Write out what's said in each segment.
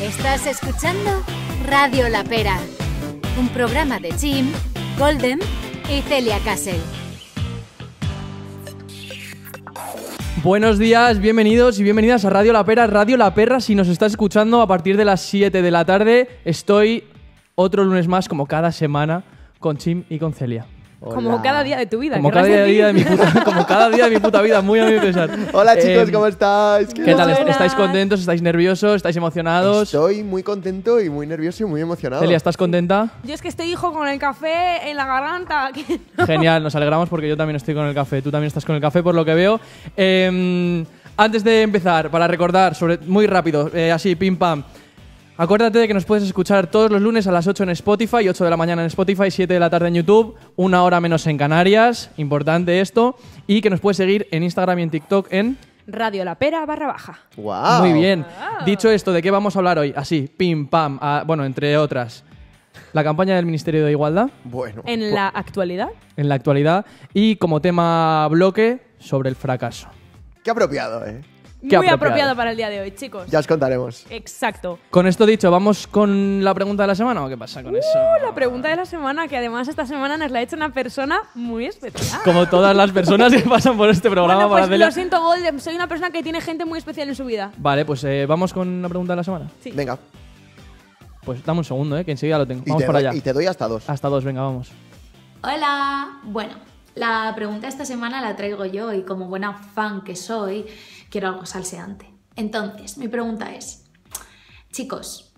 Estás escuchando Radio La Pera, un programa de Jim, Golden y Celia Castle. Buenos días, bienvenidos y bienvenidas a Radio La Pera. Radio La Perra, si nos estás escuchando a partir de las 7 de la tarde, estoy otro lunes más, como cada semana, con Jim y con Celia. Como cada día de tu vida. Como cada día, de mi puta, como cada día de mi puta vida, muy a mi Hola em, chicos, ¿cómo estáis? ¿Qué, tal? ¿Estáis contentos? ¿Estáis nerviosos? ¿Estáis emocionados? Estoy muy contento y muy nervioso y muy emocionado. Celia, ¿estás contenta? Yo es que estoy hijo con el café en la garganta. Genial, nos alegramos porque yo también estoy con el café. Tú también estás con el café, por lo que veo. Em, antes de empezar, para recordar, muy rápido, eh, así, pim pam. Acuérdate de que nos puedes escuchar todos los lunes a las 8 en Spotify, 8 de la mañana en Spotify, 7 de la tarde en YouTube, una hora menos en Canarias, importante esto, y que nos puedes seguir en Instagram y en TikTok en... Radio La Pera barra baja. Wow. Muy bien. Ah. Dicho esto, ¿de qué vamos a hablar hoy? Así, pim, pam, ah, bueno, entre otras. La campaña del Ministerio de Igualdad. Bueno. En pues la actualidad. En la actualidad. Y como tema bloque, sobre el fracaso. Qué apropiado, ¿eh? Muy apropiado. para el día de hoy, chicos. Ya os contaremos. Exacto. Con esto dicho, ¿vamos con la pregunta de la semana o qué pasa con uh, eso? La pregunta de la semana, que además esta semana nos la ha hecho una persona muy especial. Como todas las personas que pasan por este programa. Bueno, pues, lo siento, Golden, soy una persona que tiene gente muy especial en su vida. Vale, pues eh, vamos con la pregunta de la semana. Sí. Venga. Pues dame un segundo, eh, que enseguida lo tengo. Vamos para allá. Y te doy hasta dos. Hasta dos, venga, vamos. Hola. Bueno, la pregunta de esta semana la traigo yo y como buena fan que soy, quiero algo salseante. Entonces, mi pregunta es, chicos,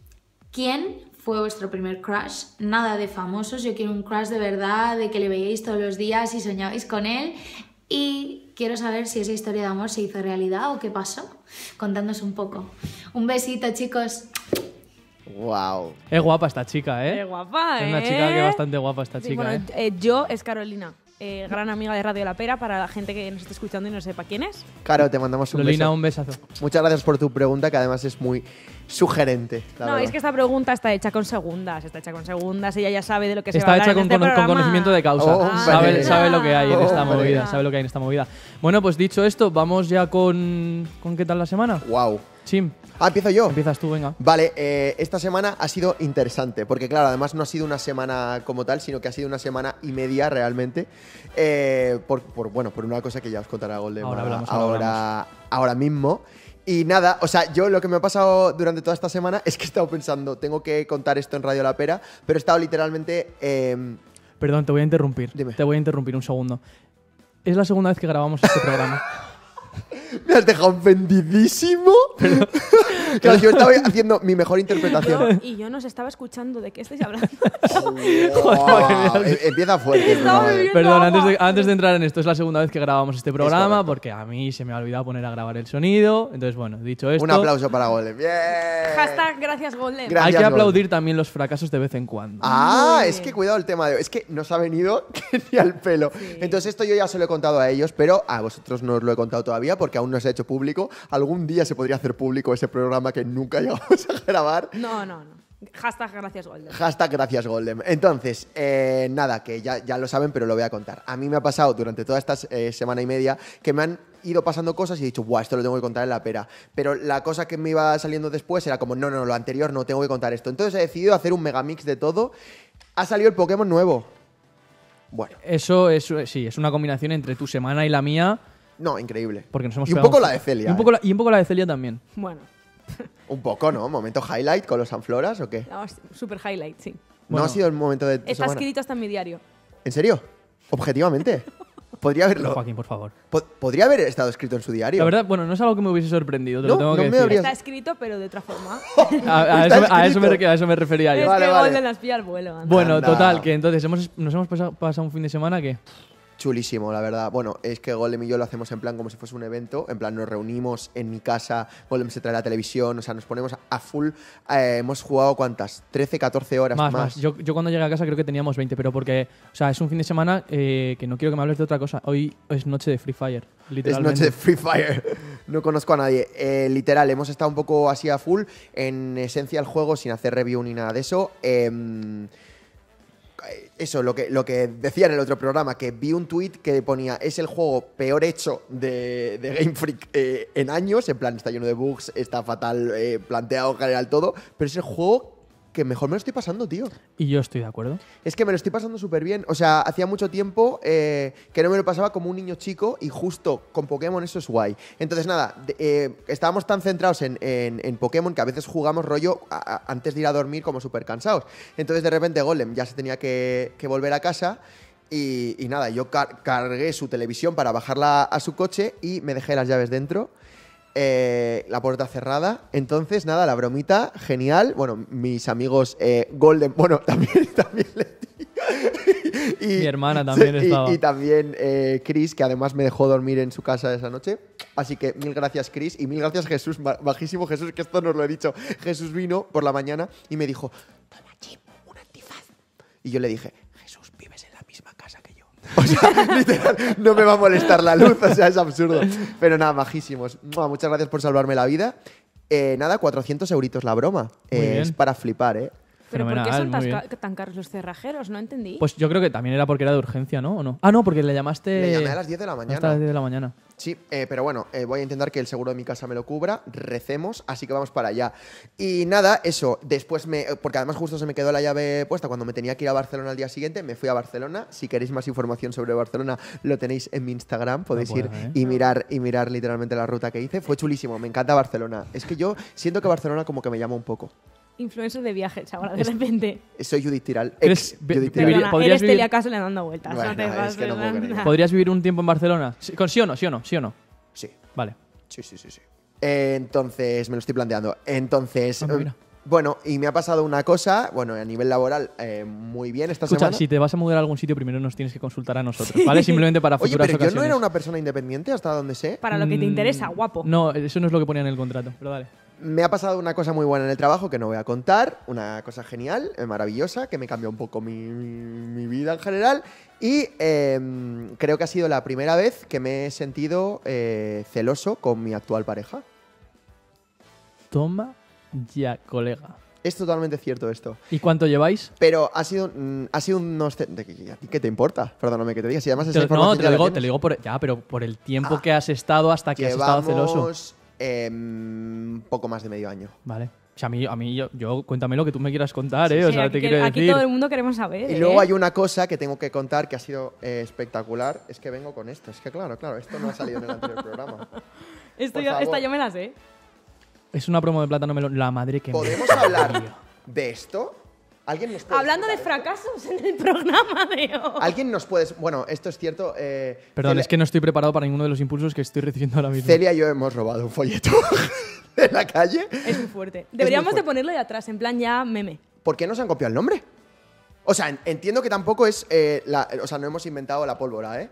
¿quién fue vuestro primer crush? Nada de famosos, yo quiero un crush de verdad, de que le veíais todos los días y soñabais con él y quiero saber si esa historia de amor se hizo realidad o qué pasó. Contándonos un poco. Un besito, chicos. Wow. Es guapa esta chica, ¿eh? Es guapa, ¿eh? Es una chica que es ¿eh? bastante guapa esta chica. ¿eh? Eh, yo es Carolina. Eh, gran amiga de Radio La Pera, para la gente que nos está escuchando y no sepa quién es. Claro, te mandamos un beso. un besazo. Muchas gracias por tu pregunta, que además es muy sugerente. no, es que esta pregunta está hecha con segundas, está hecha con segundas, ella ya sabe de lo que se está Está hecha con, este conocimiento de causa, oh, sabe, lo que hay en esta oh, movida, sabe lo que hay en esta movida. Bueno, pues dicho esto, vamos ya con... ¿Con qué tal la semana? Wow. Ah, empiezo yo. Empiezas tú, venga. Vale, eh, esta semana ha sido interesante, porque claro, además no ha sido una semana como tal, sino que ha sido una semana y media realmente, eh, por, bueno, por una cosa que ya os contará Golden ahora, ahora, mismo. Y nada, o sea, yo lo que me ha pasado durante toda esta semana es que he estado pensando, tengo que contar esto en Radio La Pera, pero he estado literalmente... Em, Perdón, te voy a interrumpir. Te voy a interrumpir un segundo. Es la segunda vez que grabamos este programa. Me has dejado ofendidísimo. yo estaba haciendo mi mejor interpretación. y yo nos estaba escuchando de qué estáis hablando. Joder, empieza fuerte. Perdón, antes de, entrar en esto, es la segunda vez que grabamos este programa porque a mí se me ha olvidado poner a grabar el sonido. Entonces, bueno, dicho esto, Un aplauso para Golden Bien. Hashtag gracias Golden hay que aplaudir también los fracasos de vez en cuando. Ah, es que cuidado el tema de Es que nos ha venido al pelo. Entonces, esto yo ya se lo he contado a ellos, pero a vosotros no os lo he contado todavía porque aún no se ha hecho público. Algún día se podría hacer público ese programa que nunca llegamos a grabar. No, no, no. Hashtag gracias Golden. Hashtag gracias Golden. Entonces, eh, nada, que ya, lo saben, pero lo voy a contar. A mí me ha pasado durante toda esta eh, semana y media que me han ido pasando cosas y he dicho, Buah, esto lo tengo que contar en la pera. Pero la cosa que me iba saliendo después era como, no, no, no, lo anterior no tengo que contar esto. Entonces he decidido hacer un megamix de todo. Ha salido el Pokémon nuevo. Bueno. Eso es, sí, es una combinación entre tu semana y la mía no, increíble. y un poco ¿eh? la de Celia. Y un poco la, de Celia también. Bueno, Un poco, ¿no? ¿Momento highlight con los Sanfloras o qué? No, super highlight, sí. no ha sido el momento de Está escrito hasta en mi diario. ¿En serio? Objetivamente. Podría haberlo. Joaquín, por favor. podría haber estado escrito en su diario. La verdad, bueno, no es algo que me hubiese sorprendido, te lo tengo no que me decir. Está escrito, pero de otra forma. A, eso, me, a eso me refería yo. es que vale. las vuelo. Bueno, total, que entonces hemos, nos hemos pasado, pasado un fin de semana que Chulísimo, la verdad. Bueno, es que Golem y yo lo hacemos en plan como si fuese un evento. En plan, nos reunimos en mi casa, Golem se trae la televisión, o sea, nos ponemos a full. Eh, hemos jugado, ¿cuántas? 13, 14 horas más. más. Yo, cuando llegué a casa creo que teníamos 20, pero porque, o sea, es un fin de semana eh, que no quiero que me hables de otra cosa. Hoy es noche de Free Fire, literalmente. Es noche de Free Fire. No conozco a nadie. Eh, literal, hemos estado un poco así a full, en esencia el juego, sin hacer review ni nada de eso. Em, eso, lo que, lo que decía en el otro programa, que vi un tweet que ponía, es el juego peor hecho de, Game Freak eh, en años, en plan, está lleno de bugs, está fatal eh, planteado en general todo, pero es el juego que mejor me lo estoy pasando, tío. Y yo estoy de acuerdo. Es que me lo estoy pasando súper bien. O sea, hacía mucho tiempo eh, que no me lo pasaba como un niño chico y justo con Pokémon eso es guay. Entonces, nada, eh, estábamos tan centrados en, en, Pokémon que a veces jugamos rollo antes de ir a dormir como súper cansados. Entonces, de repente, Golem ya se tenía que, volver a casa. Y, nada, yo cargué su televisión para bajarla a su coche y me dejé las llaves dentro eh, la puerta cerrada. Entonces, nada, la bromita, genial. Bueno, mis amigos eh, Golden, bueno, también, también y, Mi hermana también y, estaba. Y, también eh, Chris, que además me dejó dormir en su casa esa noche. Así que mil gracias, Chris. Y mil gracias, Jesús. Bajísimo Jesús, que esto nos lo he dicho. Jesús vino por la mañana y me dijo: Toma, un antifaz. Y yo le dije: O sea, no me va a molestar la luz, o sea, es absurdo. Pero nada, majísimos. muchas gracias por salvarme la vida. Eh, nada, 400 euritos la broma. es para flipar, ¿eh? ¿Pero por qué son tan, caros los cerrajeros? No entendí. Pues yo creo que también era porque era de urgencia, ¿no? no? Ah, no, porque le llamaste... Le llamé a las 10 de la mañana. Hasta las 10 de la mañana. Sí, eh, pero bueno, eh, voy a intentar que el seguro de mi casa me lo cubra, recemos, así que vamos para allá. Y nada, eso, después me... Eh, porque además justo se me quedó la llave puesta cuando me tenía que ir a Barcelona al día siguiente, me fui a Barcelona. Si queréis más información sobre Barcelona, lo tenéis en mi Instagram, podéis ah, ir y mirar y mirar literalmente la ruta que hice. Fue chulísimo, me encanta Barcelona. Es que yo siento que Barcelona como que me llama un poco influencer de viajes ahora de repente. Soy Judith Tiral. ¿podrías eres vivir... dando vueltas. es ¿Podrías vivir un tiempo en Barcelona? Sí, con sí o no, sí o no, sí o no. Sí. Vale. Sí, sí, sí, entonces, me lo estoy planteando. Entonces, ah, eh, bueno, y me ha pasado una cosa, bueno, a nivel laboral, eh, muy bien esta Escucha, si te vas a mudar a algún sitio, primero nos tienes que consultar a nosotros, ¿vale? Simplemente para futuras Oye, pero yo no era una persona independiente, hasta donde sé. Para lo que te mm, interesa, guapo. No, eso no es lo que ponía en el contrato, pero dale me ha pasado una cosa muy buena en el trabajo que no voy a contar, una cosa genial, eh, maravillosa, que me cambió un poco mi, vida en general. Y em, creo que ha sido la primera vez que me he sentido eh, celoso con mi actual pareja. Toma ya, colega. Es totalmente cierto esto. ¿Y cuánto lleváis? Pero ha sido, un... Mm, ha sido unos... ¿A ti qué te importa? Perdóname que te diga. Si además no, te lo, digo, te digo por, ya, pero por el tiempo ah, que has estado hasta que has estado celoso. Em, poco más de medio año. Vale. O sea, a mí, yo, cuéntame lo que tú me quieras contar, ¿eh? sea, te quiero aquí todo el mundo queremos saber. Y luego ¿eh? hay una cosa que tengo que contar que ha sido eh, espectacular. Es que vengo con esto. Es que, claro, claro, esto no ha salido en el anterior programa. esta yo me la sé. Es una promo de plátano melón. La madre que ¿Podemos hablar de esto? ¿Alguien nos Hablando de fracasos en el programa de Alguien nos puede... Bueno, esto es cierto. Eh, Perdón, es que no estoy preparado para ninguno de los impulsos que estoy recibiendo ahora mismo. Celia y yo hemos robado un folleto de la calle. Es muy fuerte. Deberíamos de ponerlo de atrás, en plan ya meme. ¿Por qué nos han copiado el nombre? O sea, entiendo que tampoco es... Eh, o sea, no hemos inventado la pólvora, ¿eh?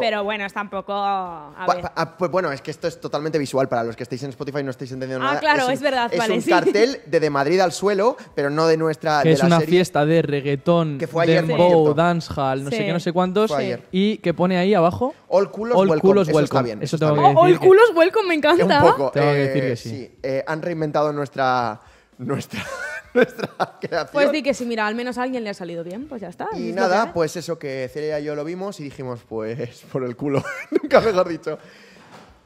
pero... bueno, es tampoco... A ah, pues bueno, es que esto es totalmente visual para los que estáis en Spotify y no estáis entendiendo ah, nada. Ah, claro, es, verdad. Es un cartel de De Madrid al suelo, pero no de nuestra... Que es una fiesta de reggaetón, que fue ayer, dembow, dancehall, no sé qué, no sé cuántos. Y que pone ahí abajo... All culos welcome. eso bien, eso, All culos welcome, me encanta. Tengo que eh, decir que sí. sí. Eh, han reinventado nuestra nuestra, nuestra creación. Pues di que si mira, al menos a alguien le ha salido bien, pues ya está. Y nada, pues eso, que Celia y yo lo vimos y dijimos, pues por el culo, nunca mejor dicho.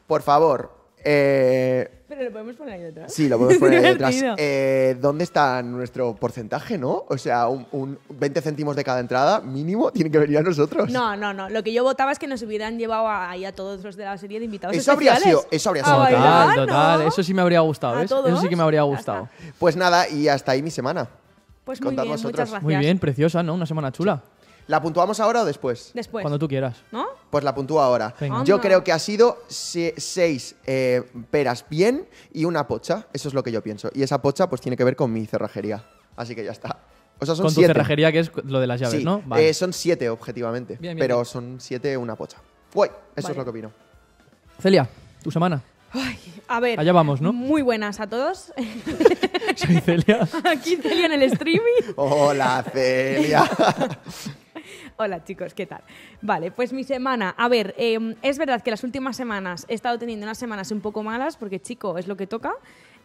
Por favor, eh, Pero lo podemos poner ahí detrás. Sí, lo podemos poner ahí detrás. Eh, ¿Dónde está nuestro porcentaje, no? O sea, un, 20 céntimos de cada entrada mínimo tiene que venir a nosotros. No, no, no. Lo que yo votaba es que nos hubieran llevado ahí a todos los de la serie de invitados eso Habría sido, eso habría sido. Total, total. Eso sí me habría gustado. Eso sí que me habría gustado. Pues nada, y hasta ahí mi semana. Pues muy bien, muchas gracias. Muy bien, preciosa, ¿no? Una semana chula. ¿La puntuamos ahora o después? Después. Cuando tú quieras. ¿No? Pues la puntúo ahora. Yo creo que ha sido seis eh, peras bien y una pocha. Eso es lo que yo pienso. Y esa pocha pues tiene que ver con mi cerrajería. Así que ya está. O sea, son Con tu cerrajería, que es lo de las llaves, ¿no? Eh, son siete, objetivamente. pero son siete una pocha. Uy, eso es lo que opino. Celia, tu semana. Ay, a ver. Allá vamos, ¿no? Muy buenas a todos. Soy Celia. Aquí Celia en el streaming. Hola, Celia. Hola chicos, ¿qué tal? Vale, pues mi semana. A ver, em, es verdad que las últimas semanas he estado teniendo unas semanas un poco malas, porque chico, es lo que toca.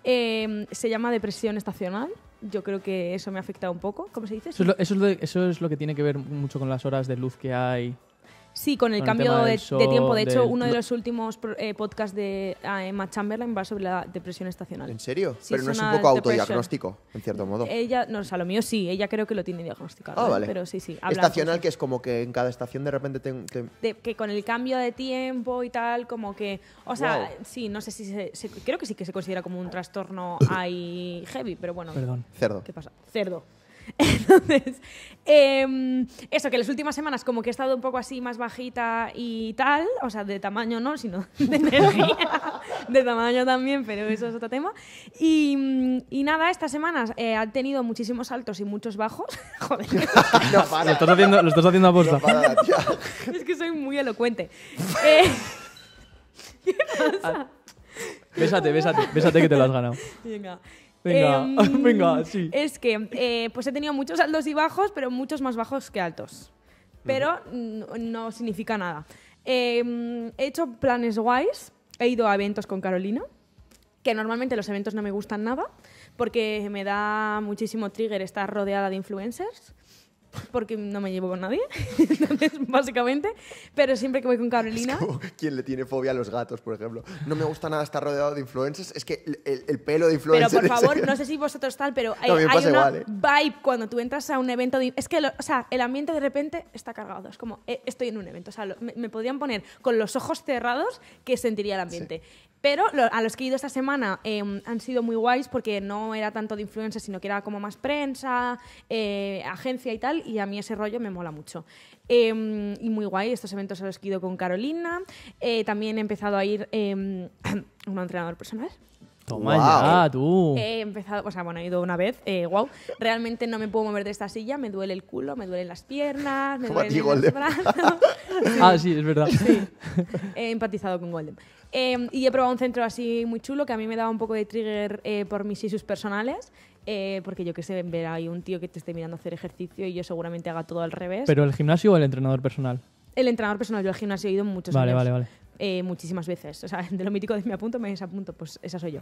Em, se llama depresión estacional. Yo creo que eso me ha afectado un poco. ¿Cómo se dice? eso es lo que tiene que ver mucho con las horas de luz que hay Sí, con el cambio de, tiempo. De hecho, uno de los últimos eh, podcasts de ah, Emma Chamberlain va sobre la depresión estacional. ¿En serio? pero no es un poco autodiagnóstico, en cierto modo. Ella, no, o lo mío sí, ella creo que lo tiene diagnosticado. Ah, ¿eh? Pero sí, sí. Estacional, que es como que en cada estación de repente te, que con el cambio de tiempo y tal, como que. O sea, sí, no sé si Creo que sí que se considera como un trastorno heavy, pero bueno. Perdón. Cerdo. ¿Qué pasa? Cerdo. Entonces, em, eso, que las últimas semanas como que he estado un poco así más bajita y tal, o sea, de tamaño no, sino de energía, de tamaño también, pero eso es otro tema. Y, nada, estas semanas eh, han tenido muchísimos altos y muchos bajos. Joder. No Lo estás haciendo, a posta. es que soy muy elocuente. Eh, ah. ¿Qué pasa? Bésate, bésate, bésate que te lo has ganado. Venga. Venga, em, venga, sí. Es que eh, pues he tenido muchos altos y bajos, pero muchos más bajos que altos. Pero no, significa nada. Em, he hecho planes guays, he ido a eventos con Carolina, que normalmente los eventos no me gustan nada, porque me da muchísimo trigger estar rodeada de influencers porque no me llevo con nadie, básicamente, pero siempre que voy con Carolina... quién le tiene fobia a los gatos, por ejemplo. No me gusta nada estar rodeado de influencers, es que el, pelo de influencers... Pero por favor, no sé si vosotros tal, pero hay, hay una ¿eh? vibe cuando tú entras a un evento... es que, sea, el ambiente de repente está cargado, es como, eh, estoy en un evento, o sea, me, podrían poner con los ojos cerrados que sentiría el ambiente. Pero a los que he ido esta semana em, han sido muy guays porque no era tanto de influencer, sino que era como más prensa, eh, agencia y tal, y a mí ese rollo me mola mucho. Em, y muy guay, estos eventos a los que he ido con Carolina. Eh, también he empezado a ir em, un entrenador personal. Toma ya, ah, tú. He empezado, o sea, bueno, he ido una vez, eh, Realmente no me puedo mover de esta silla, me duele el culo, me duelen las piernas, me duele los brazos. Ah, sí, es verdad. He empatizado con Golden. Em, y he probado un centro así muy chulo que a mí me daba un poco de trigger eh, por mis issues personales. Eh, porque yo que sé, ver ahí un tío que te esté mirando hacer ejercicio y yo seguramente haga todo al revés. ¿Pero el gimnasio o el entrenador personal? El entrenador personal, yo al gimnasio he ido muchos Vale, vale, vale. Eh, muchísimas veces. O sea, de lo mítico de mi apunto, me desapunto, pues esa soy yo.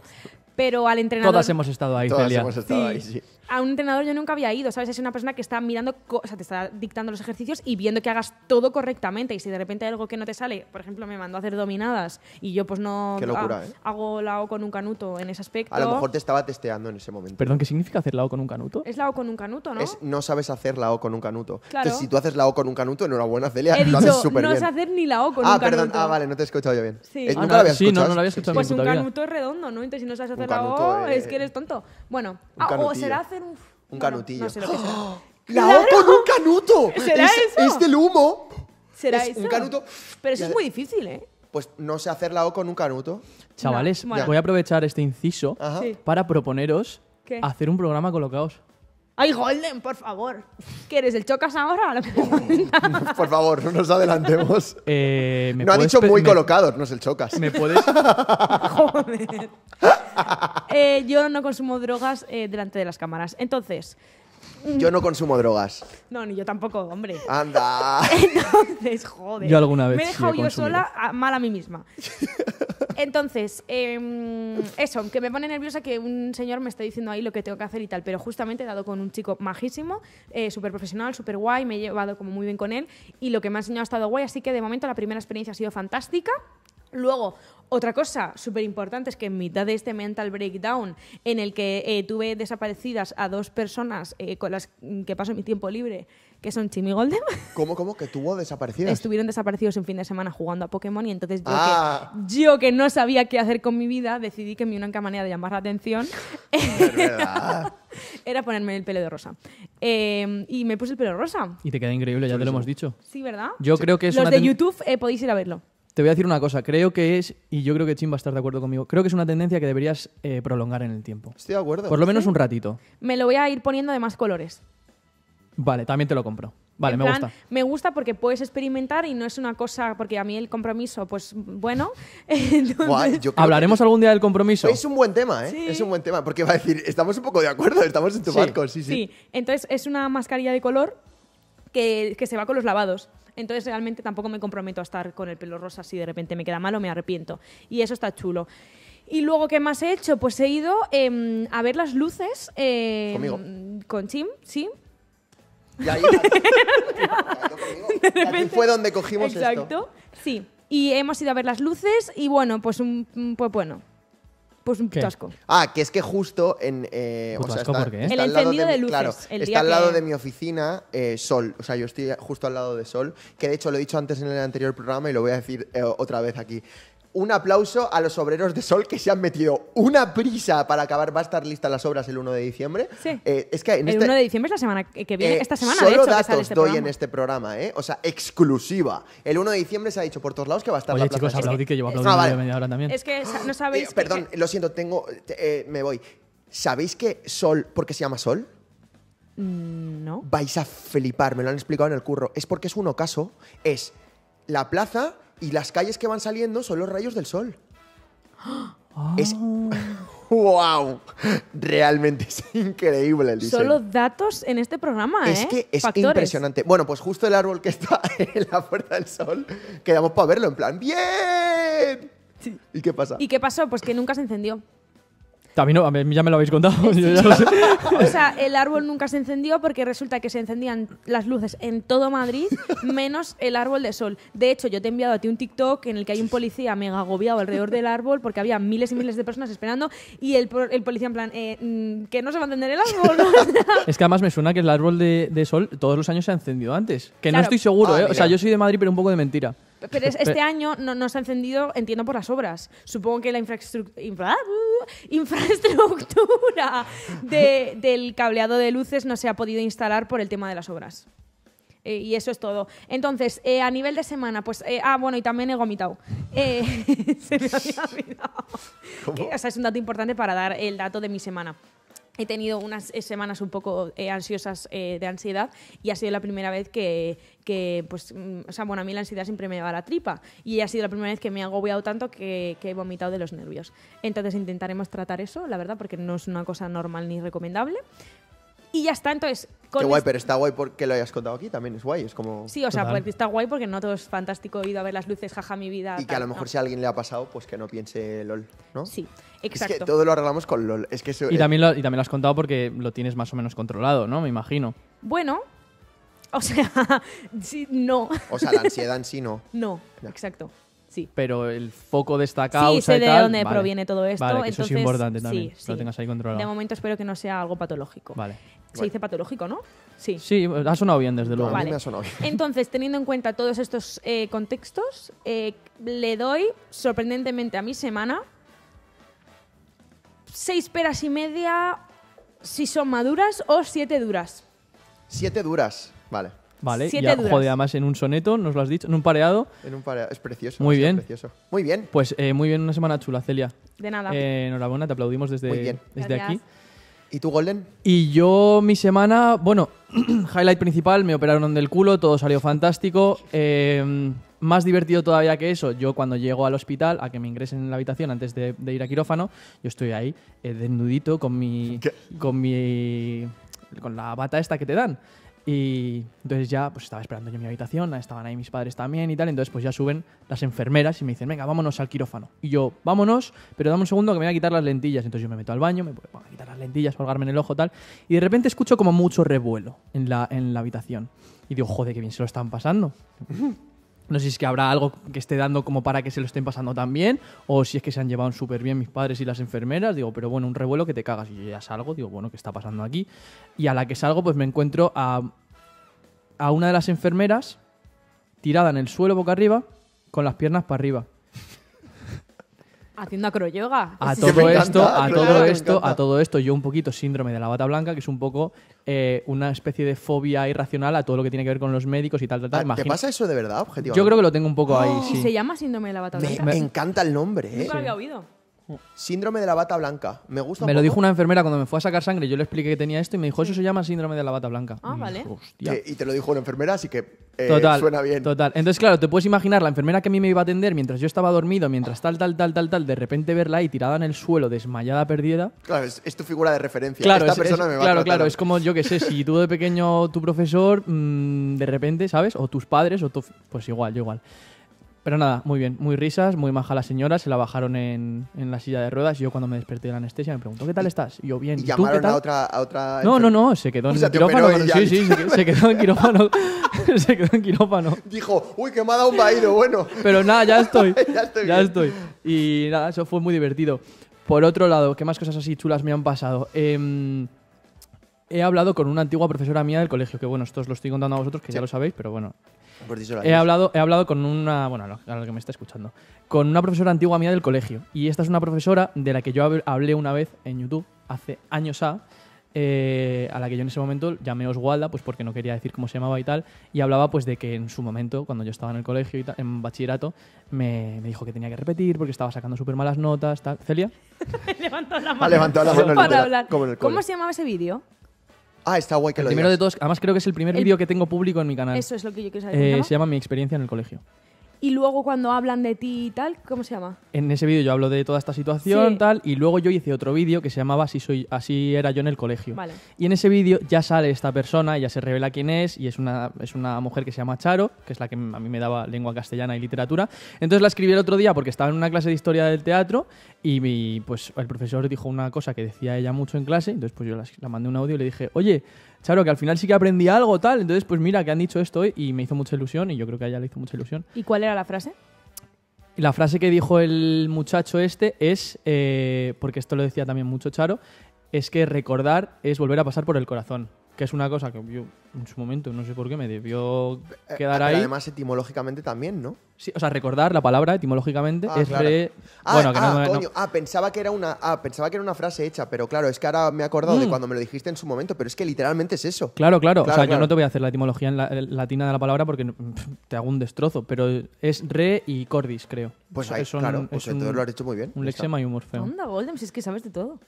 Pero al entrenador. Todas hemos estado ahí, Todas hemos estado ahí, sí. A un entrenador yo nunca había ido, ¿sabes? Es una persona que está mirando, o sea, te está dictando los ejercicios y viendo que hagas todo correctamente. Y si de repente hay algo que no te sale, por ejemplo, me mandó a hacer dominadas y yo, pues no. Qué locura, ¿eh? Hago la O con un canuto en ese aspecto. A lo mejor te estaba testeando en ese momento. Perdón, ¿qué significa hacer la O con un canuto? Es la O con un canuto, ¿no? Es no sabes hacer la O con un canuto. Claro. si tú haces la O con un canuto, enhorabuena, Celia. lo no es hacer ni la O con ah, un canuto. Ah, perdón, ah, vale, escuchado yo bien. Sí. Eh, ah, no, la habías escuchado. Pues un canuto es redondo, ¿no? Entonces si no sabes hacer la O, es que eres tonto. Bueno, ah, o será hacer un... Un canutillo. ¡La O con un canuto! ¿Será es, eso? Es del humo. ¿Será es eso? Un canuto. Pero eso es muy difícil, ¿eh? Pues no sé hacer la O con un canuto. Chavales, voy a aprovechar este inciso para proponeros hacer un programa colocaos. Ay, Golden, por favor. ¿Quieres el chocas ahora? Por favor, no nos adelantemos. Eh, ¿me no ha dicho muy colocado, no es el chocas. ¿Me puedes? Joder. Eh, yo no consumo drogas eh, delante de las cámaras. Entonces, yo no consumo drogas. No, ni yo tampoco, hombre. Anda. Entonces, joder. Yo alguna vez. Me he dejado yo sola ah, mal a mí misma. Entonces, em, eso, que me pone nerviosa que un señor me esté diciendo ahí lo que tengo que hacer y tal, pero justamente he dado con un chico majísimo, eh, súper profesional, súper guay, me he llevado como muy bien con él y lo que me ha enseñado ha estado guay, así que de momento la primera experiencia ha sido fantástica. Luego, otra cosa súper importante es que en mitad de este mental breakdown en el que eh, tuve desaparecidas a dos personas eh, con las que paso mi tiempo libre, que son Chimi Golden. ¿Cómo, cómo? ¿Que tuvo desaparecidas? Estuvieron desaparecidos un fin de semana jugando a Pokémon y entonces ah. yo, que, no sabía qué hacer con mi vida, decidí que mi única manera de llamar la atención era ponerme el pelo de rosa. Em, y me puse el pelo de rosa. Y te queda increíble, ya te lo hemos dicho. Sí, ¿verdad? Yo creo que es Los de YouTube eh, podéis ir a verlo. Te voy a decir una cosa, creo que es, y yo creo que Chim va a estar de acuerdo conmigo, creo que es una tendencia que deberías eh, prolongar en el tiempo. Estoy de acuerdo. Por lo menos un ratito. Me lo voy a ir poniendo de más colores. Vale, también te lo compro. Vale, me gusta. Me gusta porque puedes experimentar y no es una cosa, porque a mí el compromiso, pues bueno. ¿Hablaremos algún día del compromiso? Es un buen tema, ¿eh? Es un buen tema, porque va a decir, estamos un poco de acuerdo, estamos en tu barco, sí, sí. sí, entonces es una mascarilla de color que se va con los lavados. Entonces realmente tampoco me comprometo a estar con el pelo rosa si de repente me queda mal o me arrepiento. Y eso está chulo. Y luego, ¿qué más he hecho? Pues he ido em, a ver las luces. Em, con Chim, sí. Y ahí, fue donde cogimos Exacto, sí. Y hemos ido a ver las luces y bueno, pues un, pues bueno, pues un chasco. Ah, que es que justo en. Eh, pues está, El de mi- está al lado de mi oficina, eh, Sol. O sea, yo estoy justo al lado de Sol, que de hecho lo he dicho antes en el anterior programa y lo voy a decir eh, otra vez aquí un aplauso a los obreros de Sol que se han metido una prisa para acabar. Va a estar lista las obras el 1 de diciembre. Sí. Eh, es que el este, 1 de diciembre es la semana que viene. Eh, esta semana, solo de hecho, datos este doy en este programa, ¿eh? O sea, exclusiva. El 1 de diciembre se ha dicho por todos lados que va a estar la plaza chicos, aplaudí que llevo eh, aplaudiendo no, vale. media hora también. Es que no sabéis... perdón, lo siento, tengo... me voy. ¿Sabéis que Sol, por qué se llama Sol? Mm, no. Vais a flipar, me lo han explicado en el curro. Es porque es un ocaso. Es la plaza y las calles que van saliendo son los rayos del sol. Es. ¡Wow! Oh. Realmente es increíble el diseño. Solo datos en este programa, es ¿eh? Es que es impresionante. Bueno, pues justo el árbol que está en la Puerta del Sol, quedamos para verlo en plan, ¡bien! ¿Y qué pasa? ¿Y qué pasó? Pues que nunca se encendió. A ya me lo habéis contado. O sea, el árbol nunca se encendió porque resulta que se encendían las luces en todo Madrid menos el árbol de sol. De hecho, yo te he enviado a ti un TikTok en el que hay un policía mega agobiado alrededor del árbol porque había miles y miles de personas esperando y el, policía en plan, eh, mm, que no se va a encender el árbol. es que además me suena que el árbol de, sol todos los años se ha encendido antes. Que no estoy seguro, ah, ¿eh? O sea, yo soy de Madrid pero un poco de mentira. Pero este año no, se ha encendido, entiendo, por las obras. Supongo que la ¡ah! infraestructura, del cableado de luces no se ha podido instalar por el tema de las obras. Eh, y eso es todo. Entonces, eh, a nivel de semana, pues. Eh, ah, bueno, y también he gomitado. es un dato importante para dar el dato de mi semana he tenido unas eh, semanas un poco eh, ansiosas eh, de ansiedad y ha sido la primera vez que, que, pues, mm, o sea, bueno, a mí la ansiedad siempre me va la tripa y ha sido la primera vez que me he agobiado tanto que, he vomitado de los nervios. Entonces intentaremos tratar eso, la verdad, porque no es una cosa normal ni recomendable. Y ya está, entonces... Qué guay, pero está guay porque lo hayas contado aquí, también es guay, es como... Sí, o sea, pues está guay porque no todo es fantástico, he ido a ver las luces, jaja, mi vida... Y que a lo mejor si a alguien le ha pasado, pues que no piense LOL, ¿no? Sí. Exacto. que todo lo arreglamos con LOL. y, también lo, y también has contado porque lo tienes más o menos controlado, ¿no? Me imagino. Bueno, o sea, no. O sea, la ansiedad en sí no. No, exacto. Sí. Pero el foco de esta causa. sé de dónde proviene todo esto. eso es importante también. Sí, Lo tengas ahí controlado. De momento espero que no sea algo patológico. Vale. Se dice patológico, ¿no? Sí. Sí, ha sonado bien, desde luego. Entonces, teniendo en cuenta todos estos eh, contextos, eh, le doy sorprendentemente a mi semana seis peras y media si son maduras o siete duras. Siete duras, vale. Vale, Siete ya, joder, además en un soneto, nos lo has dicho, en un pareado. En un pareado, es precioso. Muy bien. Muy bien. Pues eh, muy bien, una semana chula, Celia. De nada. Eh, enhorabuena, te aplaudimos desde, bien. aquí. ¿Y tú, Golden? Y yo, mi semana, bueno, highlight principal, me operaron del culo, todo salió fantástico. Eh, más divertido todavía que eso, yo cuando llego al hospital a que me ingresen en la habitación antes de, ir a quirófano, yo estoy ahí eh, desnudito con mi, con mi. con la bata esta que te dan. Y entonces ya pues estaba esperando yo en mi habitación, estaban ahí mis padres también y tal. Entonces pues ya suben las enfermeras y me dicen, venga, vámonos al quirófano. Y yo, vámonos, pero dame un segundo que me voy a quitar las lentillas. Entonces yo me meto al baño, me voy a quitar las lentillas, colgarme en el ojo tal. Y de repente escucho como mucho revuelo en la, en la habitación. Y digo, joder, qué bien se lo están pasando. No sé si es que habrá algo que esté dando como para que se lo estén pasando tan bien, o si es que se han llevado súper bien mis padres y las enfermeras. Digo, pero bueno, un revuelo que te cagas. Y yo ya salgo, digo, bueno, ¿qué está pasando aquí? Y a la que salgo, pues me encuentro a, a una de las enfermeras tirada en el suelo boca arriba, con las piernas para arriba. Haciendo acroyoga. A pues todo esto, a todo esto, a todo esto, yo un poquito síndrome de la bata blanca, que es un poco eh, una especie de fobia irracional a todo lo que tiene que ver con los médicos y tal, tal, tal. Ah, pasa eso de verdad, objetivamente? Yo creo que lo tengo un poco ahí, oh, sí. ¿Y se llama síndrome de la bata blanca? Me, encanta el nombre, ¿eh? Nunca lo ¿eh? había oído. Síndrome de la bata blanca. Me gusta. me lo dijo una enfermera cuando me fue a sacar sangre. Yo le expliqué que tenía esto y me dijo, eso se llama síndrome de la bata blanca. Ah, vale. y te lo dijo una enfermera, así que eh, suena bien. Total. Entonces, claro, te puedes imaginar la enfermera que a mí me iba a atender mientras yo estaba dormido, mientras tal, tal, tal, tal, tal, de repente verla ahí tirada en el suelo, desmayada, perdida. Claro, es, tu figura de referencia. Claro, claro, es como yo que sé, si tú de pequeño tu profesor mm, de repente, ¿sabes? O tus padres, o tú, pues igual, yo igual. Pero nada, muy bien, muy risas, muy maja la señora, se la bajaron en, la silla de ruedas. y Yo cuando me desperté de la anestesia me preguntó, ¿qué tal estás? Y yo, bien. ¿Y, llamaron tú, qué tal? A, otra, otra No, no, no, se quedó en quirófano. sí, sí, se, quedó en quirófano. se quedó en quirófano. Dijo, uy, que me ha dado un vaído, bueno. Pero nada, ya estoy. ya estoy. Y nada, eso fue muy divertido. Por otro lado, ¿qué más cosas así chulas me han pasado? Em, he hablado con una antigua profesora mía del colegio, que bueno, esto os lo estoy contando a vosotros, que ya lo sabéis, pero bueno, he, hablado, he hablado con una, bueno, que me está escuchando, con una profesora antigua mía del colegio. Y esta es una profesora de la que yo hablé una vez en YouTube, hace años a, eh, a la que yo en ese momento llamé Oswalda, pues porque no quería decir cómo se llamaba y tal, y hablaba pues de que en su momento, cuando yo estaba en el colegio y en bachillerato, me, dijo que tenía que repetir porque estaba sacando súper malas notas, ¿Celia? Levantó la mano. la mano. Para hablar. ¿Cómo se llamaba ese vídeo? Ah, está guay que el lo primero de todos, además creo que es el primer vídeo que tengo público en mi canal. Eso es lo que yo quiero saber. Eh, se llama Mi experiencia en el colegio y luego cuando hablan de ti y tal, ¿cómo se llama? En ese vídeo yo hablo de toda esta situación, tal, y luego yo hice otro vídeo que se llamaba Así, soy, así era yo en el colegio. Y en ese vídeo ya sale esta persona, ya se revela quién es, y es una, es una mujer que se llama Charo, que es la que a mí me daba lengua castellana y literatura. Entonces la escribí el otro día porque estaba en una clase de historia del teatro y mi, pues el profesor dijo una cosa que decía ella mucho en clase, entonces pues yo la, la mandé un audio y le dije, oye, Charo, que al final sí que aprendí algo, tal. Entonces, pues mira, que han dicho esto y me hizo mucha ilusión y yo creo que a ella le hizo mucha ilusión. ¿Y cuál era la frase? La frase que dijo el muchacho este es, eh, porque esto lo decía también mucho Charo, es que recordar es volver a pasar por el corazón que es una cosa que yo en su momento no sé por qué me debió eh, quedar ahí. Además, etimológicamente también, ¿no? Sí, o sea, recordar la palabra etimológicamente ah, es re... ah, ah coño. Ah, pensaba que era una pensaba que era una frase hecha, pero claro, es que ahora me he acordado de mm. cuando me lo dijiste en su momento, pero es que literalmente es eso. Claro, claro, o sea, yo no te voy a hacer la etimología latina de la palabra porque te hago un destrozo, pero es re y cordis, creo. Pues ahí, claro, pues entonces lo has hecho muy bien. Un lexema y un morfeo. onda, Golden? si es que sabes de todo.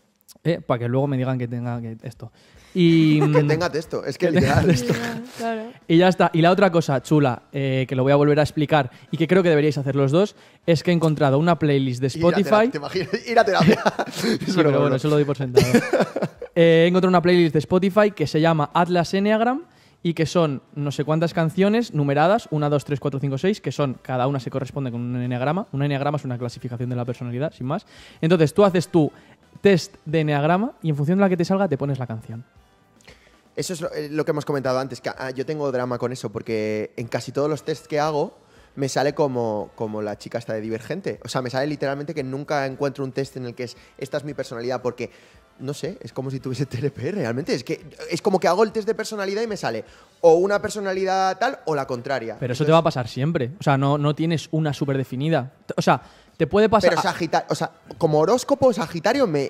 Eh, para que luego me digan que tenga esto. Y, mm, que tenga texto, es que, esto. Y ya está. Y la otra cosa chula, eh, que lo voy a volver a explicar y que creo que deberíais hacer los dos, es que he encontrado una playlist de Spotify. Ir ir a terapia. pero, bueno, eso lo doy por sentado. Eh, he encontrado una playlist de Spotify que se llama Atlas Enneagram y que son no sé cuántas canciones numeradas, 1, 2, 3, 4, 5, 6, que son, cada una se corresponde con un enneagrama. Un enneagrama es una clasificación de la personalidad, sin más. Entonces tú haces tú test de enneagrama y en función de la que te salga te pones la canción. Eso es lo, eh, que hemos comentado antes, que ah, yo tengo drama con eso, porque en casi todos los tests que hago me sale como, como la chica esta de Divergente. O sea, me sale literalmente que nunca encuentro un test en el que es esta es mi personalidad, porque no sé, es como si tuviese TLP realmente. Es que es como que hago el test de personalidad y me sale o una personalidad tal o la contraria. Pero eso te va a pasar siempre. O sea, no, no tienes una super definida. O sea, te puede pasar. Pero Sagitario, o sea, como horóscopo Sagitario me,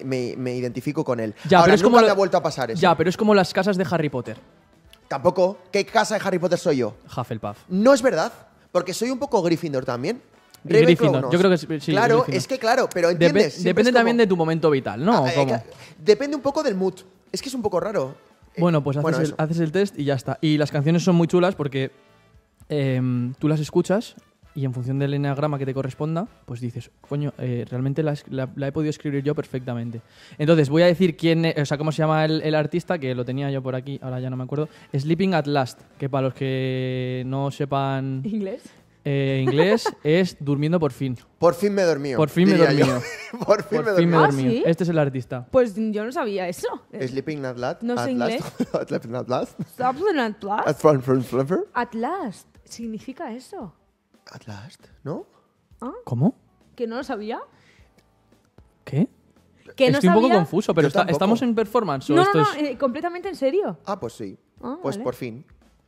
identifico con él. Ya, Ahora, es como ha vuelto a pasar eso. Ya, pero es como las casas de Harry Potter. Tampoco. ¿Qué casa de Harry Potter soy yo? Hufflepuff. No es verdad, porque soy un poco Gryffindor también. Gryffindor. Yo creo que sí. Claro, es que claro, pero entiendes. depende también de tu momento vital, ¿no? Ah, eh, depende un poco del mood. Es que es un poco raro. Eh, bueno, pues haces, el, test y ya está. Y las canciones son muy chulas porque em, tú las escuchas y en función del enagrama que te corresponda, pues dices, coño, eh, realmente la, he podido escribir yo perfectamente. Entonces, voy a decir quién, e, o sea, cómo se llama el, artista, que lo tenía yo por aquí, ahora ya no me acuerdo. Sleeping at Last, que para los que no sepan. ¿Inglés? Eh, inglés es durmiendo por fin. Por fin me dormí. Por fin me dormí. por fin me dormí. ¿Ah, este es el artista. Pues yo no sabía eso. Sleeping at last. No sé inglés. Sleeping at last. Sleeping at last. At last. Significa eso. At Last, ¿no? ¿Ah? ¿Cómo? ¿Que no lo sabía? ¿Qué? Estoy un poco confuso, pero estamos en performance. o No, no, eh, completamente en serio. Ah, pues sí. Ah, pues por fin.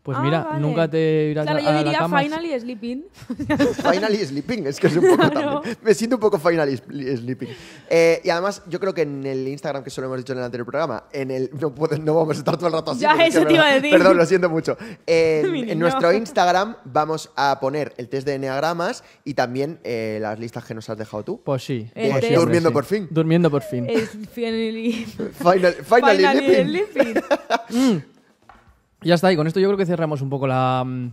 Pues ah, mira, nunca te irás a, yo diría finally sleeping. ¿Finally sleeping, es que es un poco Me siento un poco finally sleeping. Eh, y además, yo creo que en el Instagram, que solo hemos dicho en el anterior programa, en el no, vamos a estar todo el rato así. Ya, eso te iba a decir. Perdón, lo siento mucho. en, nuestro Instagram vamos a poner el test de enneagramas y también eh, las listas que nos has dejado tú. Pues sí. Pues durmiendo por fin. Durmiendo por fin. Es finally. Final, finally, finally sleeping. Mm. Ya está, y con esto yo creo que cerramos un poco la, mm,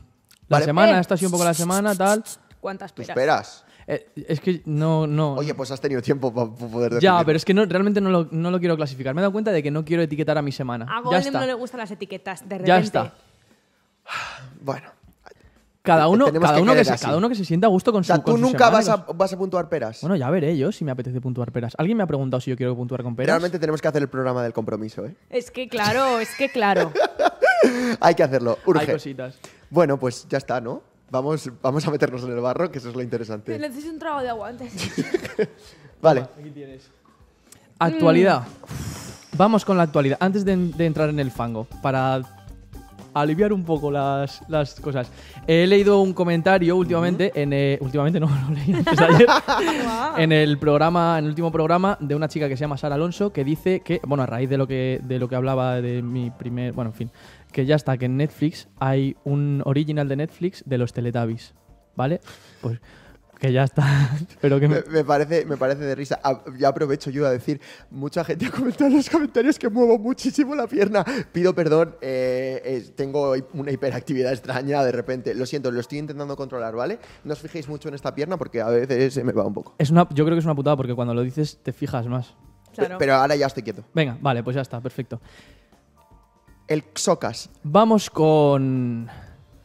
la semana. Eh, esta ha sido un poco la semana, tal. ¿Cuántas esperas? Eh, es que no, no. Oye, pues has tenido tiempo para poder Ya, pero es que no, realmente no lo, quiero clasificar. Me he dado cuenta de que no quiero etiquetar a mi semana. A Golem no le gustan las etiquetas, de repente. Ya está. Bueno. Cada uno, uno que, se, uno que se sienta a gusto con o sea, Tú nunca vas a, a, puntuar peras. Bueno, ya veré yo si me apetece puntuar peras. Alguien me ha preguntado si yo quiero puntuar con peras. Realmente tenemos que hacer el programa del compromiso, ¿eh? Es que claro, es que claro. Hay que hacerlo, urge. Hay cositas. Bueno, pues ya está, ¿no? Vamos, vamos a meternos en el barro, que eso es lo interesante. Necesito un trago de agua antes. vale. aquí tienes. Actualidad. Mm. Vamos con la actualidad. Antes de entrar en el fango, para aliviar un poco las, cosas. He leído un comentario últimamente, en, eh, últimamente no, lo leí antes ayer, en el programa, en el último programa de una chica que se llama Sara Alonso, que dice que, bueno, a raíz de lo que, de lo que hablaba de mi primer, bueno, en fin, que ya está, que en Netflix hay un original de Netflix de los Teletubbies, ¿vale? Pues que ya está. Pero que me... parece, me parece de risa. Ah, ya aprovecho yo a decir, mucha gente ha comentado en los comentarios que muevo muchísimo la pierna. Pido perdón, eh, tengo una hiperactividad extraña de repente. Lo siento, lo estoy intentando controlar, ¿vale? No os fijéis mucho en esta pierna porque a veces se me va un poco. Es una, yo creo que es una putada porque cuando lo dices te fijas más. Pero ahora ya estoy quieto. Venga, vale, pues ya está, perfecto. El Xocas. Vamos con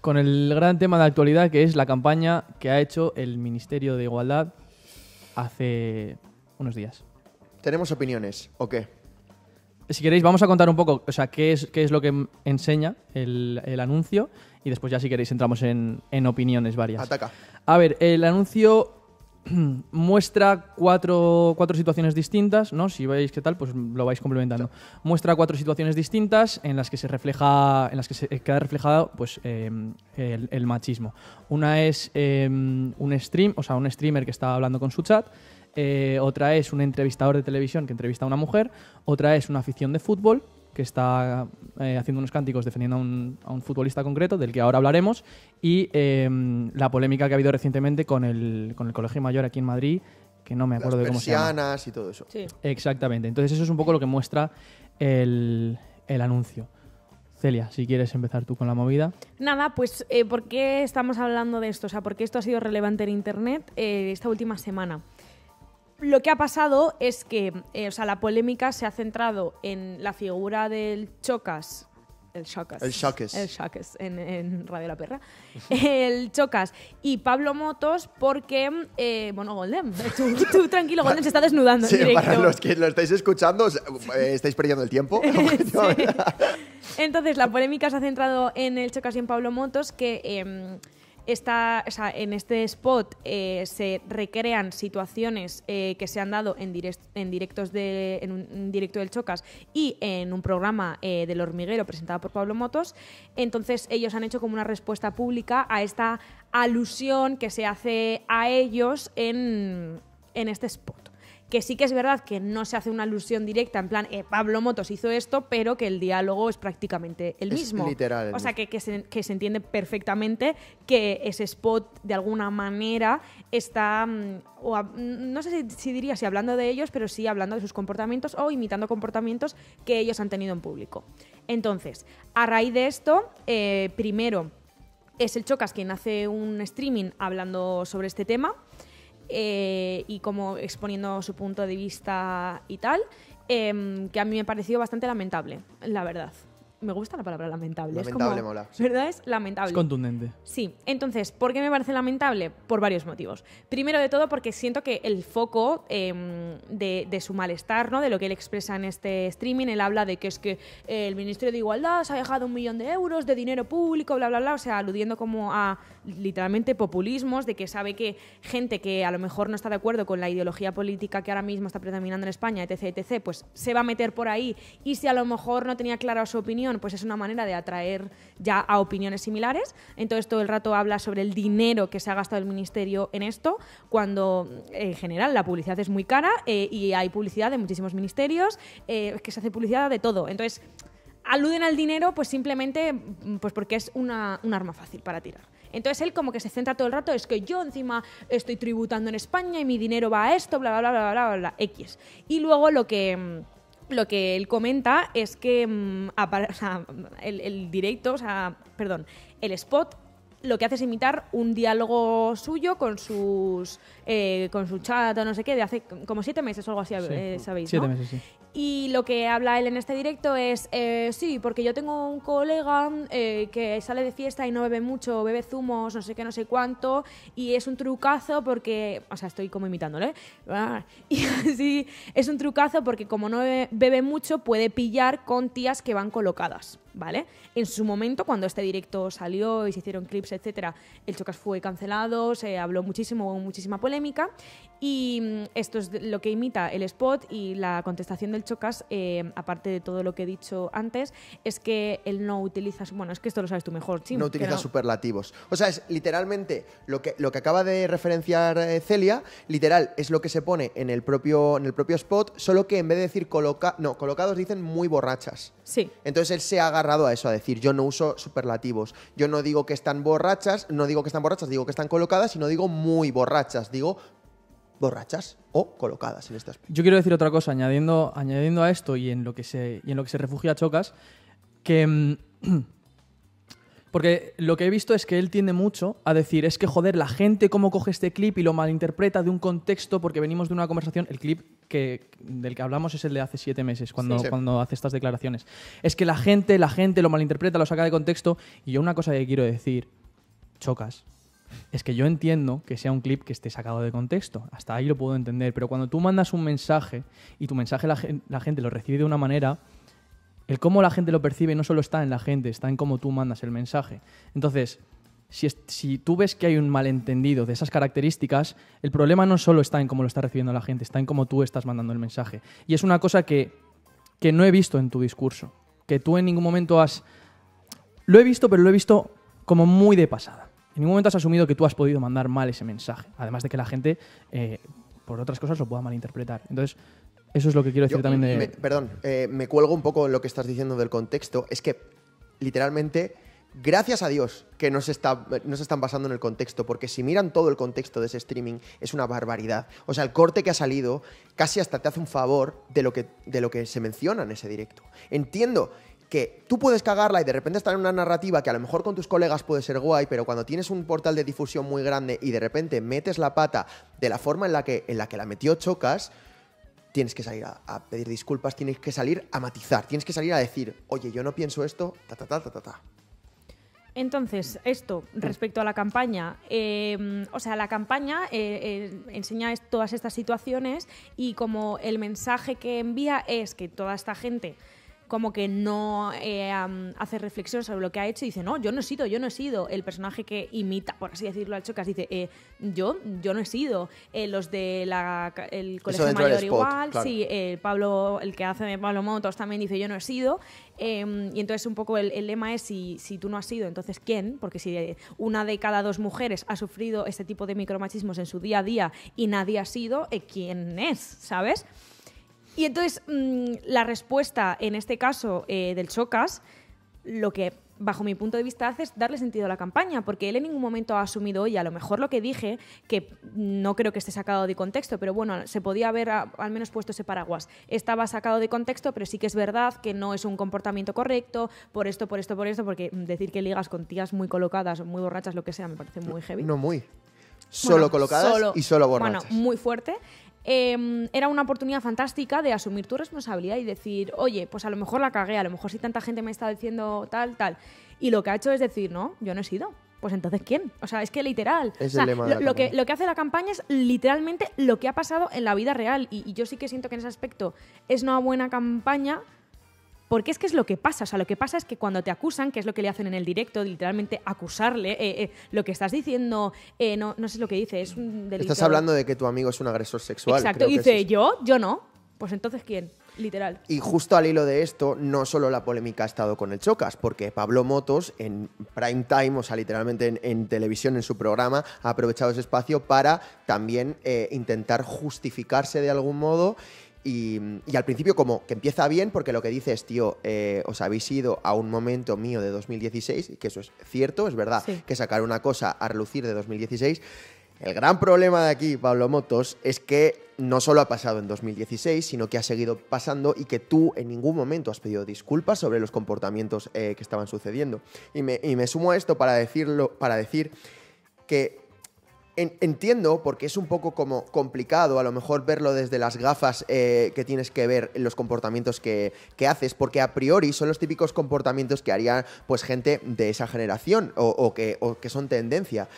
con el gran tema de actualidad que es la campaña que ha hecho el Ministerio de Igualdad hace unos días. ¿Tenemos opiniones o qué? Si queréis, vamos a contar un poco, o sea, qué es, qué es lo que enseña el, anuncio y después ya si queréis entramos en, en opiniones varias. Ataca. A ver, el anuncio muestra cuatro, cuatro, situaciones distintas, ¿no? Si veis qué tal, pues lo vais complementando. Muestra cuatro situaciones distintas en las que se refleja, en las que se eh, queda reflejado, pues, em, el, machismo. Una es em, un stream, o sea, un streamer que estaba hablando con su chat. Eh, otra es un entrevistador de televisión que entrevista a una mujer. Otra es una afición de fútbol que está eh, haciendo unos cánticos defendiendo a un, futbolista concreto, del que ahora hablaremos, y em, la polémica que ha habido recientemente con el, con el Colegio Mayor aquí en Madrid, que no me acuerdo de cómo se llama. y todo eso. Exactamente. Entonces eso es un poco lo que muestra el, anuncio. Celia, si quieres empezar tú con la movida. Nada, pues eh, ¿por qué estamos hablando de esto? O sea, ¿por qué esto ha sido relevante en Internet eh, esta última semana? lo que ha pasado es que, eh, la polémica se ha centrado en la figura del Chocas. El Chocas. El Chocas. El Chocas, en, Radio La Perra. el Chocas y Pablo Motos porque, eh, bueno, Golden, tú, tranquilo, Golden se está desnudando sí, para los que lo estáis escuchando, eh, estáis perdiendo el tiempo. Entonces, la polémica se ha centrado en el Chocas y en Pablo Motos que... Em, en este spot eh, se recrean situaciones eh, que se han dado en, directos un directo del Chocas y en un programa eh, del hormiguero presentado por Pablo Motos. Entonces ellos han hecho como una respuesta pública a esta alusión que se hace a ellos en este spot que sí que es verdad que no se hace una alusión directa en plan eh, Pablo Motos hizo esto, pero que el diálogo es prácticamente el es mismo. Literal. o sea, que, que, se, entiende perfectamente que ese spot de alguna manera está, mm, mm, no sé si, diría si hablando de ellos, pero sí hablando de sus comportamientos o imitando comportamientos que ellos han tenido en público. Entonces, a raíz de esto, eh, primero es el Chocas quien hace un streaming hablando sobre este tema eh, y como exponiendo su punto de vista y tal, em, que a mí me ha parecido bastante lamentable, la verdad me gusta la palabra lamentable. Lamentable es mola. ¿Verdad? Es lamentable. contundente. Sí. Entonces, ¿por qué me parece lamentable? Por varios motivos. Primero de todo, porque siento que el foco em, de, su malestar, ¿no? De lo que él expresa en este streaming, él habla de que es que eh, el Ministerio de Igualdad se ha dejado un millón de euros de dinero público, bla, bla, bla. O sea, aludiendo como a literalmente populismos, de que sabe que gente que a lo mejor no está de acuerdo con la ideología política que ahora mismo está predominando en España, etc, etc, pues se va a meter por ahí. Y si a lo mejor no tenía clara su opinión, pues es una manera de atraer ya a opiniones similares. Entonces todo el rato habla sobre el dinero que se ha gastado el ministerio en esto, cuando en general la publicidad es muy cara eh, y hay publicidad de muchísimos ministerios, eh, que se hace publicidad de todo. Entonces aluden al dinero pues simplemente pues porque es un arma fácil para tirar. Entonces él como que se centra todo el rato, es que yo encima estoy tributando en España y mi dinero va a esto, bla, bla, bla, bla, bla, bla, X. Y luego lo que lo que él comenta es que mm, el, directo, o sea, perdón, el spot lo que hace es imitar un diálogo suyo con sus eh, con su chat o no sé qué de hace como siete meses o algo así eh, sabéis siete meses sí y lo que habla él en este directo es, eh, sí, porque yo tengo un colega eh, que sale de fiesta y no bebe mucho, bebe zumos, no sé qué, no sé cuánto, y es un trucazo porque, o sea, estoy como imitándole, y así, es un trucazo porque como no bebe mucho puede pillar con tías que van colocadas. ¿vale? En su momento, cuando este directo salió y se hicieron clips, etcétera, el Chocas fue cancelado, se habló muchísimo, hubo muchísima polémica. Y mm, esto es lo que imita el spot y la contestación del Chocas, eh, aparte de todo lo que he dicho antes, es que él no utiliza. Bueno, es que esto lo sabes tú mejor, No utiliza superlativos. O sea, es literalmente lo que, lo que acaba de referenciar eh, Celia, literal, es lo que se pone en el propio, en el propio spot, solo que en vez de decir coloca, no, colocados dicen muy borrachas. Sí. Entonces él se agarra a eso, a decir, yo no uso superlativos, yo no digo que están borrachas, no digo que están borrachas, digo que están colocadas y no digo muy borrachas, digo borrachas o colocadas en este aspecto. Yo quiero decir otra cosa, añadiendo, añadiendo a esto y en lo que se, y en lo que se refugia Chocas, que... Mm, Porque lo que he visto es que él tiende mucho a decir, es que joder, la gente cómo coge este clip y lo malinterpreta de un contexto porque venimos de una conversación, el clip que, del que hablamos es el de hace siete meses, cuando, cuando hace estas declaraciones. Es que la gente, la gente lo malinterpreta, lo saca de contexto. Y yo una cosa que quiero decir, chocas, es que yo entiendo que sea un clip que esté sacado de contexto. Hasta ahí lo puedo entender. Pero cuando tú mandas un mensaje y tu mensaje la gente lo recibe de una manera el cómo la gente lo percibe no solo está en la gente, está en cómo tú mandas el mensaje. Entonces, si, tú ves que hay un malentendido de esas características, el problema no solo está en cómo lo está recibiendo la gente, está en cómo tú estás mandando el mensaje. Y es una cosa que, no he visto en tu discurso, que tú en ningún momento has... Lo he visto, pero lo he visto como muy de pasada. En ningún momento has asumido que tú has podido mandar mal ese mensaje, además de que la gente, eh, por otras cosas, lo pueda malinterpretar. Entonces, eso es lo que quiero decir también de... perdón, eh, me cuelgo un poco en lo que estás diciendo del contexto. Es que, literalmente, gracias a Dios que no se, está, están basando en el contexto, porque si miran todo el contexto de ese streaming, es una barbaridad. O sea, el corte que ha salido casi hasta te hace un favor de lo que, de lo que se menciona en ese directo. Entiendo que tú puedes cagarla y de repente estar en una narrativa que a lo mejor con tus colegas puede ser guay, pero cuando tienes un portal de difusión muy grande y de repente metes la pata de la forma en la que, en la, que la metió Chocas, tienes que salir a, pedir disculpas, tienes que salir a matizar, tienes que salir a decir, oye, yo no pienso esto, ta, ta, ta, ta, ta, ta. Entonces, esto mm. respecto a la campaña. Em, o sea, la campaña eh, eh, enseña todas estas situaciones y como el mensaje que envía es que toda esta gente como que no eh, hace reflexión sobre lo que ha hecho y dice, no, yo no he sido, yo no he sido. El personaje que imita, por así decirlo, al Chocas dice, eh, yo, yo no he sido. Eh, los de la, el Colegio Mayor igual, Pablo, el que hace de Pablo Motos también dice, yo no he sido. Em, y entonces un poco el, lema es, si, si, tú no has sido, entonces ¿quién? Porque si una de cada dos mujeres ha sufrido este tipo de micromachismos en su día a día y nadie ha sido, ¿quién es? ¿Sabes? Y entonces mm, la respuesta en este caso eh, del Chocas, lo que bajo mi punto de vista hace es darle sentido a la campaña, porque él en ningún momento ha asumido, y a lo mejor lo que dije, que no creo que esté sacado de contexto, pero bueno, se podía haber ah, al menos puesto ese paraguas. Estaba sacado de contexto, pero sí que es verdad que no es un comportamiento correcto, por esto, por esto, por esto, porque decir que ligas con tías muy colocadas, muy borrachas, lo que sea, me parece muy heavy. No muy. Solo colocadas y solo borrachas. Bueno, muy fuerte. Em, era una oportunidad fantástica de asumir tu responsabilidad y decir, oye, pues a lo mejor la cagué, a lo mejor si tanta gente me está diciendo tal, tal. Y lo que ha hecho es decir, no, yo no he sido. Pues entonces, ¿quién? O sea, es que literal. lo, que, lo que hace la campaña es literalmente lo que ha pasado en la vida real. Y, y yo sí que siento que en ese aspecto es una buena campaña porque es que es lo que pasa. O sea, lo que pasa es que cuando te acusan, que es lo que le hacen en el directo, literalmente acusarle, eh, eh, lo que estás diciendo, eh, no, no sé lo que dice, es un delito. Estás hablando de que tu amigo es un agresor sexual. Exacto, dice yo, yo no. Pues entonces, ¿quién? Literal. Y justo al hilo de esto, no solo la polémica ha estado con el Chocas, porque Pablo Motos en prime time, o sea, literalmente en, televisión, en su programa, ha aprovechado ese espacio para también intentar justificarse de algún modo y, al principio como que empieza bien porque lo que dices, tío, eh, os habéis ido a un momento mío de 2016, Y que eso es cierto, es verdad, que sacar una cosa a relucir de 2016. El gran problema de aquí, Pablo Motos, es que no solo ha pasado en 2016, sino que ha seguido pasando y que tú en ningún momento has pedido disculpas sobre los comportamientos eh, que estaban sucediendo. Y me, sumo a esto para, decirlo, para decir que entiendo, porque es un poco como complicado a lo mejor verlo desde las gafas eh, que tienes que ver los comportamientos que, haces, porque a priori son los típicos comportamientos que haría pues gente de esa generación que, o que son tendencia.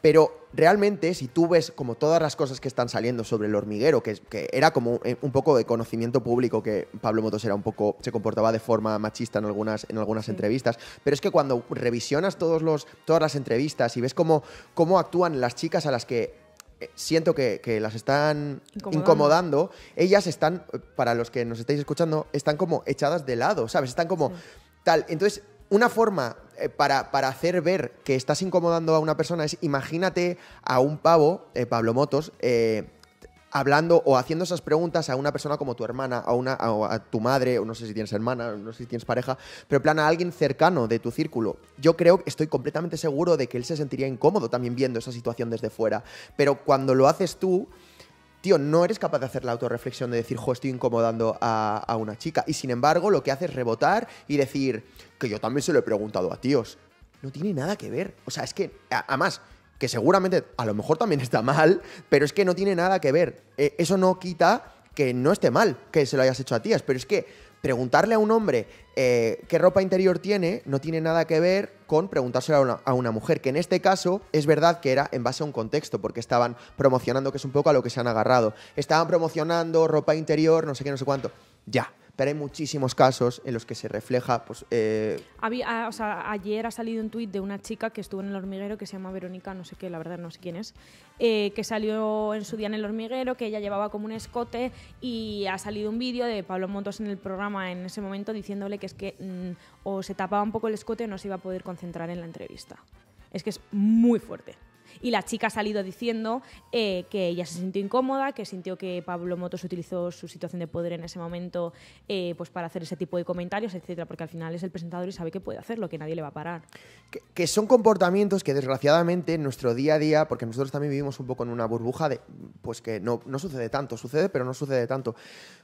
Pero realmente, si tú ves como todas las cosas que están saliendo sobre el hormiguero, que, que era como eh, un poco de conocimiento público que Pablo Motos era un poco, se comportaba de forma machista en algunas, en algunas entrevistas, pero es que cuando revisionas todos los, todas las entrevistas y ves cómo, cómo actúan las chicas a las que eh, siento que, las están incomodando. ellas están, eh, para los que nos estáis escuchando, están como echadas de lado, ¿sabes? Están como tal. Entonces, una forma eh, para, hacer ver que estás incomodando a una persona es imagínate a un pavo, eh, Pablo Motos, eh, hablando o haciendo esas preguntas a una persona como tu hermana, a, una, a, tu madre, o no sé si tienes hermana, no sé si tienes pareja, pero en plan a alguien cercano de tu círculo. Yo creo, estoy completamente seguro de que él se sentiría incómodo también viendo esa situación desde fuera, pero cuando lo haces tú tío, no eres capaz de hacer la autorreflexión de decir, jo, estoy incomodando a, una chica. Y sin embargo, lo que hace es rebotar y decir, que yo también se lo he preguntado a tíos. No tiene nada que ver. O sea, es que, además, que seguramente a lo mejor también está mal, pero es que no tiene nada que ver. E, eso no quita que no esté mal que se lo hayas hecho a tías, pero es que preguntarle a un hombre eh, qué ropa interior tiene no tiene nada que ver con preguntárselo a una, mujer, que en este caso es verdad que era en base a un contexto, porque estaban promocionando, que es un poco a lo que se han agarrado. Estaban promocionando ropa interior, no sé qué, no sé cuánto. Ya, pero hay muchísimos casos en los que se refleja. Pues, eh, ah, ayer ha salido un tuit de una chica que estuvo en el hormiguero que se llama Verónica, no sé qué, la verdad no sé quién es, eh, que salió en su día en el hormiguero, que ella llevaba como un escote y ha salido un vídeo de Pablo Montos en el programa en ese momento diciéndole que es que mm, o se tapaba un poco el escote o no se iba a poder concentrar en la entrevista. Es que es muy fuerte y la chica ha salido diciendo eh, que ella se sintió incómoda, que sintió que Pablo Motos utilizó su situación de poder en ese momento eh, pues para hacer ese tipo de comentarios, etcétera, porque al final es el presentador y sabe que puede hacerlo, que nadie le va a parar. Que, son comportamientos que desgraciadamente en nuestro día a día, porque nosotros también vivimos un poco en una burbuja de pues que no, no sucede tanto, sucede pero no sucede tanto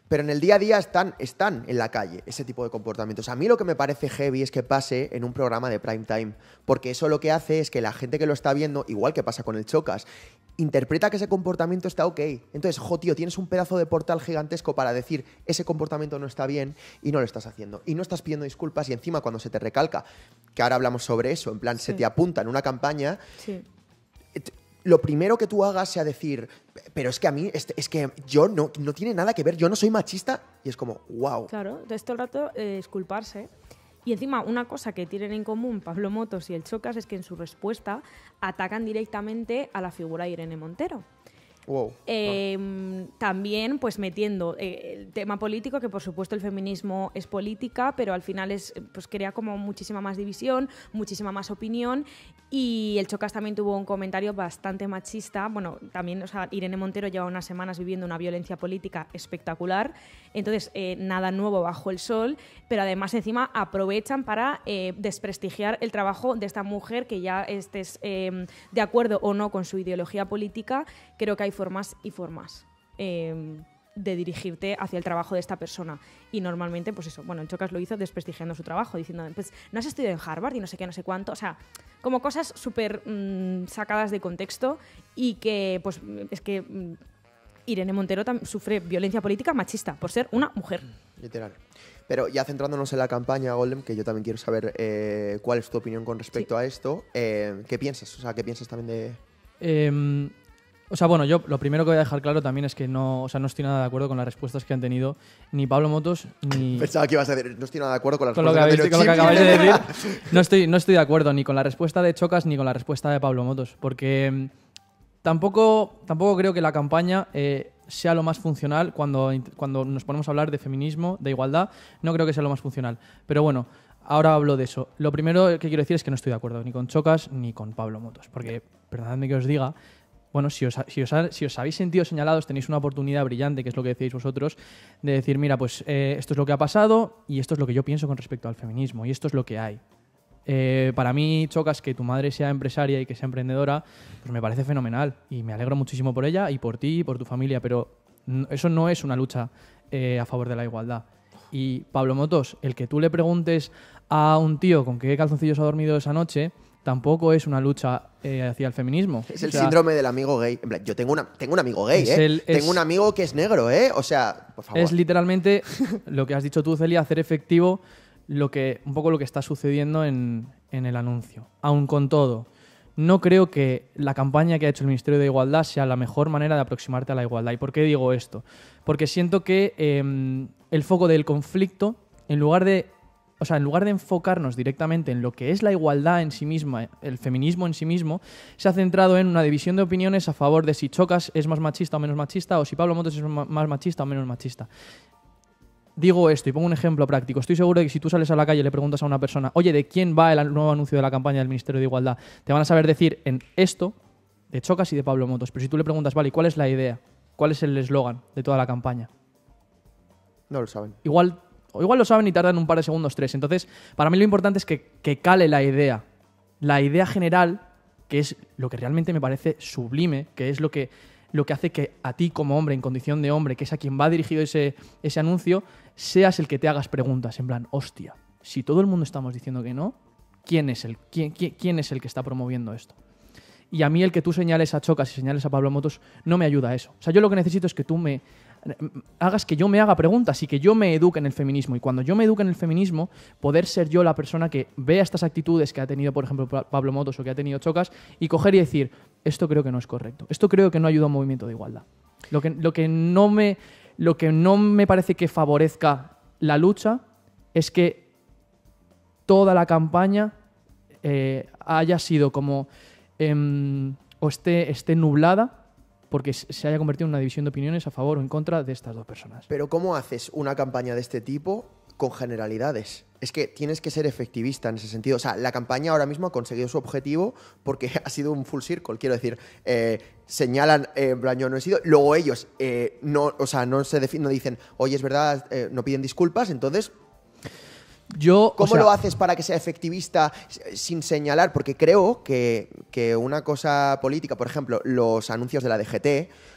pero en el día a día están, están en la calle ese tipo de comportamientos. A mí lo que me parece heavy es que pase en un programa de prime time, porque eso lo que hace es que la gente que lo está viendo, igual que pasa con el Chocas, interpreta que ese comportamiento está ok. Entonces, jo, tío, tienes un pedazo de portal gigantesco para decir ese comportamiento no está bien y no lo estás haciendo. Y no estás pidiendo disculpas y encima cuando se te recalca, que ahora hablamos sobre eso, en plan, se te apunta en una campaña, lo primero que tú hagas sea decir, pero es que a mí, este, es, que yo no, no tiene nada que ver, yo no soy machista, y es como, wow. Claro, de esto el rato eh, es culparse. Y encima, una cosa que tienen en común Pablo Motos y el Chocas es que en su respuesta atacan directamente a la figura de Irene Montero. Em, también, pues metiendo eh, el tema político, que por supuesto el feminismo es política, pero al final es, pues crea como muchísima más división, muchísima más opinión. Y el Chocas también tuvo un comentario bastante machista. Bueno, también, o sea, Irene Montero lleva unas semanas viviendo una violencia política espectacular. Entonces, eh, nada nuevo bajo el sol, pero además encima aprovechan para eh, desprestigiar el trabajo de esta mujer que ya estés em, de acuerdo o no con su ideología política. Creo que hay formas y formas. Em, de dirigirte hacia el trabajo de esta persona. Y normalmente, pues eso, bueno, el Chocas lo hizo desprestigiando su trabajo, diciendo, pues no has estudiado en Harvard y no sé qué, no sé cuánto. O sea, como cosas súper mm, sacadas de contexto y que, pues, es que mm, Irene Montero sufre violencia política machista por ser una mujer. Literal. Pero ya centrándonos en la campaña, Golem, que yo también quiero saber eh, cuál es tu opinión con respecto a esto, eh, ¿qué piensas? O sea, ¿qué piensas también de...? Eh, o sea, bueno, yo lo primero que voy a dejar claro también es que no, o sea, no estoy nada de acuerdo con las respuestas que han tenido ni Pablo Motos ni. Pensaba que ibas a decir, no estoy nada de acuerdo con las respuestas que, de decir. No estoy, no estoy de acuerdo ni con la respuesta de Chocas ni con la respuesta de Pablo Motos, porque mm, tampoco, tampoco creo que la campaña. Eh, sea lo más funcional cuando, cuando nos ponemos a hablar de feminismo, de igualdad, no creo que sea lo más funcional. Pero bueno, ahora hablo de eso. Lo primero que quiero decir es que no estoy de acuerdo ni con Chocas ni con Pablo Motos, porque perdonadme que os diga, bueno, si os, habéis sentido señalados, tenéis una oportunidad brillante, que es lo que decíais vosotros, de decir, mira, pues eh, esto es lo que ha pasado y esto es lo que yo pienso con respecto al feminismo y esto es lo que hay. Eh, para mí, Chocas, que tu madre sea empresaria y que sea emprendedora, pues me parece fenomenal y me alegro muchísimo por ella y por ti y por tu familia, pero eso no es una lucha eh, a favor de la igualdad. Y Pablo Motos, el que tú le preguntes a un tío con qué calzoncillos ha dormido esa noche, tampoco es una lucha eh, hacia el feminismo. Es el síndrome del amigo gay. yo tengo, una, tengo un amigo gay, ¿eh? tengo un amigo que es negro, ¿eh? O sea, por favor. Es literalmente lo que has dicho tú, Celia, hacer efectivo lo que, un poco lo que está sucediendo en, el anuncio. Aún con todo, no creo que la campaña que ha hecho el Ministerio de Igualdad sea la mejor manera de aproximarte a la igualdad. ¿Y por qué digo esto? Porque siento que em, el foco del conflicto, en lugar de o sea, en lugar de enfocarnos directamente en lo que es la igualdad en sí misma, el feminismo en sí mismo, se ha centrado en una división de opiniones a favor de si Chocas es más machista o menos machista, o si Pablo Motos es más machista o menos machista. Digo esto y pongo un ejemplo práctico. Estoy seguro de que si tú sales a la calle y le preguntas a una persona, oye, ¿de quién va el nuevo anuncio de la campaña del Ministerio de Igualdad? Te van a saber decir en esto, de Chocas y de Pablo Motos. Pero si tú le preguntas, vale, cuál es la idea? ¿Cuál es el eslogan de toda la campaña? No lo saben. Igual o igual lo saben y tardan un par de segundos, tres. Entonces, para mí lo importante es que, cale la idea. La idea general, que es lo que realmente me parece sublime, que es lo que, lo que hace que a ti como hombre, en condición de hombre, que es a quien va dirigido ese, ese anuncio, seas el que te hagas preguntas. En plan, hostia, si todo el mundo estamos diciendo que no, ¿quién es el, quién, quién, quién es el que está promoviendo esto? Y a mí el que tú señales a Chocas y señales a Pablo Motos no me ayuda a eso. O sea, yo lo que necesito es que tú me, hagas que yo me haga preguntas y que yo me eduque en el feminismo. Y cuando yo me eduque en el feminismo, poder ser yo la persona que vea estas actitudes que ha tenido, por ejemplo, Pablo Motos o que ha tenido Chocas y coger y decir, esto creo que no es correcto, esto creo que no ayuda a un movimiento de igualdad. Lo que, lo que, no, me, lo que no me parece que favorezca la lucha es que toda la campaña eh, haya sido como... Em, o esté, esté nublada porque se haya convertido en una división de opiniones a favor o en contra de estas dos personas. Pero ¿cómo haces una campaña de este tipo con generalidades? Es que tienes que ser efectivista en ese sentido. O sea, la campaña ahora mismo ha conseguido su objetivo porque ha sido un full circle. Quiero decir, eh, señalan, eh, yo no he sido, luego ellos eh, no, o sea, no, se no dicen, oye, es verdad, eh, no piden disculpas, entonces ¿Cómo lo haces para que sea efectivista sin señalar? Porque creo que, una cosa política, por ejemplo, los anuncios de la DGT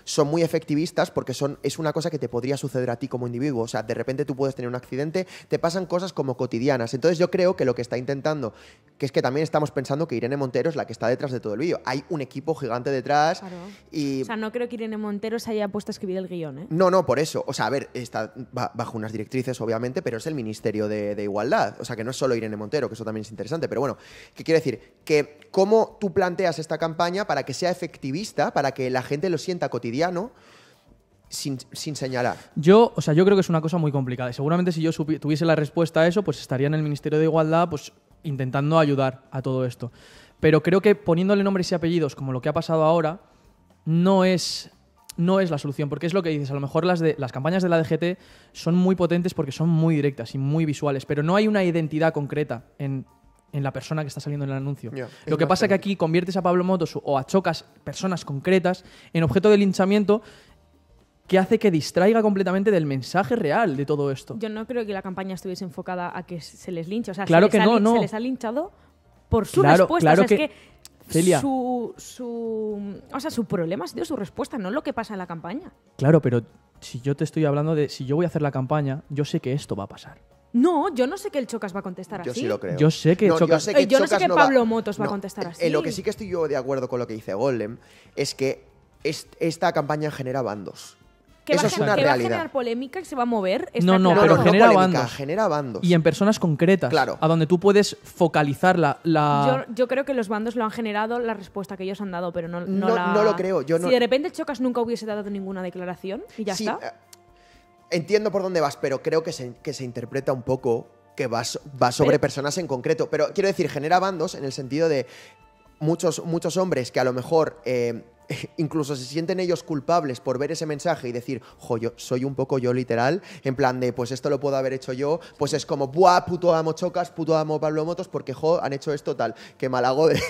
son muy efectivistas porque son, es una cosa que te podría suceder a ti como individuo. O sea, de repente tú puedes tener un accidente, te pasan cosas como cotidianas. Entonces yo creo que lo que está intentando, que es que también estamos pensando que Irene Montero es la que está detrás de todo el vídeo. Hay un equipo gigante detrás claro. O sea, no creo que Irene Montero se haya puesto a escribir el guión, ¿eh? No, no, por eso. O sea, a ver, está bajo unas directrices, obviamente, pero es el Ministerio de, Igualdad. O sea, que no es solo Irene Montero, que eso también es interesante. Pero bueno, ¿qué quiere decir? Que cómo tú planteas esta campaña para que sea efectivista, para que la gente lo sienta cotidiano sin, sin, señalar. Yo, o sea, yo creo que es una cosa muy complicada. Y seguramente si yo tuviese la respuesta a eso, pues estaría en el Ministerio de Igualdad, pues intentando ayudar a todo esto. Pero creo que poniéndole nombres y apellidos, como lo que ha pasado ahora, no es no es la solución, porque es lo que dices, a lo mejor las, las campañas de la DGT son muy potentes porque son muy directas y muy visuales, pero no hay una identidad concreta en en la persona que está saliendo en el anuncio. Lo que pasa es que aquí conviertes a Pablo Motos o a Chocas, personas concretas, en objeto de linchamiento que hace que distraiga completamente del mensaje real de todo esto. Yo no creo que la campaña estuviese enfocada a que se les linche. O sea, claro se, que les no, no. se les ha linchado por su respuesta. Es que Su, su, o sea, su problema ha sido su respuesta, no lo que pasa en la campaña. Claro, pero si yo te estoy hablando de si yo voy a hacer la campaña, yo sé que esto va a pasar. No, yo no sé que el Chocas va a contestar así. Yo sí lo creo. Yo sé que no, Chocas... Eh, yo, sé que no sé que Pablo Motos va a contestar eh, así. En lo que sí que estoy yo de acuerdo con lo que dice Golem es que esta campaña genera bandos. Que Eso es una realidad. va a generar polémica, y se va a mover. No, no, pero genera bandos. Genera Y en personas concretas. Claro. A donde tú puedes focalizar la. Yo, creo que los bandos lo han generado la respuesta que ellos han dado, pero no, no, no lo creo. si de repente Chocas nunca hubiese dado ninguna declaración y ya está. Eh, entiendo por dónde vas, pero creo que se, que se interpreta un poco que va, sobre personas en concreto. Pero quiero decir, genera bandos en el sentido de muchos, muchos hombres que a lo mejor eh, incluso se sienten ellos culpables por ver ese mensaje y decir, jo, yo soy un poco yo literal, en plan de, pues esto lo puedo haber hecho yo, pues es como, buah, puto amo Chocas, puto amo Pablo Motos, porque jo, han hecho esto tal, que malago de...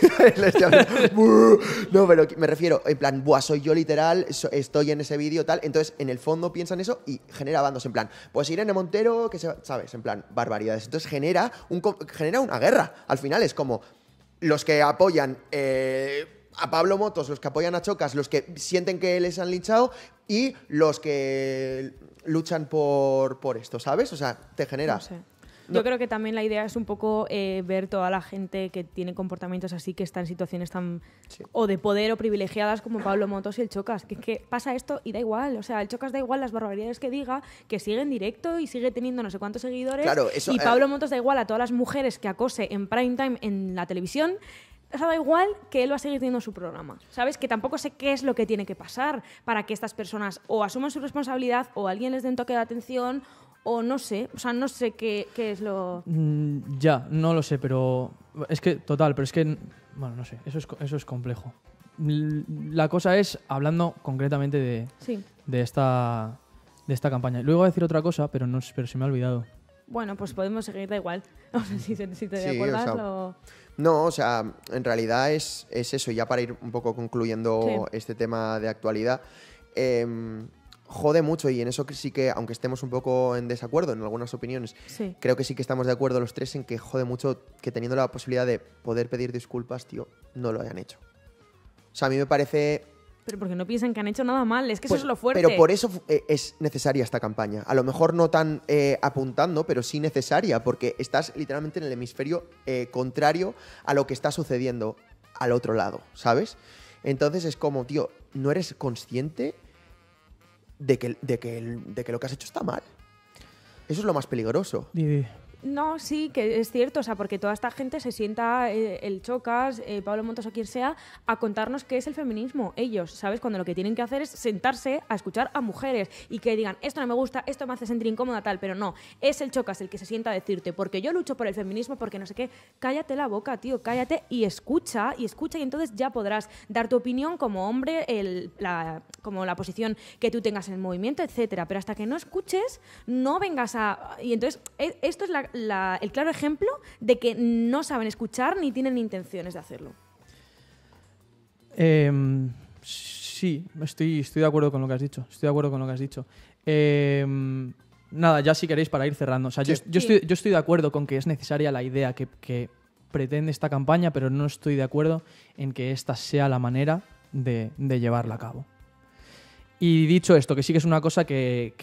no, pero me refiero, en plan, buah, soy yo literal, estoy en ese vídeo tal, entonces en el fondo piensan eso y genera bandos, en plan, pues Irene Montero, que se, sabes, en plan, barbaridades, entonces genera, un, genera una guerra, al final es como... Los que apoyan eh, a Pablo Motos, los que apoyan a Chocas, los que sienten que les han linchado y los que luchan por, por esto, ¿sabes? O sea, te genera. Yo creo que también la idea es un poco eh, ver toda la gente que tiene comportamientos así, que está en situaciones tan o de poder o privilegiadas como Pablo Motos y el Chocas. Que, que pasa esto y da igual. O sea, el Chocas da igual las barbaridades que diga, que sigue en directo y sigue teniendo no sé cuántos seguidores. y eh, Pablo Motos da igual a todas las mujeres que acose en prime time en la televisión o da igual que él va a seguir teniendo su programa. ¿Sabes? Que tampoco sé qué es lo que tiene que pasar para que estas personas o asuman su responsabilidad o alguien les dé un toque de atención o no sé. O sea, no sé qué, es lo. Mm, ya, no lo sé, pero. Es que, total, pero es que. Bueno, no sé. Eso es, eso es complejo. Mm, la cosa es, hablando concretamente de, de, esta, de esta campaña. Luego voy a decir otra cosa, pero, no, pero se me ha olvidado. Bueno, pues podemos seguir, da igual. No sé si, te sí, no, o sea, en realidad es, es eso, ya para ir un poco concluyendo este tema de actualidad. Em, jode mucho y en eso sí que, aunque estemos un poco en desacuerdo en algunas opiniones, creo que sí que estamos de acuerdo los tres en que jode mucho que teniendo la posibilidad de poder pedir disculpas, tío, no lo hayan hecho. O sea, a mí me parece pero porque no piensan que han hecho nada mal, es que eso pues, es lo fuerte. Pero por eso eh, es necesaria esta campaña. A lo mejor no tan eh, apuntando, pero sí necesaria, porque estás literalmente en el hemisferio eh, contrario a lo que está sucediendo al otro lado, ¿sabes? Entonces es como, tío, no eres consciente de que, lo que has hecho está mal. Eso es lo más peligroso. No, sí, que es cierto, o sea, porque toda esta gente se sienta, eh, el Chocas, eh, Pablo Montos o quien sea, a contarnos qué es el feminismo. Ellos, ¿sabes? Cuando lo que tienen que hacer es sentarse a escuchar a mujeres y que digan, esto no me gusta, esto me hace sentir incómoda, tal, pero no, es el Chocas el que se sienta a decirte, porque yo lucho por el feminismo, porque no sé qué, cállate la boca, tío, cállate y escucha, y escucha, y entonces ya podrás dar tu opinión como hombre, el, como la posición que tú tengas en el movimiento, etcétera. Pero hasta que no escuches, no vengas a. Y entonces, e, esto es la el claro ejemplo de que no saben escuchar ni tienen intenciones de hacerlo. Em, sí, estoy, estoy de acuerdo con lo que has dicho. Estoy de acuerdo con lo que has dicho. Em, nada, ya si queréis para ir cerrando. O sea, yo, estoy, de acuerdo con que es necesaria la idea que, pretende esta campaña, pero no estoy de acuerdo en que esta sea la manera de, llevarla a cabo. Y dicho esto, que sí que es una cosa que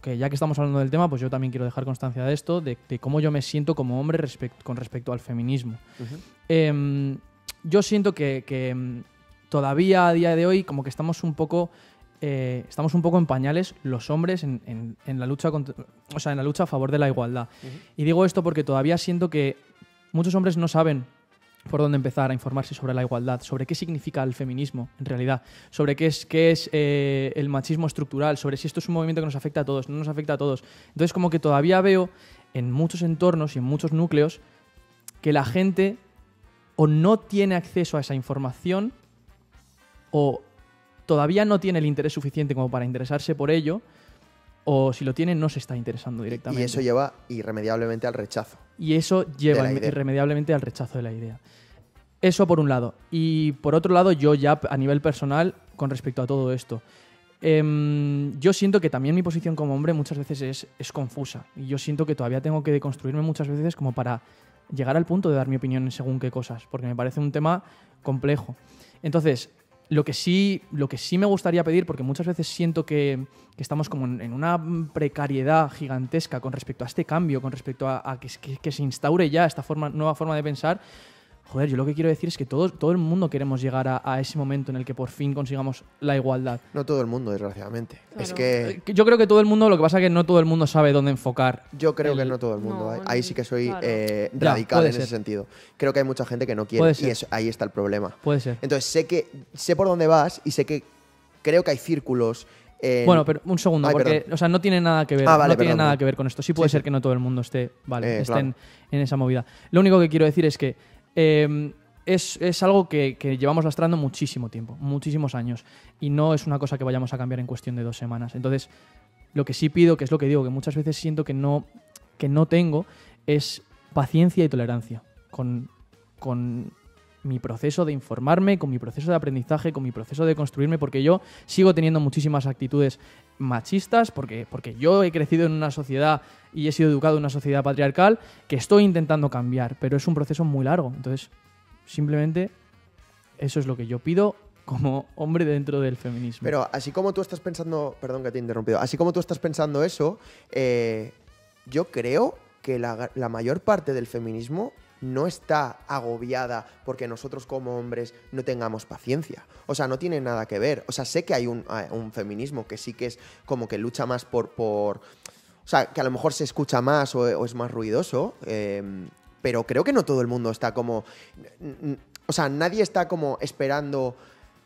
que ya que estamos hablando del tema, pues yo también quiero dejar constancia de esto, de, cómo yo me siento como hombre con respecto al feminismo. Em, yo siento que, em, todavía a día de hoy como que estamos un poco... Eh, estamos un poco en pañales los hombres en, la lucha o en la lucha a favor de la igualdad. Y digo esto porque todavía siento que muchos hombres no saben por dónde empezar a informarse sobre la igualdad, sobre qué significa el feminismo en realidad, sobre qué es, es eh, el machismo estructural, sobre si esto es un movimiento que nos afecta a todos, no nos afecta a todos. Entonces como que todavía veo en muchos entornos y en muchos núcleos que la gente o no tiene acceso a esa información o todavía no tiene el interés suficiente como para interesarse por ello o si lo tiene no se está interesando directamente. Y eso lleva irremediablemente al rechazo. Y eso lleva irremediablemente al rechazo de la idea. Eso por un lado. Y por otro lado, yo ya a nivel personal, con respecto a todo esto, em, yo siento que también mi posición como hombre muchas veces es, es confusa. Y yo siento que todavía tengo que deconstruirme muchas veces como para llegar al punto de dar mi opinión según qué cosas, porque me parece un tema complejo. Entonces, lo que, sí, lo que sí me gustaría pedir, porque muchas veces siento que, estamos como en, una precariedad gigantesca con respecto a este cambio, con respecto a, que, se instaure ya esta nueva forma de pensar, joder, yo lo que quiero decir es que todo, todo el mundo queremos llegar a, ese momento en el que por fin consigamos la igualdad. No todo el mundo, desgraciadamente. Es que... Eh, yo creo que todo el mundo, lo que pasa es que no todo el mundo sabe dónde enfocar. Yo creo que no todo el mundo. ¿eh? ahí sí que soy eh, radical en ese sentido. Creo que hay mucha gente que no quiere y ahí está el problema. Puede ser. Entonces sé que sé por dónde vas y sé que creo que hay círculos bueno, pero un segundo, porque o sea, no tiene nada que ver, ah, no tiene nada que ver con esto. Sí puede ser que no todo el mundo esté, vale, en, esa movida. Lo único que quiero decir es que Em, es, algo que, llevamos lastrando muchísimo tiempo, muchísimos años, y no es una cosa que vayamos a cambiar en cuestión de dos semanas. Entonces, lo que sí pido, que es lo que digo, que muchas veces siento que no, que no tengo, es paciencia y tolerancia con mi proceso de informarme, con mi proceso de aprendizaje, con mi proceso de construirme, porque yo sigo teniendo muchísimas actitudes machistas, porque, porque yo he crecido en una sociedad y he sido educado en una sociedad patriarcal que estoy intentando cambiar, pero es un proceso muy largo. Entonces, simplemente eso es lo que yo pido como hombre dentro del feminismo. Pero así como tú estás pensando, perdón que te he interrumpido, así como tú estás pensando eso, eh, yo creo que la, la mayor parte del feminismo no está agobiada porque nosotros como hombres no tengamos paciencia. O sea, no tiene nada que ver. O sea, sé que hay un, ah, feminismo que sí que es como que lucha más por... o sea, que a lo mejor se escucha más o, es más ruidoso, eh, pero creo que no todo el mundo está como... O sea, nadie está como esperando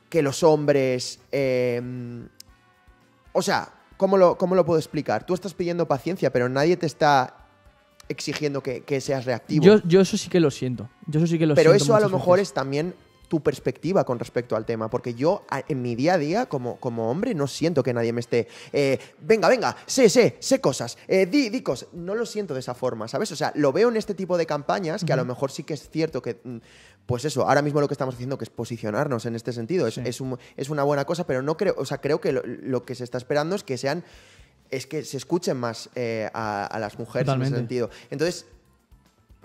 que los hombres... Em, o sea, ¿cómo lo puedo explicar? Tú estás pidiendo paciencia, pero nadie te está exigiendo que, seas reactivo. Yo, eso sí que lo siento. Yo sí que lo Pero eso a lo mejor es también tu perspectiva con respecto al tema, porque yo en mi día a día como, como hombre no siento que nadie me esté, eh, venga, venga, sé, sé, sé cosas, eh, di, cosas, no lo siento de esa forma, ¿sabes? O sea, lo veo en este tipo de campañas que a lo mejor sí que es cierto que, mm, pues eso, ahora mismo lo que estamos haciendo que es posicionarnos en este sentido, es, es, una buena cosa, pero no creo, o sea, creo que lo que se está esperando es que sean es que se escuchen más eh, a, las mujeres en ese sentido. Entonces,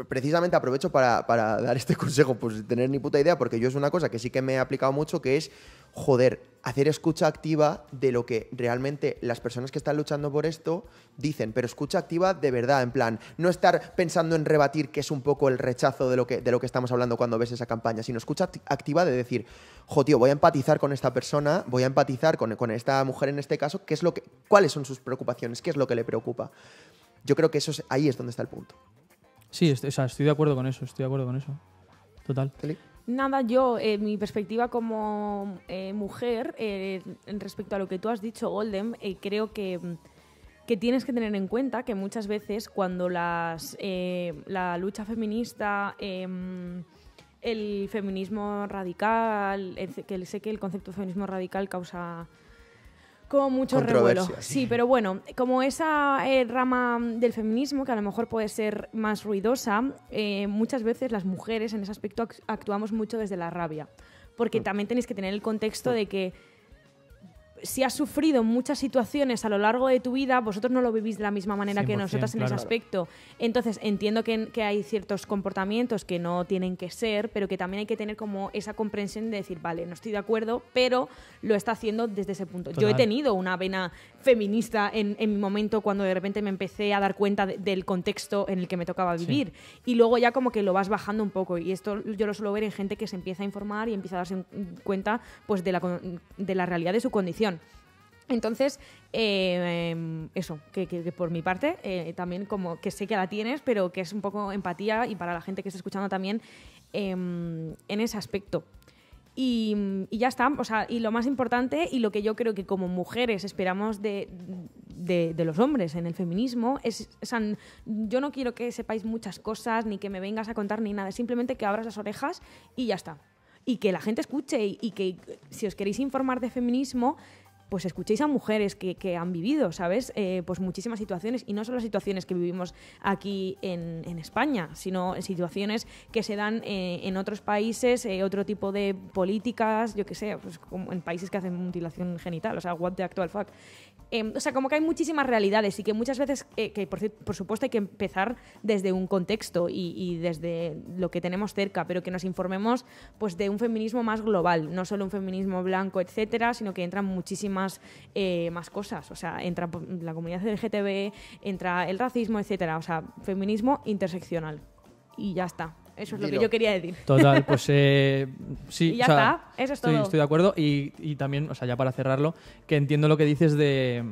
precisamente aprovecho para, para, dar este consejo, pues sin tener ni puta idea, porque yo es una cosa que sí que me he aplicado mucho, que es joder, hacer escucha activa de lo que realmente las personas que están luchando por esto dicen, pero escucha activa de verdad, en plan, no estar pensando en rebatir que es un poco el rechazo de lo que, de lo que estamos hablando cuando ves esa campaña, sino escucha activa de decir, jo, tío, voy a empatizar con esta persona, voy a empatizar con, esta mujer en este caso, ¿qué es lo que, cuáles son sus preocupaciones, qué es lo que le preocupa. Yo creo que eso es, ahí es donde está el punto. Sí, estoy, o sea, estoy de acuerdo con eso, estoy de acuerdo con eso. Total. Nada, yo, eh, mi perspectiva como eh, mujer, eh, respecto a lo que tú has dicho, Golden, creo que, que, tienes que tener en cuenta que muchas veces cuando las, la lucha feminista, em, el feminismo radical, que sé que el concepto de feminismo radical causa con mucho revuelo. Sí, pero bueno, como esa eh, rama del feminismo, que a lo mejor puede ser más ruidosa, eh, muchas veces las mujeres en ese aspecto actuamos mucho desde la rabia. Porque mm. también tenéis que tener el contexto mm. de que si has sufrido muchas situaciones a lo largo de tu vida, vosotros no lo vivís de la misma manera que nosotras en ese aspecto. Entonces, entiendo que, hay ciertos comportamientos que no tienen que ser, pero que también hay que tener como esa comprensión de decir, vale, no estoy de acuerdo, pero lo está haciendo desde ese punto. Yo he tenido una vena feminista en, en, mi momento cuando de repente me empecé a dar cuenta del contexto en el que me tocaba vivir. Y luego ya como que lo vas bajando un poco. Y esto yo lo suelo ver en gente que se empieza a informar y empieza a darse cuenta pues, de la realidad de su condición entonces, eh, em, eso, que, por mi parte, eh, también como que sé que la tienes, pero que es un poco empatía y para la gente que está escuchando también em, en ese aspecto. Y, ya está, o sea, y lo más importante y lo que yo creo que como mujeres esperamos de, de los hombres en el feminismo es, o yo no quiero que sepáis muchas cosas ni que me vengas a contar ni nada, simplemente que abras las orejas y ya está y que la gente escuche y, que si os queréis informar de feminismo, pues escuchéis a mujeres que, han vivido, ¿sabes? Eh, pues muchísimas situaciones, y no solo situaciones que vivimos aquí en, España, sino situaciones que se dan eh, en otros países, eh, otro tipo de políticas, yo qué sé, pues como en países que hacen mutilación genital, o sea, what the actual fuck. Em, o sea, como que hay muchísimas realidades y que muchas veces, eh, por, supuesto hay que empezar desde un contexto y, desde lo que tenemos cerca, pero que nos informemos pues de un feminismo más global, no solo un feminismo blanco, etcétera, sino que entran muchísimas eh, más cosas. O sea, entra la comunidad LGTB, entra el racismo, etcétera. O sea, feminismo interseccional. Y ya está. Eso es lo que yo quería decir. Total, pues eh, sí. ya está, eso es estoy, todo. Estoy de acuerdo y, y, también, o sea, ya para cerrarlo, que entiendo lo que dices de,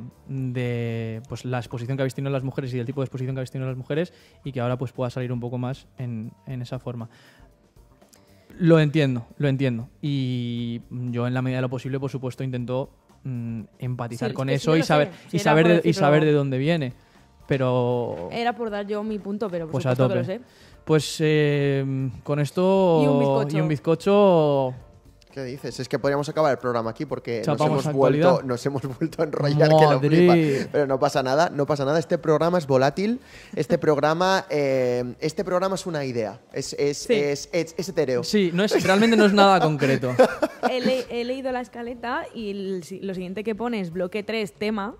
pues, la exposición que habéis tenido las mujeres y del tipo de exposición que habéis tenido las mujeres y que ahora pues pueda salir un poco más en, esa forma. Lo entiendo, lo entiendo. Y yo en la medida de lo posible, por supuesto, intento mm, empatizar con eso y saber, y, saber de, y saber de dónde viene. Pero... Era por dar yo mi punto, pero por pues supuesto a que lo sé. Pues em, con esto y un bizcocho, ¿Qué dices? Es que podríamos acabar el programa aquí porque nos hemos, vuelto, nos vuelto, a enrollar que flipa. Pero no pasa nada, no pasa nada. Este programa es volátil. Este programa, em, este programa es una idea. Es, es, etéreo. Sí, no es, realmente no es nada concreto. He, leído la escaleta y lo siguiente que pone es bloque 3, tema.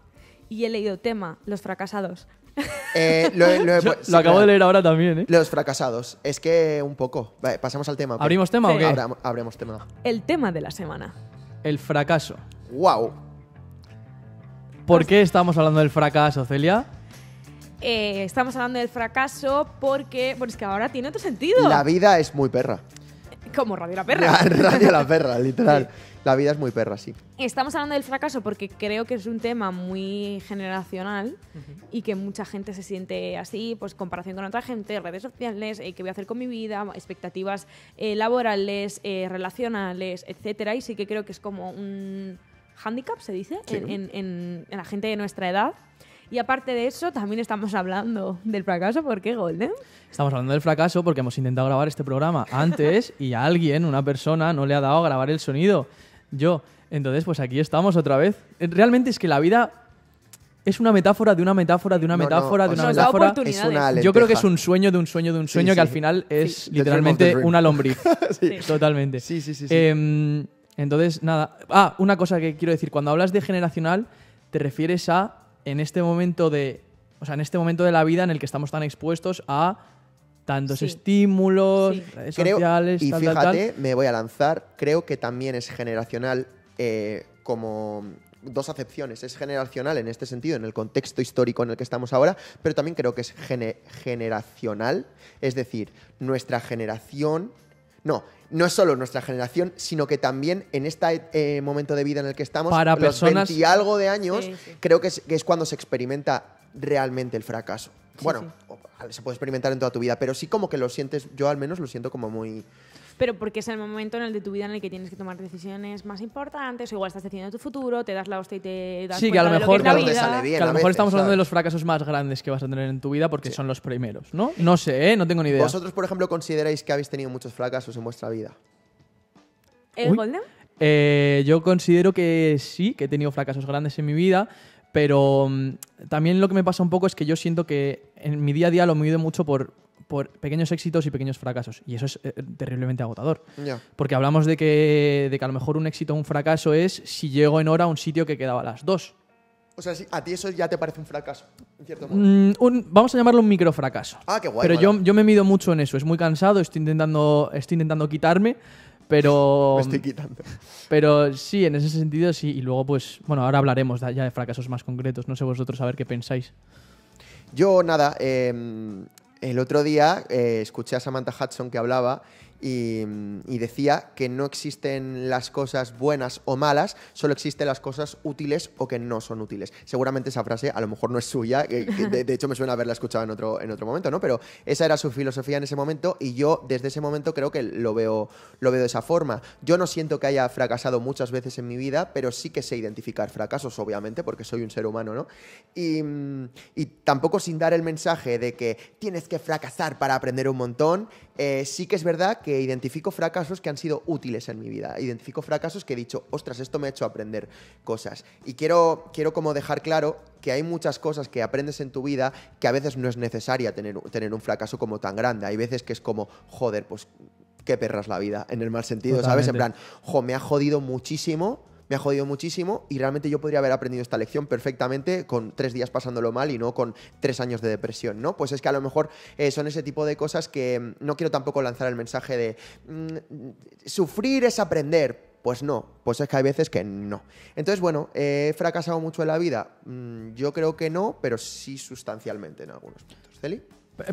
Y he leído tema, los fracasados. Eh, lo, acabo de leer ahora también, ¿eh? Los fracasados. Es que un poco. pasamos al tema. ¿Abrimos tema o qué? tema. El tema de la semana. El fracaso. ¡Wow! ¿Por qué estamos hablando del fracaso, Celia? Eh, estamos hablando del fracaso porque. Bueno, es que ahora tiene otro sentido. La vida es muy perra. Como Radio La Perra. radio La Perra, literal. La vida es muy perra, sí. Estamos hablando del fracaso porque creo que es un tema muy generacional y que mucha gente se siente así, pues comparación con otra gente, redes sociales, eh, qué voy a hacer con mi vida, expectativas eh, laborales, eh, relacionales, etcétera. Y sí que creo que es como un handicap, se dice, en, la gente de nuestra edad. Y aparte de eso, también estamos hablando del fracaso. ¿Por qué, Golden? Estamos hablando del fracaso porque hemos intentado grabar este programa antes y a alguien, una persona, no le ha dado a grabar el sonido yo. Entonces, pues aquí estamos otra vez. Eh, realmente es que la vida es una metáfora de una metáfora de una metáfora de una metáfora. Es una Yo creo que es un sueño de un sueño de un sueño que al final es literalmente una lombriz. Totalmente. Sí, sí, sí. Em, entonces, nada. Ah, una cosa que quiero decir. Cuando hablas de generacional, te refieres a en este momento de. O sea, en este momento de la vida en el que estamos tan expuestos a tantos estímulos sociales. y fíjate, me voy a lanzar, creo que también es generacional eh, como dos acepciones. Es generacional en este sentido, en el contexto histórico en el que estamos ahora, pero también creo que es generacional. Es decir, nuestra generación... No, no es solo nuestra generación, sino que también en este eh, momento de vida en el que estamos, para los personas... algo de años, creo que es cuando se experimenta realmente el fracaso bueno, se puede experimentar en toda tu vida, pero sí como que lo sientes, yo al menos lo siento como muy... Pero porque es el momento en el de tu vida en el que tienes que tomar decisiones más importantes, o igual estás decidiendo tu futuro, te das la hostia y te das sí, a lo mejor, la Sí, que a lo mejor estamos hablando de los fracasos más grandes que vas a tener en tu vida porque son los primeros, ¿no? No sé, ¿eh? no tengo ni idea. ¿Vosotros, por ejemplo, consideráis que habéis tenido muchos fracasos en vuestra vida? ¿El Golden? Eh, yo considero que sí, que he tenido fracasos grandes en mi vida, pero mm, también lo que me pasa un poco es que yo siento que en mi día a día lo mido mucho por, pequeños éxitos y pequeños fracasos. Y eso es eh, terriblemente agotador. Porque hablamos de que, que a lo mejor un éxito o un fracaso es si llego en hora a un sitio que quedaba a las dos. O sea, a ti eso ya te parece un fracaso, mm, vamos a llamarlo un microfracaso. Ah, qué guay. Pero yo, me mido mucho en eso. Es muy cansado, estoy intentando, estoy intentando quitarme, pero. estoy mm, quitando. Pero sí, en ese sentido sí. Y luego, pues, bueno, ahora hablaremos ya de fracasos más concretos. No sé vosotros a ver qué pensáis. Yo, nada. Em, el otro día eh, escuché a Samantha Hudson que hablaba y, decía que no existen las cosas buenas o malas, solo existen las cosas útiles o que no son útiles. Seguramente esa frase a lo mejor no es suya, de, hecho me suena haberla escuchado en otro, en otro momento, ¿no? Pero esa era su filosofía en ese momento y yo desde ese momento creo que lo veo, lo veo de esa forma. Yo no siento que haya fracasado muchas veces en mi vida, pero sí que sé identificar fracasos, obviamente, porque soy un ser humano, ¿no? Y, y tampoco sin dar el mensaje de que tienes que fracasar para aprender un montón, eh, sí que es verdad que identifico fracasos que han sido útiles en mi vida. Identifico fracasos que he dicho, ostras, esto me ha hecho aprender cosas. Y quiero, quiero como dejar claro que hay muchas cosas que aprendes en tu vida que a veces no es necesaria tener, tener un fracaso como tan grande. Hay veces que es como, joder, pues qué perras la vida, en el mal sentido, ¿sabes? En plan, me ha jodido muchísimo me ha jodido muchísimo y realmente yo podría haber aprendido esta lección perfectamente con tres días pasándolo mal y no con tres años de depresión, ¿no? Pues es que a lo mejor eh, son ese tipo de cosas que mm, no quiero tampoco lanzar el mensaje de mm, sufrir es aprender, pues no, pues es que hay veces que no. Entonces, bueno, eh, ¿he fracasado mucho en la vida? Mm, yo creo que no, pero sí sustancialmente en algunos puntos. ¿Celi?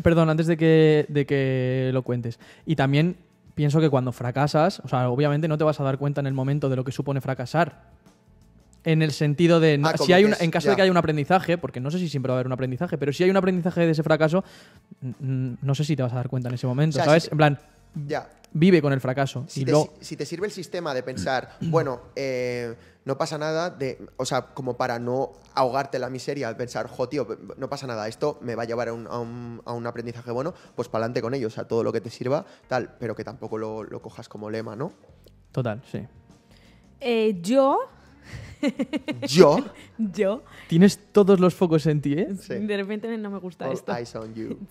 Perdón, antes de de que lo cuentes. Y también pienso que cuando fracasas, o sea, obviamente no te vas a dar cuenta en el momento de lo que supone fracasar. En el sentido de, ah, si hay en caso de que haya un aprendizaje, porque no sé si siempre va a haber un aprendizaje, pero si hay un aprendizaje de ese fracaso, no sé si te vas a dar cuenta en ese momento, ¿sabes? en plan, ya vive con el fracaso. Si, te, sirve el sistema de pensar, bueno, eh, no pasa nada, de, o sea, como para no ahogarte la miseria, pensar, jo, tío, no pasa nada, esto me va a llevar a un, aprendizaje bueno, pues para adelante con ello, o sea, todo lo que te sirva, tal, pero que tampoco lo, cojas como lema, ¿no? Total, sí. Eh, yo ¿Yo? Yo. Tienes todos los focos en ti, ¿eh? De repente no me gusta All esto. Eyes on you.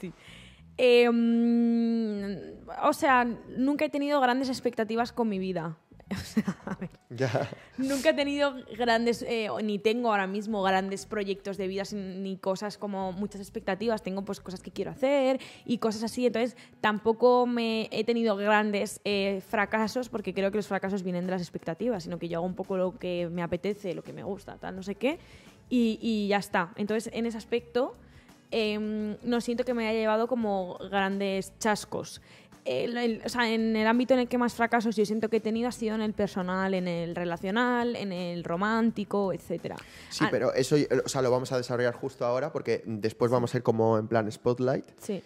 Em, o sea, nunca he tenido grandes expectativas con mi vida. O Nunca he tenido grandes, eh, ni tengo ahora mismo grandes proyectos de vida, ni cosas como muchas expectativas. Tengo pues cosas que quiero hacer y cosas así. Entonces tampoco me he tenido grandes eh, fracasos porque creo que los fracasos vienen de las expectativas, sino que yo hago un poco lo que me apetece, lo que me gusta, tal, no sé qué. y ya está. Entonces en ese aspecto Em, no siento que me haya llevado como grandes chascos. o sea, en el ámbito en el que más fracasos yo siento que he tenido ha sido en el personal, en el relacional, en el romántico, etcétera. Sí, ah, pero eso eh, o sea, lo vamos a desarrollar justo ahora porque después vamos a ir como en plan spotlight. Sí.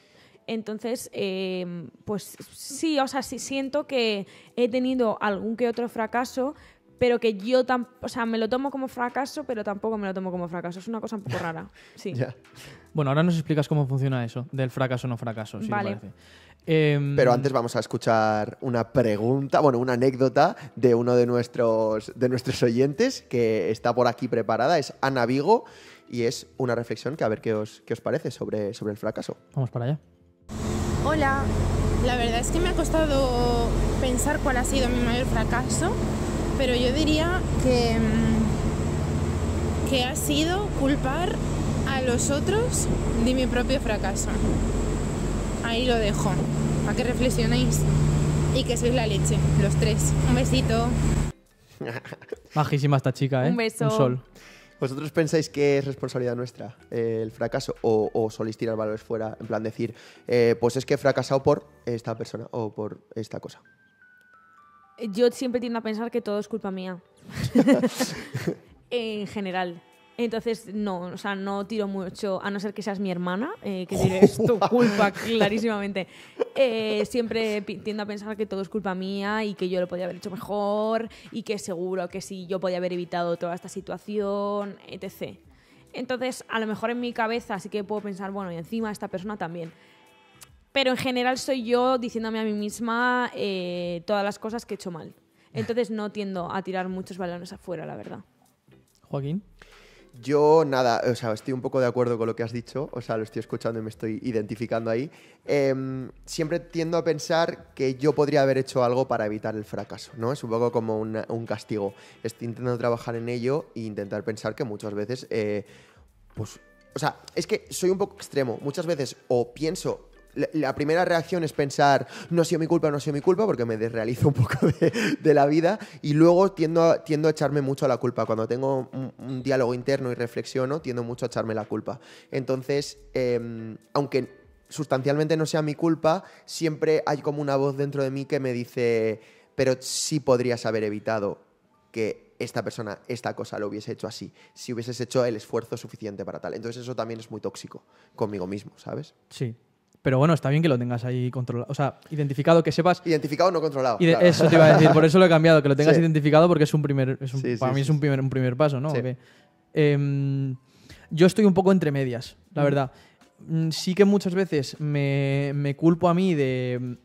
Entonces, em, pues sí, o sea, sí siento que he tenido algún que otro fracaso, pero que yo o sea, me lo tomo como fracaso, pero tampoco me lo tomo como fracaso. Es una cosa un poco rara. Sí. Bueno, ahora nos explicas cómo funciona eso, del fracaso o no fracaso, si vale. parece. Em, pero antes vamos a escuchar una pregunta, bueno, una anécdota de uno de nuestros, de nuestros oyentes que está por aquí preparada, es Ana Vigo, y es una reflexión que a ver qué os, parece sobre, sobre el fracaso. Vamos para allá. Hola, la verdad es que me ha costado pensar cuál ha sido mi mayor fracaso, pero yo diría que, mm, que ha sido culpar a los otros de mi propio fracaso. Ahí lo dejo, para que reflexionéis y que sois la leche, los tres. Un besito. Majísima esta chica, ¿eh? Un beso. ¿Vosotros pensáis que es responsabilidad nuestra eh, el fracaso o, solís tirar valores fuera? En plan, decir, eh, pues es que he fracasado por esta persona o por esta cosa. Yo siempre tiendo a pensar que todo es culpa mía. en general. Entonces, no, o sea, no tiro mucho, a no ser que seas mi hermana, eh, que tienes tu culpa clarísimamente. Eh, siempre tiendo a pensar que todo es culpa mía y que yo lo podía haber hecho mejor y que seguro que sí, yo podía haber evitado toda esta situación, etc. Entonces, a lo mejor en mi cabeza sí que puedo pensar, bueno, y encima esta persona también. Pero en general soy yo diciéndome a mí misma eh, todas las cosas que he hecho mal. Entonces no tiendo a tirar muchos balones afuera, la verdad. Joaquín. Yo nada, o sea, estoy un poco de acuerdo con lo que has dicho, o sea, lo estoy escuchando y me estoy identificando ahí. Em, siempre tiendo a pensar que yo podría haber hecho algo para evitar el fracaso, ¿no? Es un poco como un castigo. Estoy intentando trabajar en ello e intentar pensar que muchas veces, eh, pues, o sea, es que soy un poco extremo. Muchas veces o pienso la primera reacción es pensar, no ha sido mi culpa, no ha sido mi culpa, porque me desrealizo un poco de, la vida y luego tiendo a, echarme mucho a la culpa. Cuando tengo un, diálogo interno y reflexiono, tiendo mucho a echarme la culpa. Entonces, em, aunque sustancialmente no sea mi culpa, siempre hay como una voz dentro de mí que me dice, pero sí podrías haber evitado que esta persona esta cosa lo hubiese hecho así, si hubieses hecho el esfuerzo suficiente para tal. Entonces eso también es muy tóxico conmigo mismo, ¿sabes? Sí, pero bueno, está bien que lo tengas ahí controlado. O sea, identificado, que sepas. Identificado, no controlado. y Eso te iba a decir, por eso lo he cambiado, que lo tengas identificado porque es un primer. para mí es un primer, primer paso, ¿no? Em, yo estoy un poco entre medias, la mm. verdad. Mm, sí que muchas veces me, culpo a mí de,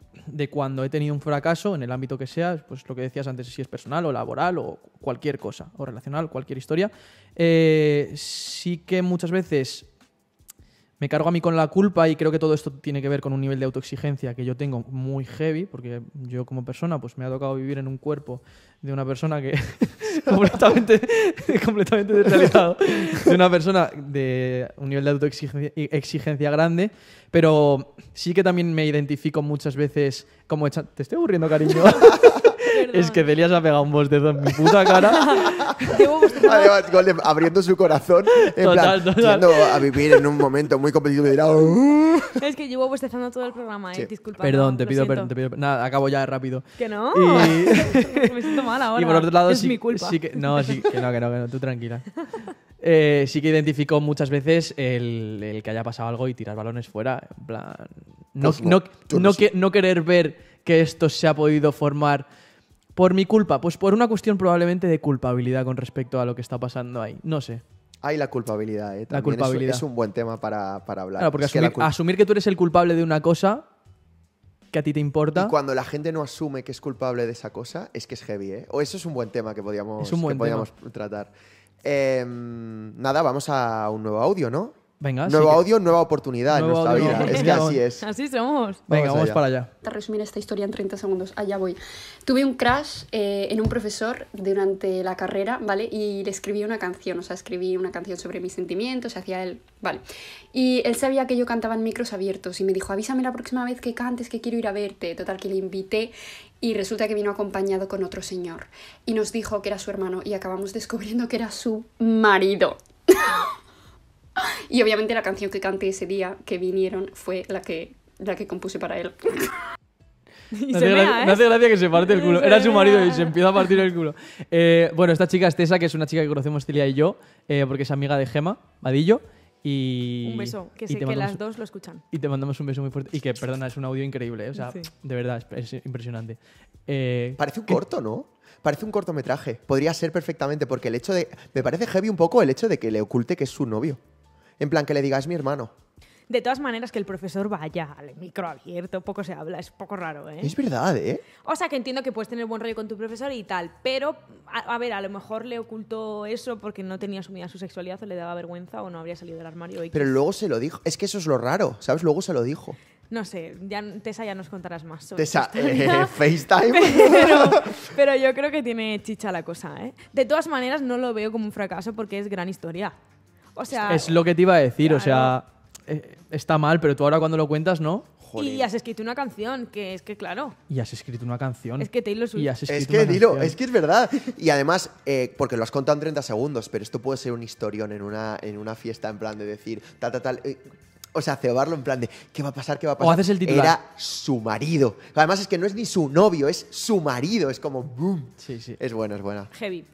cuando he tenido un fracaso en el ámbito que sea, pues lo que decías antes, si es personal o laboral o cualquier cosa, o relacional, cualquier historia, eh, sí que muchas veces me cargo a mí con la culpa y creo que todo esto tiene que ver con un nivel de autoexigencia que yo tengo muy heavy, porque yo como persona pues me ha tocado vivir en un cuerpo de una persona que completamente, completamente desrealizado, de una persona de un nivel de autoexigencia exigencia grande, pero sí que también me identifico muchas veces como Te estoy aburriendo, cariño. Es que Celia se ha pegado un bostezo en mi puta cara. abriendo su corazón, en plan, yendo a vivir en un momento muy competitivo oh". Es que llevo bostezando todo el programa, eh, disculpa. Perdón, te pido, perdón, Nada, acabo ya rápido. Que no. Y- Me siento mal ahora. por otro lado, es mi culpa. que, no, sí, que no, que no, tú tranquila. Eh, sí que identifico muchas veces el, el que haya pasado algo y tiras balones fuera. En plan, no, pues no, no querer ver que esto se ha podido formar por mi culpa, pues por una cuestión probablemente de culpabilidad con respecto a lo que está pasando ahí. No sé. Hay la culpabilidad, ¿eh? la culpabilidad. Es, un buen tema para, para hablar. Claro, porque asumir que, tú eres el culpable de una cosa que a ti te importa. Y cuando la gente no asume que es culpable de esa cosa, es que es heavy, ¿eh? O eso es un buen tema que podíamos, que tratar. Em, nada, vamos a un nuevo audio, ¿no? Venga, nuevo audio, nueva oportunidad en nuestra vida. Es que así es. Así somos. Venga, vamos, para allá. Para resumir esta historia en 30 segundos, allá voy. Tuve un crash eh, en un profesor durante la carrera, ¿vale? Y le escribí una canción, o sea, escribí una canción sobre mis sentimientos hacia él, ¿vale? Y él sabía que yo cantaba en micros abiertos y me dijo, avísame la próxima vez que cantes que quiero ir a verte. Total, que le invité y resulta que vino acompañado con otro señor y nos dijo que era su hermano y acabamos descubriendo que era su marido. Y obviamente la canción que canté ese día que vinieron fue la que, la que compuse para él. ¿eh? No hace gracia, que se parte el culo. Era su marido y se empieza a partir el culo. Eh, bueno, esta chica es Tessa, que es una chica que conocemos Celia y yo, eh, porque es amiga de Gema, Vadillo. Y, un beso, que sé que las dos lo escuchan. Y te mandamos un beso muy fuerte. Y que, perdona, es un audio increíble, o sea, de verdad, es, impresionante. Parece un corto, ¿no? Parece un cortometraje. Podría ser perfectamente, porque el hecho de. Me parece heavy un poco el hecho de que le oculte que es su novio. En plan, que le digas mi hermano. De todas maneras, que el profesor vaya al micro abierto, poco se habla, es poco raro, ¿eh? Es verdad, ¿eh? O sea, que entiendo que puedes tener buen rollo con tu profesor y tal, pero, a, ver, a lo mejor le ocultó eso porque no tenía asumida su sexualidad o le daba vergüenza o no habría salido del armario. pero luego se lo dijo, es que eso es lo raro, ¿sabes? Luego se lo dijo. No sé, ya, Tessa ya nos contarás más sobre Tessa, eh, FaceTime. Pero, pero yo creo que tiene chicha la cosa, ¿eh? De todas maneras, no lo veo como un fracaso porque es gran historia. Es lo que te iba a decir, o sea, eh, está mal, pero tú ahora cuando lo cuentas, ¿no? y has escrito una canción, que es que claro, Y has escrito una canción. es que te lo Es que, dilo, es que es verdad. Y además, eh, porque lo has contado en 30 segundos, pero esto puede ser un historión en una, en una fiesta, en plan de decir, tal, tal, tal. Eh, o sea, cebarlo en plan de, ¿qué va a pasar? ¿Qué va a pasar? haces el titular. Era su marido. Además, es que no es ni su novio, es su marido. Es como, boom. Sí, sí. Es buena, es buena. Heavy.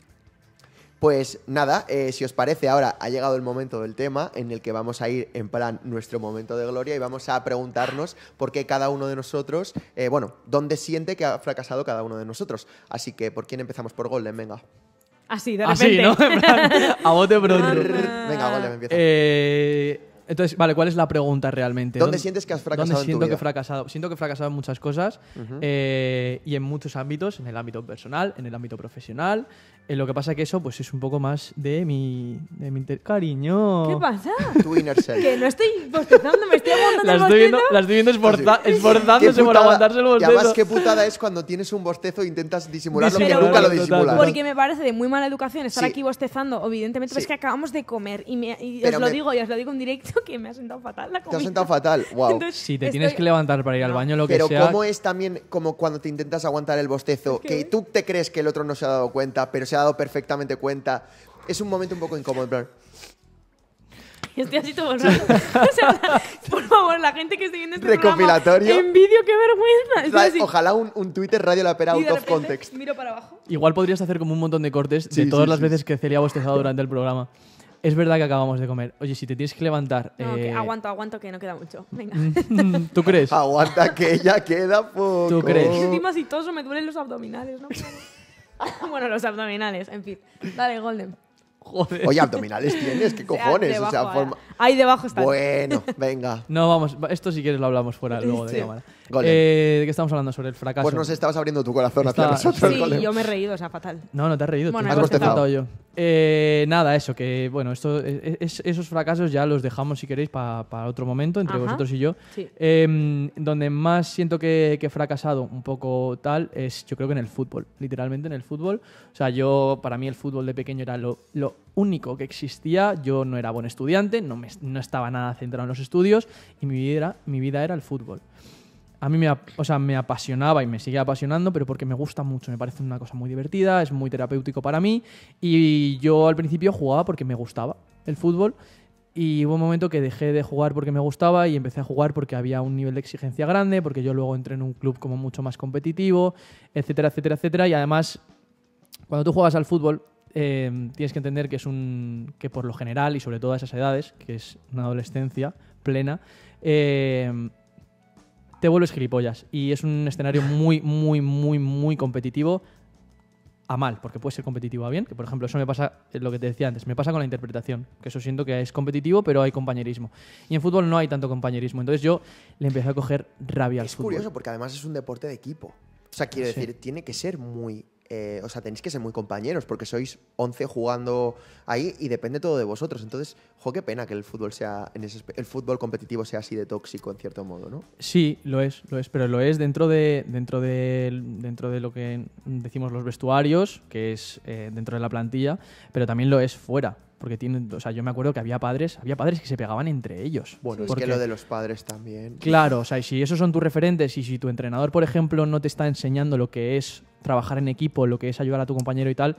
Pues nada, eh, si os parece, ahora ha llegado el momento del tema en el que vamos a ir en plan nuestro momento de gloria y vamos a preguntarnos por qué cada uno de nosotros, eh, bueno, dónde siente que ha fracasado cada uno de nosotros. Así que, ¿por quién empezamos? Por Golden, venga. Así, de repente. Así, ¿no? En plan, a bote pronto. venga, Golden, empieza. Eh, entonces, vale, ¿cuál es la pregunta realmente? ¿Dónde, sientes que has fracasado? en siento que he fracasado? Siento que he fracasado en muchas cosas y en muchos ámbitos, en el ámbito personal, en el ámbito profesional, eh, lo que pasa que eso pues es un poco más de mi, de mi cariño. ¿Qué pasa? Tu inner self. Que no estoy bostezando, me estoy aguantando la estoy viendo, estoy viendo esforzándose por aguantarse el bostezo. Y además qué putada es cuando tienes un bostezo e intentas disimularlo que nunca lo disimulas. Porque me parece de muy mala educación estar aquí bostezando, evidentemente, es que acabamos de comer y, me, y os lo digo y os lo digo en directo que me ha sentado fatal la comida. Te ha sentado fatal, wow. Entonces, si te tienes que levantar para ir al baño, lo que sea. Pero cómo es también como cuando te intentas aguantar el bostezo, que tú te crees que el otro no se ha dado cuenta, pero se dado perfectamente cuenta. Es un momento un poco incómodo, en estoy así todo el rato. por favor, la gente que esté viendo este Recopilatorio. programa en vídeo, qué vergüenza. Ojalá un, un Twitter Radio La Pera Y out de of context. Miro para abajo. Igual podrías hacer como un montón de cortes de todas las veces que Celia ha bostezado durante el programa. Es verdad que acabamos de comer. Oye, si te tienes que levantar. No, que eh, aguanto, aguanto, que no queda mucho. Venga. ¿Tú crees? Aguanta que ya queda poco. ¿Tú crees? Encima, si toso, me duelen los abdominales, ¿no? bueno, los abdominales, en fin. Dale, Golden. Joder. Oye, abdominales tienes, qué cojones. O sea, forma, Ahí debajo está. Bueno, venga. No, vamos, esto si quieres lo hablamos fuera luego de cámara. Eh, ¿De qué estamos hablando? Sobre el fracaso. Pues nos estabas abriendo tu corazón Sí, yo me he reído, o sea, fatal. No, no te has reído. Bueno, Has yo. Eh, nada, eso, que bueno, esto, e, e, esos fracasos ya los dejamos si queréis para otro momento, entre vosotros y yo. Sí. Em, donde más siento que, que he fracasado un poco tal es yo creo que en el fútbol, literalmente en el fútbol. O sea, yo, para mí el fútbol de pequeño era lo, lo único que existía. Yo no era buen estudiante, no, me, no estaba nada centrado en los estudios y mi vida era, mi vida era el fútbol. A mí me, o sea, me apasionaba y me sigue apasionando, pero porque me gusta mucho, me parece una cosa muy divertida, es muy terapéutico para mí y yo al principio jugaba porque me gustaba el fútbol y hubo un momento que dejé de jugar porque me gustaba y empecé a jugar porque había un nivel de exigencia grande, porque yo luego entré en un club como mucho más competitivo, etcétera, etcétera, etcétera. Y además, cuando tú juegas al fútbol, Em, tienes que entender que es un. que por lo general, y sobre todo a esas edades, que es una adolescencia plena, em, te vuelves gilipollas. Y es un escenario muy, muy, muy, muy competitivo a mal, porque puede ser competitivo a bien, que por ejemplo eso me pasa, eh, lo que te decía antes, me pasa con la interpretación, que eso siento que es competitivo, pero hay compañerismo. Y en fútbol no hay tanto compañerismo, entonces yo le empecé a coger rabia al fútbol. Es curioso, porque además es un deporte de equipo. O sea, quiere decir, tiene que ser muy eh, o sea, tenéis que ser muy compañeros porque sois 11 jugando ahí y depende todo de vosotros. Entonces, jo, qué pena que el fútbol sea en el fútbol competitivo sea así de tóxico en cierto modo, ¿no? Sí, lo es, lo es, pero lo es dentro de dentro de dentro de lo que decimos los vestuarios, que es eh, dentro de la plantilla, pero también lo es fuera porque tienen, o sea, yo me acuerdo que había padres, había padres que se pegaban entre ellos. Bueno, porque, es que lo de los padres también. Claro, o sea, si esos son tus referentes y si tu entrenador, por ejemplo, no te está enseñando lo que es trabajar en equipo, lo que es ayudar a tu compañero y tal,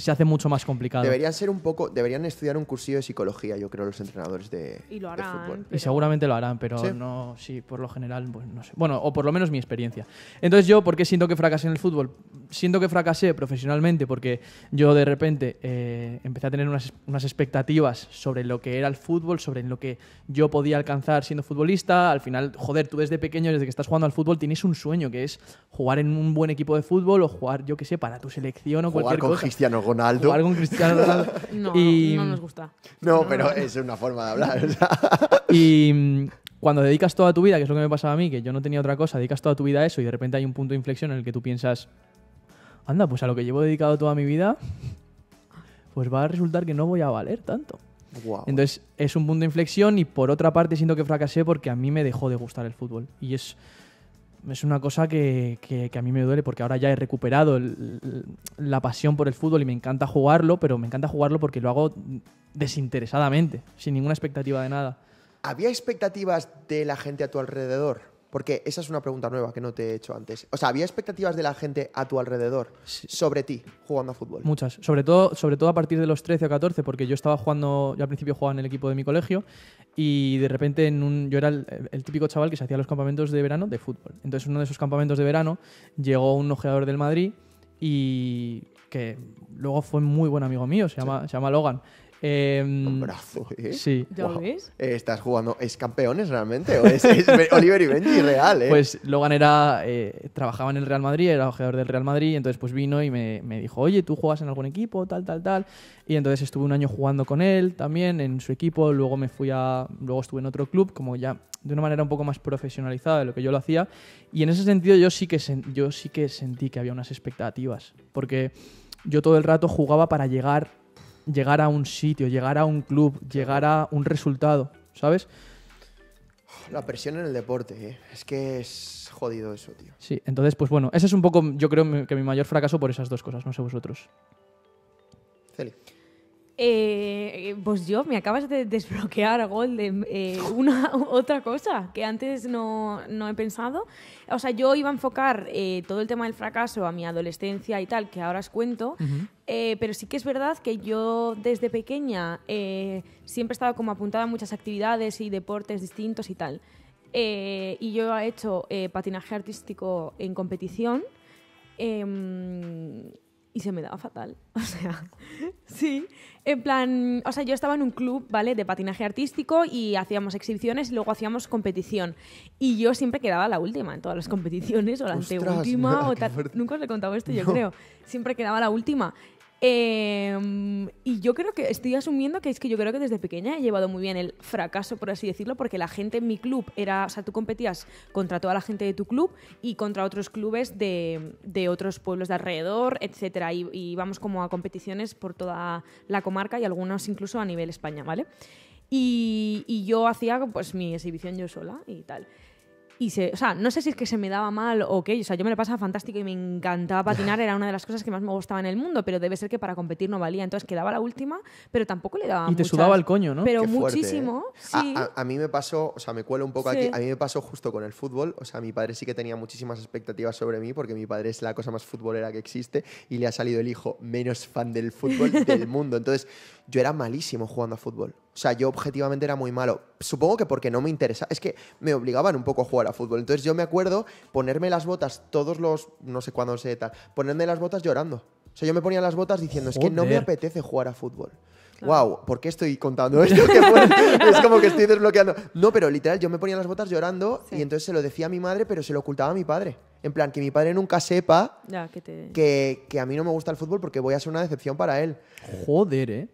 se hace mucho más complicado. Deberían ser un poco, deberían estudiar un cursillo de psicología, yo creo, los entrenadores de, y lo harán, fútbol. Y seguramente lo harán, pero no, sí, por lo general, pues no sé. Bueno, o por lo menos mi experiencia. Entonces, yo, ¿por qué siento que fracasé en el fútbol? Siento que fracasé profesionalmente porque yo de repente eh, empecé a tener unas, expectativas sobre lo que era el fútbol, sobre lo que yo podía alcanzar siendo futbolista. Al final, joder, tú desde pequeño, desde que estás jugando al fútbol, tienes un sueño que es jugar en un buen equipo de fútbol o jugar, yo qué sé, para tu selección o cualquier con Cristiano Ronaldo. algún Cristiano Ronaldo. no, no, nos gusta. No, pero es una forma de hablar. y mm, cuando dedicas toda tu vida, que es lo que me pasaba a mí, que yo no tenía otra cosa, dedicas toda tu vida a eso y de repente hay un punto de inflexión en el que tú piensas, anda, pues a lo que llevo dedicado toda mi vida, pues va a resultar que no voy a valer tanto. Entonces es un punto de inflexión y por otra parte siento que fracasé porque a mí me dejó de gustar el fútbol. Y es es una cosa que, a mí me duele porque ahora ya he recuperado la pasión por el fútbol y me encanta jugarlo, pero me encanta jugarlo porque lo hago desinteresadamente, sin ninguna expectativa de nada. ¿Había expectativas de la gente a tu alrededor? Porque esa es una pregunta nueva que no te he hecho antes. O sea, ¿había expectativas de la gente a tu alrededor sobre ti jugando a fútbol? Muchas. Sobre todo, sobre todo a partir de los 13 o 14, porque yo estaba jugando, yo al principio jugaba en el equipo de mi colegio y de repente en un, yo era el, típico chaval que se hacía los campamentos de verano de fútbol. Entonces, en uno de esos campamentos de verano llegó un ojeador del Madrid y que luego fue muy buen amigo mío, se llama, se llama Logan. Em, un ¿eh? eh, ¿Estás jugando? ¿Es campeones realmente? ¿O es, Oliver y Benji real, eh? Pues Logan era, trabajaba en el Real Madrid, era jugador del Real Madrid, y entonces pues vino y me, dijo, oye, tú juegas en algún equipo, tal, tal, tal. Y entonces estuve un año jugando con él también en su equipo, luego me fui a, luego estuve en otro club, como ya de una manera un poco más profesionalizada de lo que yo lo hacía. Y en ese sentido yo sí que, yo sí que sentí que había unas expectativas, porque yo todo el rato jugaba para llegar llegar a un sitio, llegar a un club, llegar a un resultado, ¿sabes? La presión en el deporte, eh. es que es jodido eso, tío. Sí, entonces, pues bueno, ese es un poco, yo creo que mi mayor fracaso por esas dos cosas, no sé vosotros. Eh, eh, pues yo, me acabas de desbloquear, Golden, eh, una otra cosa que antes no, no, he pensado. O sea, yo iba a enfocar eh, todo el tema del fracaso a mi adolescencia y tal, que ahora os cuento, pero sí que es verdad que yo desde pequeña siempre he estado como apuntada a muchas actividades y deportes distintos y tal. y yo he hecho patinaje artístico en competición. Em, y se me daba fatal. O sea, sí. En plan, o sea, yo estaba en un club, ¿vale? De patinaje artístico y hacíamos exhibiciones y luego hacíamos competición. Y yo siempre quedaba la última en todas las competiciones o la anteúltima. o tal. Nunca os he contado esto, yo creo. Siempre quedaba la última. Em, y yo creo que estoy asumiendo que es que yo creo que desde pequeña he llevado muy bien el fracaso, por así decirlo, porque la gente en mi club era, o sea, tú competías contra toda la gente de tu club y contra otros clubes de, otros pueblos de alrededor, etcétera. Y, íbamos como a competiciones por toda la comarca y algunos incluso a nivel España, ¿vale? Y, y, yo hacía pues mi exhibición yo sola y tal o sea, no sé si es que se me daba mal o qué, o sea, yo me lo pasaba fantástico y me encantaba patinar, era una de las cosas que más me gustaba en el mundo, pero debe ser que para competir no valía, entonces quedaba la última, pero tampoco le daba Y te sudaba el coño, ¿no? Pero muchísimo, ¿eh? a, mí me pasó, o sea, me cuelo un poco aquí, a mí me pasó justo con el fútbol, o sea, mi padre sí que tenía muchísimas expectativas sobre mí porque mi padre es la cosa más futbolera que existe y le ha salido el hijo menos fan del fútbol del mundo, entonces yo era malísimo jugando a fútbol. O sea, yo objetivamente era muy malo. Supongo que porque no me interesaba. Es que me obligaban un poco a jugar a fútbol. Entonces yo me acuerdo ponerme las botas todos los. No sé cuándo sé tal. Ponerme las botas llorando. O sea, yo me ponía las botas diciendo, es que no me apetece jugar a fútbol. Wow, ¿por qué estoy contando esto? es como que estoy desbloqueando. No, pero literal, yo me ponía las botas llorando y entonces se lo decía a mi madre, pero se lo ocultaba a mi padre. En plan, que mi padre nunca sepa que, que, a mí no me gusta el fútbol porque voy a ser una decepción para él. Joder, ¿eh?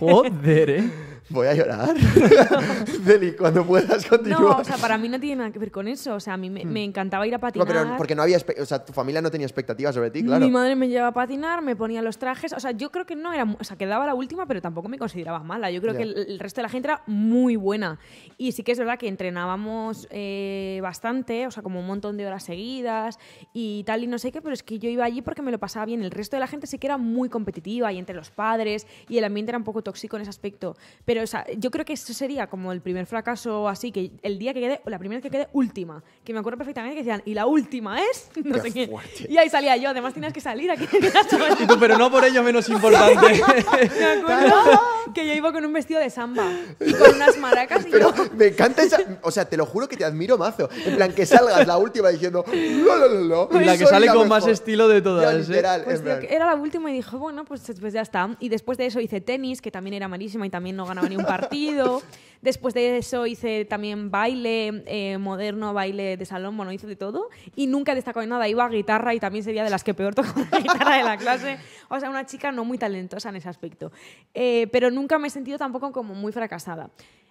Joder, ¿eh? Voy a llorar. Deli, cuando puedas continuar. No, o sea, para mí no tiene nada que ver con eso. O sea, a mí me, hmm. encantaba ir a patinar. No, pero porque no había... O sea, tu familia no tenía expectativas sobre ti, claro. Mi madre me llevaba a patinar, me ponía los trajes. O sea, yo creo que no era... O sea, quedaba la última, pero tampoco me consideraba mala. Yo creo que el, resto de la gente era muy buena. Y sí que es verdad que entrenábamos eh, bastante, o sea, como un montón de horas seguidas y tal y no sé qué, pero es que yo iba allí porque me lo pasaba bien. El resto de la gente sí que era muy competitiva y entre los padres y el ambiente era un poco tóxico en ese aspecto. Pero o sea, yo creo que eso sería como el primer fracaso así, que el día que quede, la primera que quede última, que me acuerdo perfectamente que decían, y la última es, no sé qué. Y ahí salía yo, además tienes que salir aquí. y tú, pero no por ello menos importante. que yo iba con un vestido de samba y con unas maracas y pero Me encanta esa, o sea, te lo juro que te admiro mazo. En plan, que salgas la última diciendo, la que sale con más estilo de todas. ¿eh? Pues era la última y dijo bueno, pues, ya está. Y después de eso hice tenis, que también era malísima y también no ganaba ni un partido. Después de eso hice también baile eh, moderno, baile de salón, bueno, hice de todo. Y nunca destacó en nada. Iba a guitarra y también sería de las que peor tocaba la guitarra de la clase. O sea, una chica no muy talentosa en ese aspecto. Eh, pero nunca me he sentido tampoco como muy fracasada.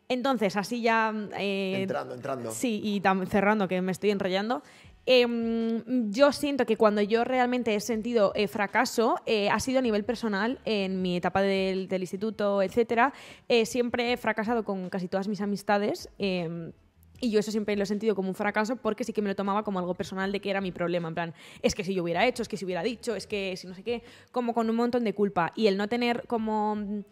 Entonces, así ya... entrando, entrando. Sí, y cerrando, que me estoy enrollando. Em, yo siento que cuando yo realmente he sentido eh, fracaso eh, ha sido a nivel personal, en mi etapa del, del instituto, etcétera. Eh, siempre he fracasado con casi todas mis amistades. Em, y yo eso siempre lo he sentido como un fracaso porque sí que me lo tomaba como algo personal de que era mi problema. En plan, es que si yo hubiera hecho, es que si hubiera dicho, es que si no sé qué, como con un montón de culpa. Y el no tener como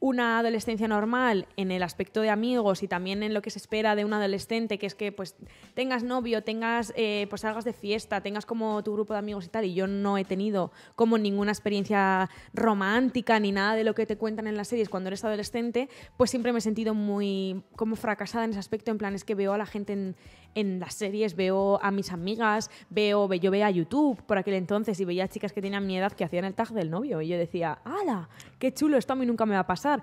una adolescencia normal en el aspecto de amigos y también en lo que se espera de un adolescente, que es que pues tengas novio, tengas, eh, pues salgas de fiesta, tengas como tu grupo de amigos y tal, y yo no he tenido como ninguna experiencia romántica ni nada de lo que te cuentan en las series cuando eres adolescente, pues siempre me he sentido muy como fracasada en ese aspecto, en plan es que veo a la gente en, en las series veo a mis amigas, veo, yo veía YouTube por aquel entonces y veía chicas que tenían mi edad que hacían el tag del novio y yo decía, ¡hala! ¡Qué chulo! Esto a mí nunca me va a pasar.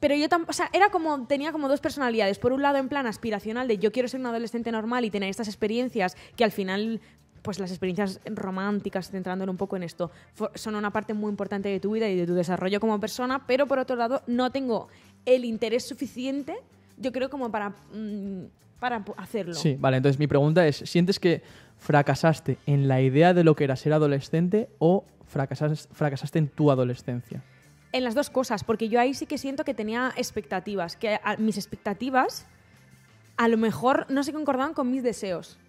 Pero yo o sea, era como, tenía como dos personalidades. Por un lado, en plan aspiracional de yo quiero ser un adolescente normal y tener estas experiencias que al final pues las experiencias románticas, centrándolo un poco en esto, son una parte muy importante de tu vida y de tu desarrollo como persona, pero por otro lado no tengo el interés suficiente, yo creo, como para mm, para hacerlo. Sí, vale, entonces mi pregunta es, ¿sientes que fracasaste en la idea de lo que era ser adolescente o fracasaste, en tu adolescencia? En las dos cosas, porque yo ahí sí que siento que tenía expectativas, que mis expectativas a lo mejor no se concordaban con mis deseos.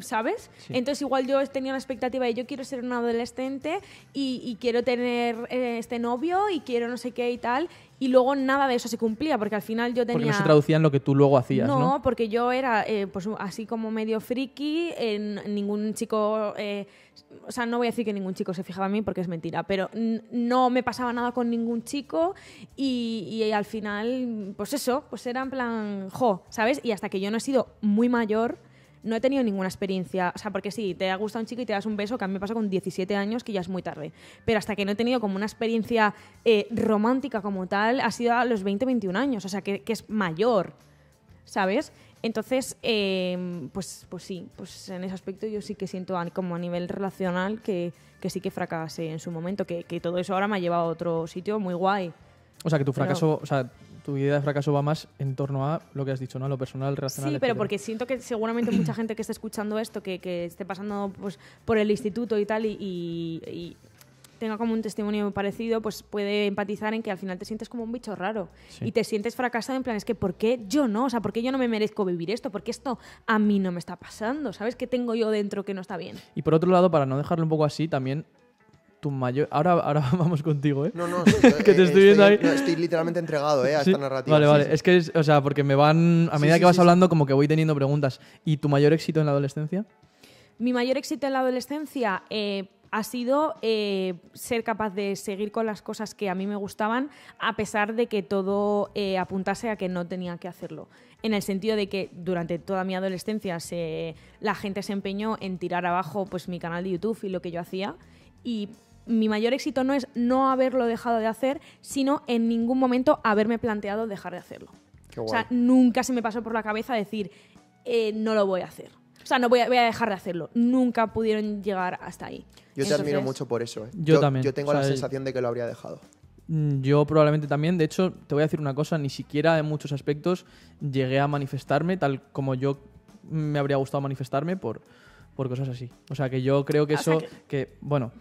¿Sabes? Entonces igual yo tenía la expectativa de yo quiero ser una adolescente y, quiero tener eh, este novio y quiero no sé qué y tal. Y luego nada de eso se cumplía, porque al final yo tenía... Porque no se traducía en lo que tú luego hacías, ¿no? No, porque yo era eh, pues así como medio friki, en ningún chico... Eh, o sea, no voy a decir que ningún chico se fijaba en mí porque es mentira, pero no me pasaba nada con ningún chico y al final, pues eso, pues era en plan, jo, ¿sabes? Y hasta que yo no he sido muy mayor, no he tenido ninguna experiencia, o sea, porque sí, te ha gustado un chico y te das un beso, que a mí me pasa con 17 años, que ya es muy tarde, pero hasta que no he tenido como una experiencia eh, romántica como tal, ha sido a los 20, 21 años, o sea, que, es mayor, ¿sabes? Entonces, em, pues, pues sí, pues en ese aspecto yo sí que siento como a nivel relacional que, sí que fracasé en su momento, que, todo eso ahora me ha llevado a otro sitio muy guay. O sea, que tu fracaso, o tu idea de fracaso va más en torno a lo que has dicho, ¿no? A lo personal, racional. Sí, pero porque siento que seguramente mucha gente que esté escuchando esto, que, esté pasando pues, por el instituto y tal, y, tenga como un testimonio parecido, pues puede empatizar en que al final te sientes como un bicho raro y te sientes fracasado en plan, es que ¿por qué yo no? O sea, ¿por qué yo no me merezco vivir esto? ¿Por qué esto a mí no me está pasando? ¿Sabes qué tengo yo dentro que no está bien? Y por otro lado, para no dejarlo un poco así, también tu mayor. Ahora, ahora vamos contigo, ¿eh? No, no, eh, estoy No, estoy literalmente entregado, eh, A esta narrativa. Vale, vale. es que, o sea, porque me van. A medida que vas hablando, como que voy teniendo preguntas. ¿Y tu mayor éxito en la adolescencia? Mi mayor éxito en la adolescencia eh, ha sido ser capaz de seguir con las cosas que a mí me gustaban, a pesar de que todo apuntase a que no tenía que hacerlo. En el sentido de que durante toda mi adolescencia la gente se empeñó en tirar abajo pues, mi canal de YouTube y lo que yo hacía. Y mi mayor éxito no es no haberlo dejado de hacer, sino en ningún momento haberme planteado dejar de hacerlo. O sea, nunca se me pasó por la cabeza decir, eh, no lo voy a hacer. O sea, no voy a, dejar de hacerlo. Nunca pudieron llegar hasta ahí. Yo te admiro mucho por eso. ¿eh? Yo, también. Yo tengo la sensación de que lo habría dejado. Mm, yo probablemente también. De hecho, te voy a decir una cosa. Ni siquiera en muchos aspectos llegué a manifestarme tal como yo me habría gustado manifestarme por, por cosas así. O sea, que yo creo que eso... que, bueno...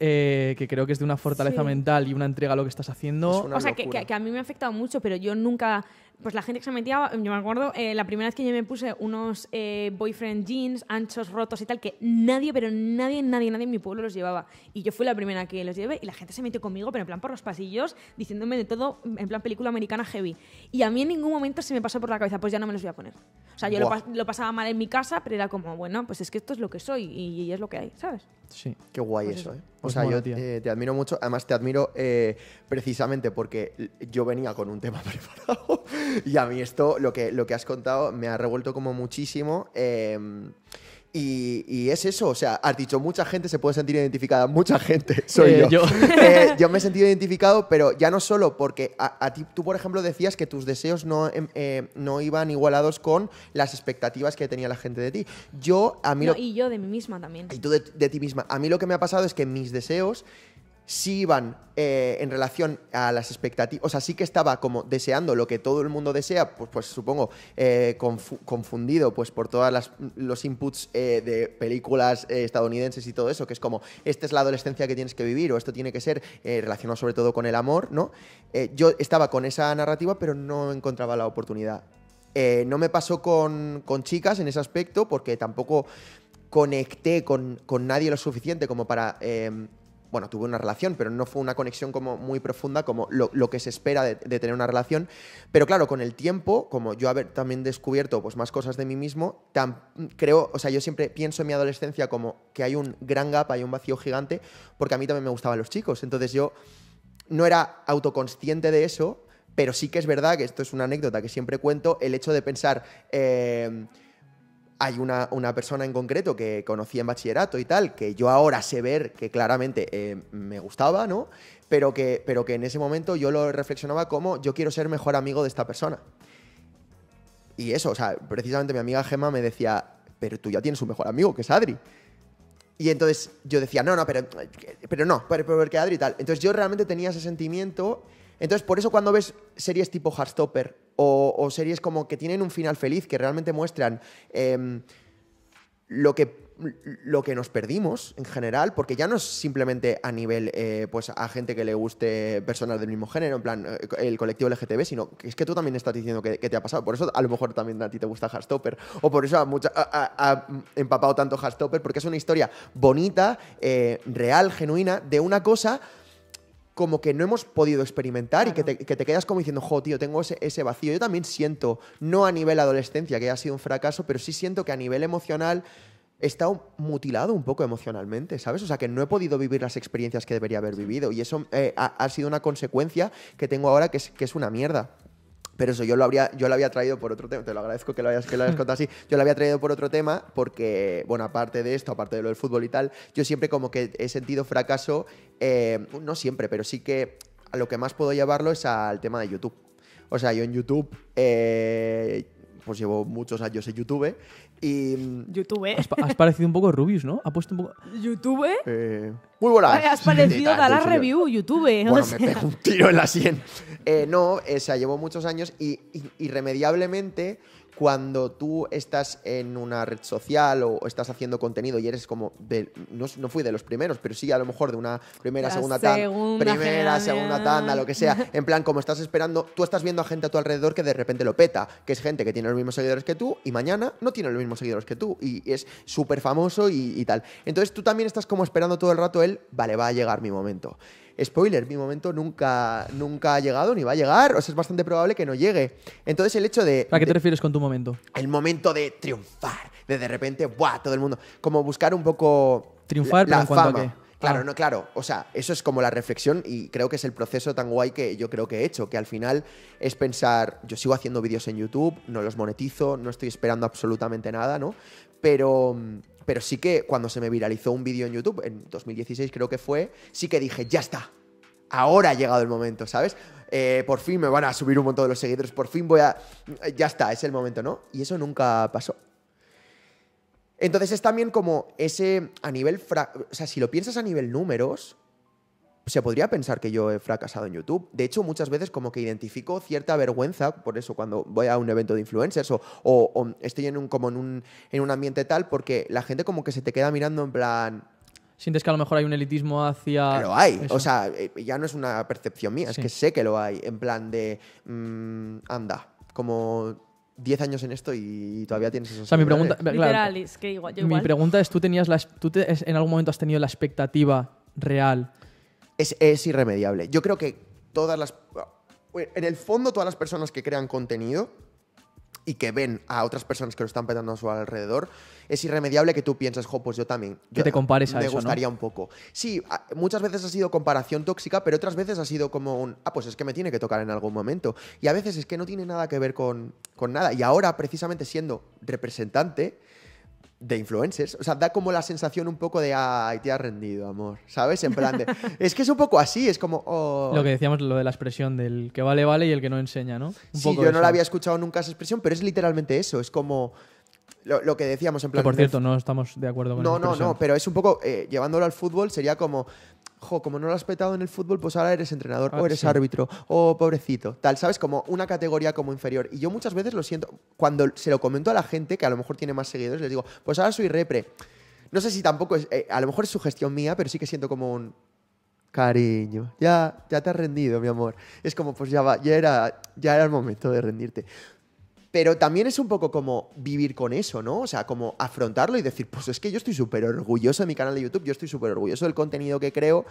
Eh, que creo que es de una fortaleza mental y una entrega a lo que estás haciendo. o sea, que, a mí me ha afectado mucho, pero yo nunca pues la gente que se metía, yo me acuerdo, eh, la primera vez que yo me puse unos eh, boyfriend jeans anchos, rotos y tal, que nadie, pero nadie, nadie, nadie en mi pueblo los llevaba. Y yo fui la primera que los llevé y la gente se metió conmigo, pero en plan por los pasillos, diciéndome de todo, en plan película americana heavy. Y a mí en ningún momento se me pasó por la cabeza, pues ya no me los voy a poner. O sea, yo lo, pasaba mal en mi casa, pero era como, bueno, pues es que esto es lo que soy y, es lo que hay, ¿sabes? Sí. Qué guay pues eso, ¿eh? o sea, yo eh, te admiro mucho. Además, te admiro precisamente porque yo venía con un tema preparado y a mí esto, lo que, lo que has contado, me ha revuelto como muchísimo. Em, y, es eso, o sea, has dicho, mucha gente se puede sentir identificada, mucha gente, soy eh, yo. Eh, yo. me he sentido identificado, pero ya no solo porque a, ti, tú, por ejemplo, decías que tus deseos no, em, eh, no iban igualados con las expectativas que tenía la gente de ti. Yo, a mí... Y yo de mí misma también. Y tú de ti misma. A mí lo que me ha pasado es que mis deseos sí iban eh, en relación a las expectativas, o sea, sí que estaba como deseando lo que todo el mundo desea, pues, pues supongo eh, confundido pues por todos los inputs eh, de películas estadounidenses y todo eso, que es como, esta es la adolescencia que tienes que vivir o esto tiene que ser relacionado sobre todo con el amor, ¿no? yo estaba con esa narrativa pero no encontraba la oportunidad. no me pasó con, chicas en ese aspecto porque tampoco conecté con, nadie lo suficiente como para em, bueno, tuve una relación, pero no fue una conexión como muy profunda como lo, que se espera de, tener una relación. Pero claro, con el tiempo, como yo haber también descubierto pues, más cosas de mí mismo, creo, o sea, yo siempre pienso en mi adolescencia como que hay un gran gap, hay un vacío gigante, porque a mí también me gustaban los chicos. Entonces yo no era autoconsciente de eso, pero sí que es verdad que esto es una anécdota que siempre cuento, el hecho de pensar... Eh, hay una, persona en concreto que conocí en bachillerato y tal, que yo ahora sé ver que claramente eh, me gustaba, ¿no? Pero que, pero que en ese momento yo lo reflexionaba como yo quiero ser mejor amigo de esta persona. Y eso, o sea, precisamente mi amiga Gemma me decía, pero tú ya tienes un mejor amigo, que es Adri. Y entonces yo decía, no, no, pero, pero no, pero, porque Adri y tal. Entonces yo realmente tenía ese sentimiento entonces, por eso cuando ves series tipo Heartstopper o, series como que tienen un final feliz, que realmente muestran em, lo que lo que nos perdimos en general, porque ya no es simplemente a nivel, eh, pues a gente que le guste personas del mismo género, en plan eh, el colectivo LGTB, sino que es que tú también estás diciendo que, te ha pasado. Por eso a lo mejor también a ti te gusta Hardstopper, o por eso ha, empapado tanto Hardstopper, porque es una historia bonita, eh, real, genuina, de una cosa como que no hemos podido experimentar y que te, quedas como diciendo, jo, tío, tengo ese, ese, vacío. Yo también siento, no a nivel adolescencia, que haya sido un fracaso, pero sí siento que a nivel emocional he estado mutilado un poco emocionalmente, ¿sabes? O sea, que no he podido vivir las experiencias que debería haber vivido y eso eh, ha, sido una consecuencia que tengo ahora que que es una mierda. Pero eso, yo lo, habría, yo lo había traído por otro tema, te lo agradezco que lo hayas, que contado así, yo lo había traído por otro tema porque, bueno, aparte de esto, aparte de lo del fútbol y tal, yo siempre como que he sentido fracaso, eh, no siempre, pero sí que a lo que más puedo llevarlo es al tema de YouTube. O sea, yo en YouTube eh, pues llevo muchos años en YouTube y... Mm, YouTube. Has, parecido un poco Rubius, ¿no? Ha puesto un poco... YouTube. Eh, muy buena has parecido a la review, YouTube. Eh, bueno, me pego un tiro en la sien. Eh, no, o sea, llevo muchos años y irremediablemente cuando tú estás en una red social o, estás haciendo contenido y eres como no, fui de los primeros, pero sí a lo mejor de una primera, segunda tanda, primera, segunda tanda, lo que sea, en plan como estás esperando, tú estás viendo a gente a tu alrededor que de repente lo peta, que es gente que tiene los mismos seguidores que tú y mañana no tiene los mismos seguidores que tú y es súper famoso y, y tal. Entonces tú también estás como esperando todo el rato él vale, va a llegar mi momento spoiler, mi momento nunca, nunca ha llegado ni va a llegar, o sea, es bastante probable que no llegue. Entonces el hecho de... ¿A qué te refieres con tu momento? El momento de triunfar, de de repente, ¡buah! Todo el mundo, como buscar un poco... Triunfar, la, fama. Claro, ah. no, claro. O sea, eso es como la reflexión y creo que es el proceso tan guay que yo creo que he hecho, que al final es pensar, yo sigo haciendo vídeos en YouTube, no los monetizo, no estoy esperando absolutamente nada, ¿no? Pero mm, pero sí que cuando se me viralizó un vídeo en YouTube, en 2016 creo que fue, sí que dije, ya está, ahora ha llegado el momento, ¿sabes? Eh, por fin me van a subir un montón de los seguidores, por fin voy a... Eh, ya está, es el momento, ¿no? Y eso nunca pasó. Entonces es también como ese, a nivel... O sea, si lo piensas a nivel números, se podría pensar que yo he fracasado en YouTube. De hecho, muchas veces como que identifico cierta vergüenza, por eso cuando voy a un evento de influencers o, estoy en un, como en un, ambiente tal, porque la gente como que se te queda mirando en plan, sientes que a lo mejor hay un elitismo hacia. lo hay. O sea, eh, ya no es una percepción mía, es que sé que lo hay. En plan de. Mm, anda, como. 10 años en esto y todavía tienes esos. O sea, mi pregunta. es Mi pregunta es: ¿tú, tenías en algún momento has tenido la expectativa real es, irremediable. Yo creo que todas las... En el fondo, todas las personas que crean contenido y que ven a otras personas que lo están petando a su alrededor, es irremediable que tú pienses, jo, pues yo también. Que te compares a me gustaría un poco. Sí, muchas veces ha sido comparación tóxica, pero otras veces ha sido como un, ah, pues es que me tiene que tocar en algún momento. Y a veces es que no tiene nada que ver con, con nada. Y ahora, precisamente siendo representante, de influencers. O sea, da como la sensación un poco de, ay, te has rendido, amor. ¿Sabes? En plan de, es que es un poco así, es como... Oh". Lo que decíamos, lo de la expresión del que vale, vale y el que no enseña, ¿no? sí, yo no la había escuchado nunca esa expresión, pero es literalmente eso. Es como... Lo, que decíamos en plan... por cierto, no estamos de acuerdo con No, no, no, pero es un poco, eh, llevándolo al fútbol, sería como, como no lo has petado en el fútbol, pues ahora eres entrenador o ah, eres árbitro o pobrecito, tal, ¿sabes? Como una categoría como inferior. Y yo muchas veces lo siento, cuando se lo comento a la gente, que a lo mejor tiene más seguidores, les digo, pues ahora soy repre. No sé si tampoco es, eh, a lo mejor es su gestión mía, pero sí que siento como un... Cariño, ya, ya te has rendido, mi amor. Es como, pues ya va, ya era, ya era el momento de rendirte. Pero también es un poco como vivir con eso, ¿no? O sea, como afrontarlo y decir, pues es que yo estoy súper orgulloso de mi canal de YouTube, yo estoy súper orgulloso del contenido que creo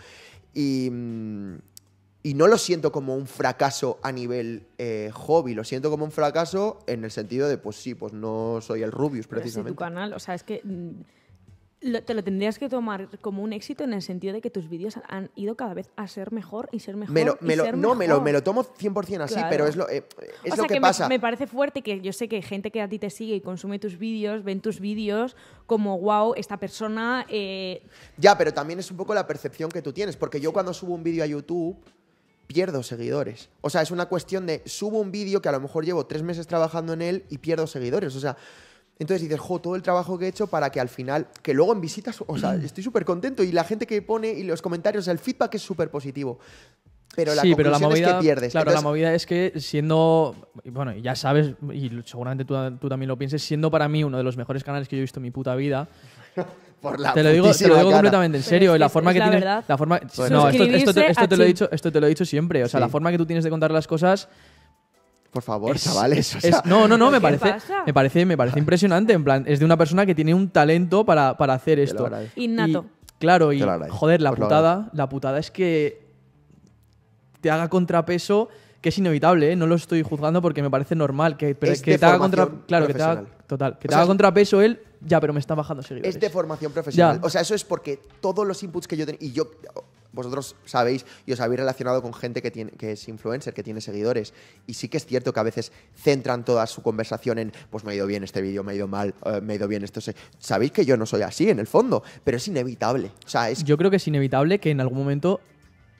y, mm, y, no lo siento como un fracaso a nivel eh, hobby, lo siento como un fracaso en el sentido de, pues sí, pues no soy el Rubius precisamente. Pero tu canal, o sea, es que mm, te lo tendrías que tomar como un éxito en el sentido de que tus vídeos han ido cada vez a ser mejor y ser mejor. no, Me, lo, me lo tomo 100% así, pero es lo, eh, es que, pasa. Me, parece fuerte que yo sé que gente que a ti te sigue y consume tus vídeos, ven tus vídeos como, wow, esta persona... Eh, ya, pero también es un poco la percepción que tú tienes, porque yo cuando subo un vídeo a YouTube pierdo seguidores. O sea, es una cuestión de subo un vídeo que a lo mejor llevo tres meses trabajando en él y pierdo seguidores. O sea, entonces dices, jo, todo el trabajo que he hecho para que al final, que luego en visitas, o sea, estoy súper contento y la gente que pone y los comentarios, el feedback es súper positivo. Pero la, sí, es que pierdes. Claro, la movida es que siendo, bueno, ya sabes, y seguramente tú, también lo pienses, siendo para mí uno de los mejores canales que yo he visto en mi puta vida. te lo digo, te lo digo completamente en serio. la forma que pues Verdad. La no, esto, te lo he dicho, siempre. O sea, la forma que tú tienes de contar las cosas por favor, chavales. no, no, no, me parece, me parece, me parece impresionante. En plan, es de una persona que tiene un talento para, hacer esto. Innato. claro, y joder, la putada, la putada es que te haga contrapeso, que es inevitable, ¿eh? no lo estoy juzgando porque me parece normal. Que, te haga claro, total, que te haga contrapeso él, ya, pero me está bajando seguidores. Es de formación profesional. O sea, eso es porque todos los inputs que yo tengo... Y yo vosotros sabéis y os habéis relacionado con gente que, tiene, que es influencer, que tiene seguidores. Y sí que es cierto que a veces centran toda su conversación en, pues me ha ido bien este vídeo, me ha ido mal, eh, me ha ido bien esto. Sabéis que yo no soy así en el fondo, pero es inevitable. O Yo creo que es inevitable que en algún momento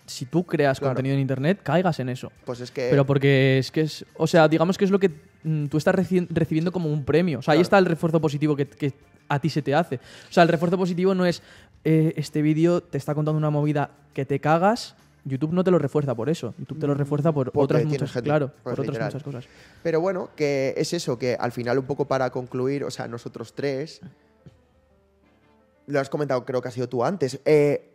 si tú creas contenido en internet, caigas en eso. Pues es que. Pero porque es que es. O sea, digamos que es lo que mm, tú estás recibiendo como un premio. O sea, ahí está el refuerzo positivo que, que, a ti se te hace. O sea, el refuerzo positivo no es, eh, este vídeo te está contando una movida que te cagas, YouTube no te lo refuerza por eso. YouTube te lo mm, refuerza por otras muchas, claro, por pues otras muchas cosas. Pero bueno, que es eso, que al final un poco para concluir, o sea, nosotros tres, lo has comentado, creo que ha sido tú antes, eh,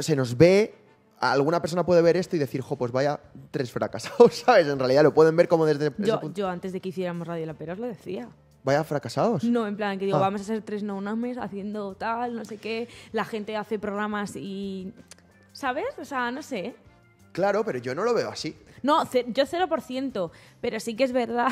se nos ve alguna persona puede ver esto y decir, jo, pues vaya tres fracasados, ¿sabes? En realidad lo pueden ver como desde... Yo, yo antes de que hiciéramos Radio La Pera lo decía vaya fracasados. No, en plan, que digo, ah. vamos a hacer tres no names haciendo tal, no sé qué. La gente hace programas y. ¿Sabes? O sea, no sé. Claro, pero yo no lo veo así. No, yo por ciento. pero sí que es verdad.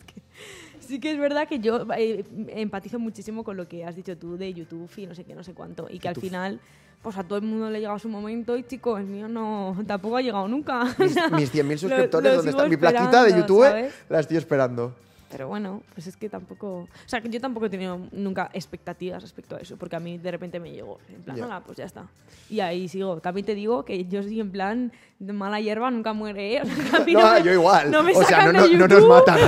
sí que es verdad que yo eh, empatizo muchísimo con lo que has dicho tú de YouTube y no sé qué, no sé cuánto. Y que al final pues a todo el mundo le llega a su momento y chicos, el mío no, tampoco ha llegado nunca. Mis, 100.000 suscriptores, donde está mi plaquita de YouTube? La estoy esperando. Pero bueno, pues es que tampoco. O sea, yo tampoco he tenido nunca expectativas respecto a eso, porque a mí de repente me llegó. En plan, pues ya está. Y ahí sigo. También te digo que yo soy en plan, de mala hierba nunca muere, ¿eh? No, yo igual. no me o sea, no, nos matan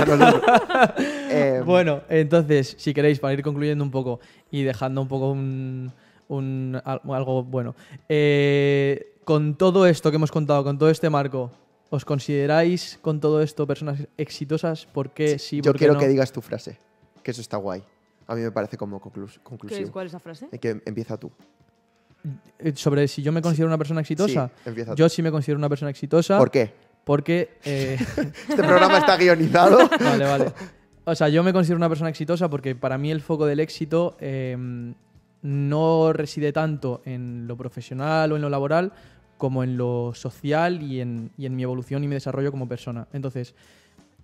em, Bueno, entonces, si queréis, para ir concluyendo un poco y dejando un poco un, algo bueno. Eh, con todo esto que hemos contado, con todo este marco, ¿Os consideráis con todo esto personas exitosas? ¿Por qué sí? porque yo quiero que digas tu frase, que eso está guay. A mí me parece como conclusión conclusivo. ¿Cuál es la frase? Eh, que empieza tú. Eh, sobre si yo me considero una persona exitosa. Yo sí me considero una persona exitosa. ¿Por qué? Porque. Eh, este programa está guionizado. vale, vale. O sea, yo me considero una persona exitosa porque para mí el foco del éxito no reside tanto en lo profesional o en lo laboral como en lo social y en, y en mi evolución y mi desarrollo como persona. Entonces,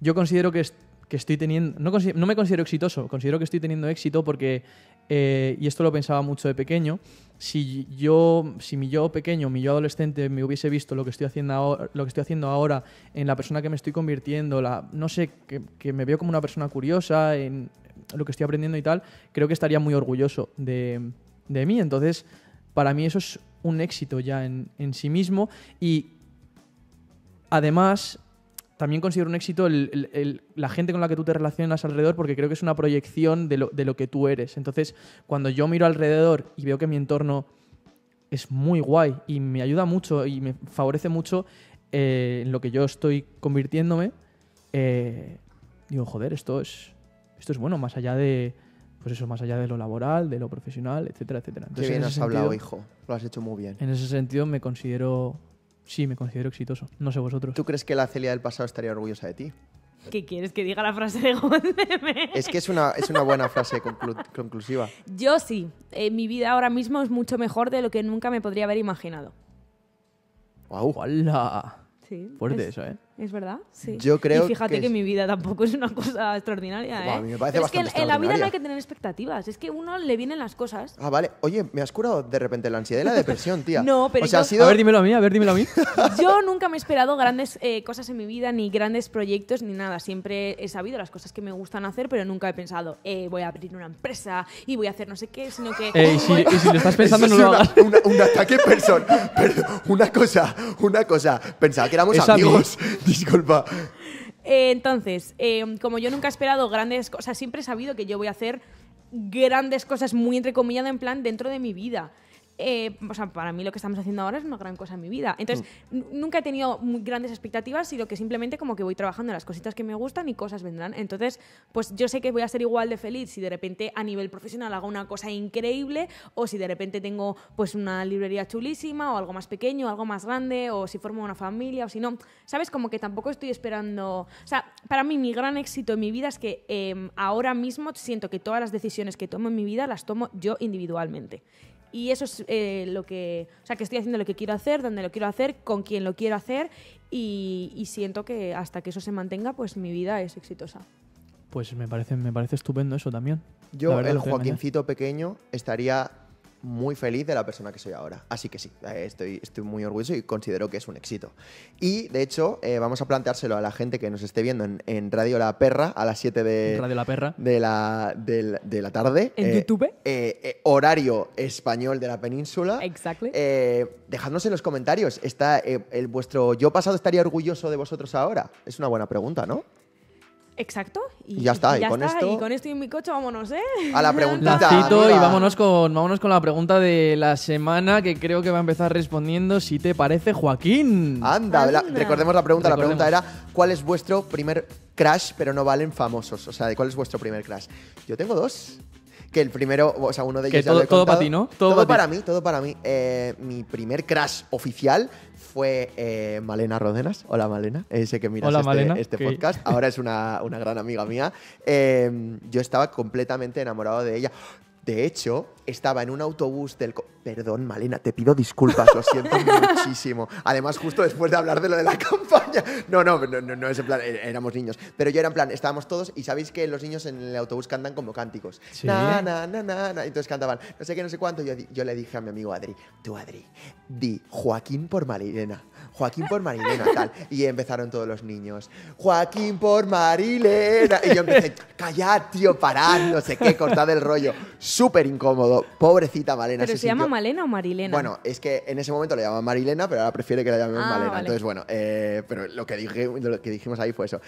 yo considero que, estoy teniendo, no, me considero exitoso, considero que estoy teniendo éxito porque, eh, y esto lo pensaba mucho de pequeño, si yo, si mi yo pequeño, mi yo adolescente me hubiese visto lo que estoy haciendo ahora, lo que estoy haciendo ahora en la persona que me estoy convirtiendo, la, no sé, que, me veo como una persona curiosa, en lo que estoy aprendiendo y tal, creo que estaría muy orgulloso de, de mí. Entonces, para mí eso es un éxito ya en, sí mismo y además también considero un éxito la gente con la que tú te relacionas alrededor porque creo que es una proyección de lo, que tú eres. Entonces, cuando yo miro alrededor y veo que mi entorno es muy guay y me ayuda mucho y me favorece mucho eh, en lo que yo estoy convirtiéndome, eh, digo, joder, esto es, esto es bueno, más allá de, pues eso, más allá de lo laboral, de lo profesional, etcétera, etcétera. Qué bien has hablado, hijo. Lo has hecho muy bien. En ese sentido me considero, sí, me considero exitoso. No sé vosotros. ¿Tú crees que la Celia del pasado estaría orgullosa de ti? ¿Qué quieres que diga la frase de Gómez? Es que es una, es una buena frase conclusiva. Yo sí. Eh, mi vida ahora mismo es mucho mejor de lo que nunca me podría haber imaginado. ¡Guau! Sí. Fuerte eso, ¿eh? Es verdad, sí. Yo creo y fíjate que, mi vida tampoco es una cosa extraordinaria, A ¿eh? mí me parece Pero es que en la vida no hay que tener expectativas, es que uno le vienen las cosas. Ah, vale. Oye, me has curado de repente la ansiedad y la depresión, tía. no, pero yo... sido... A ver, dímelo a mí, a ver, dímelo a mí. yo nunca me he esperado grandes eh, cosas en mi vida, ni grandes proyectos, ni nada. Siempre he sabido las cosas que me gustan hacer, pero nunca he pensado, eh, voy a abrir una empresa y voy a hacer no sé qué, sino que... Eh, y, si, lo estás pensando, no una, un ataque personal. Pero una cosa, una cosa. Pensaba que éramos amigos. Disculpa. Eh, entonces, em, como yo nunca he esperado grandes cosas, siempre he sabido que yo voy a hacer grandes cosas muy comillas en plan dentro de mi vida. Eh, para mí lo que estamos haciendo ahora es una gran cosa en mi vida. Entonces, mm. nunca he tenido muy grandes expectativas, sino que simplemente como que voy trabajando en las cositas que me gustan y cosas vendrán. Entonces, pues yo sé que voy a ser igual de feliz si de repente a nivel profesional hago una cosa increíble o si de repente tengo pues una librería chulísima o algo más pequeño, o algo más grande o si formo una familia o si no. ¿Sabes? Como que tampoco estoy esperando... O sea, para mí mi gran éxito en mi vida es que em, ahora mismo siento que todas las decisiones que tomo en mi vida las tomo yo individualmente y eso es eh, lo que, o sea, que estoy haciendo lo que quiero hacer, donde lo quiero hacer, con quien lo quiero hacer y, siento que hasta que eso se mantenga, pues mi vida es exitosa. Pues me parece, me parece estupendo eso también. Yo, el Joaquincito pequeño, estaría muy feliz de la persona que soy ahora. Así que sí, eh, estoy, estoy muy orgulloso y considero que es un éxito. Y de hecho, eh, vamos a planteárselo a la gente que nos esté viendo en, Radio La Perra a las 7 de, la Perra. de, la, la tarde. En eh, YouTube. horario español de la península. Exacto. dejadnos en los comentarios. Está, el, vuestro yo pasado estaría orgulloso de vosotros ahora. Es una buena pregunta, ¿no? Exacto. Y, ya está, y, con esto... y con esto y mi coche vámonos, ¿eh? A la pregunta. y vámonos con, con la pregunta de la semana que creo que va a empezar respondiendo si te parece Joaquín. Anda, recordemos la pregunta. La pregunta era, ¿cuál es vuestro primer crash, pero no valen famosos? O sea, ¿de cuál es vuestro primer crash? Yo tengo dos que el primero, o sea, uno de ellos todo, todo para ti, ¿no? Todo, para, mí, todo para mí. Eh, mi primer crash oficial fue eh, Malena Rodenas. Hola, Malena. ese eh, que miras este, este podcast. Ahora es una, una gran amiga mía. Em, yo estaba completamente enamorado de ella. De hecho, estaba en un autobús del... Perdón, Malena, te pido disculpas, lo siento muchísimo. Además, justo después de hablar de lo de la campaña. No, no, no, es en plan, eh, éramos niños. Pero yo era en plan, estábamos todos y sabéis que los niños en el autobús cantan como cánticos. ¿Sí? Na, na, na, na, Entonces cantaban, no sé qué, no sé cuánto. yo le dije a mi amigo Adri, tú Adri, di Joaquín por Malena. Joaquín por Marilena, tal. Y empezaron todos los niños, Joaquín por Marilena. Y yo empecé, callad, tío, parad, no sé qué, cortad el rollo. Súper incómodo. Pobrecita Malena. ¿Pero se, llama Malena o Marilena? Bueno, es que en ese momento le llamaban Marilena, pero ahora prefiere que la llamen ah, Malena. Entonces, bueno, eh, pero lo que, dijimos ahí fue eso.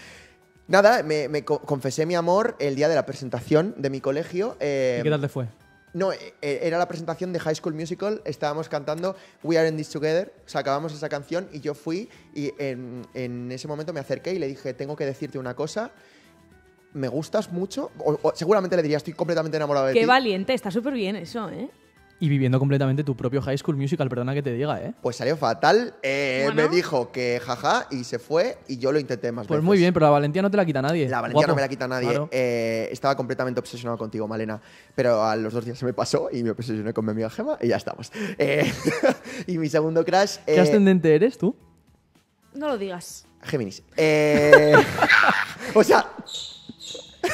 Nada, me, confesé mi amor el día de la presentación de mi colegio. ¿Y qué eh, tal te fue? No, eh, eh, era la presentación de High School Musical, estábamos cantando We Are In This Together, o sea, acabamos esa canción y yo fui y en, ese momento me acerqué y le dije, tengo que decirte una cosa me gustas mucho. seguramente le diría, estoy completamente enamorado de ti. Qué valiente, está súper bien eso, ¿eh? y viviendo completamente tu propio High School Musical, perdona que te diga, ¿eh? Pues salió fatal. Eh, me dijo que jaja y se fue y yo lo intenté más Pues muy bien, pero la valentía no te la quita nadie. La valentía no me la quita nadie. Eh, estaba completamente obsesionado contigo, Malena, pero a los dos días se me pasó y me obsesioné con mi amiga Gema y ya estamos. Eh, y mi segundo crash... ¿Qué ascendente eres tú? No lo digas. Géminis. o sea...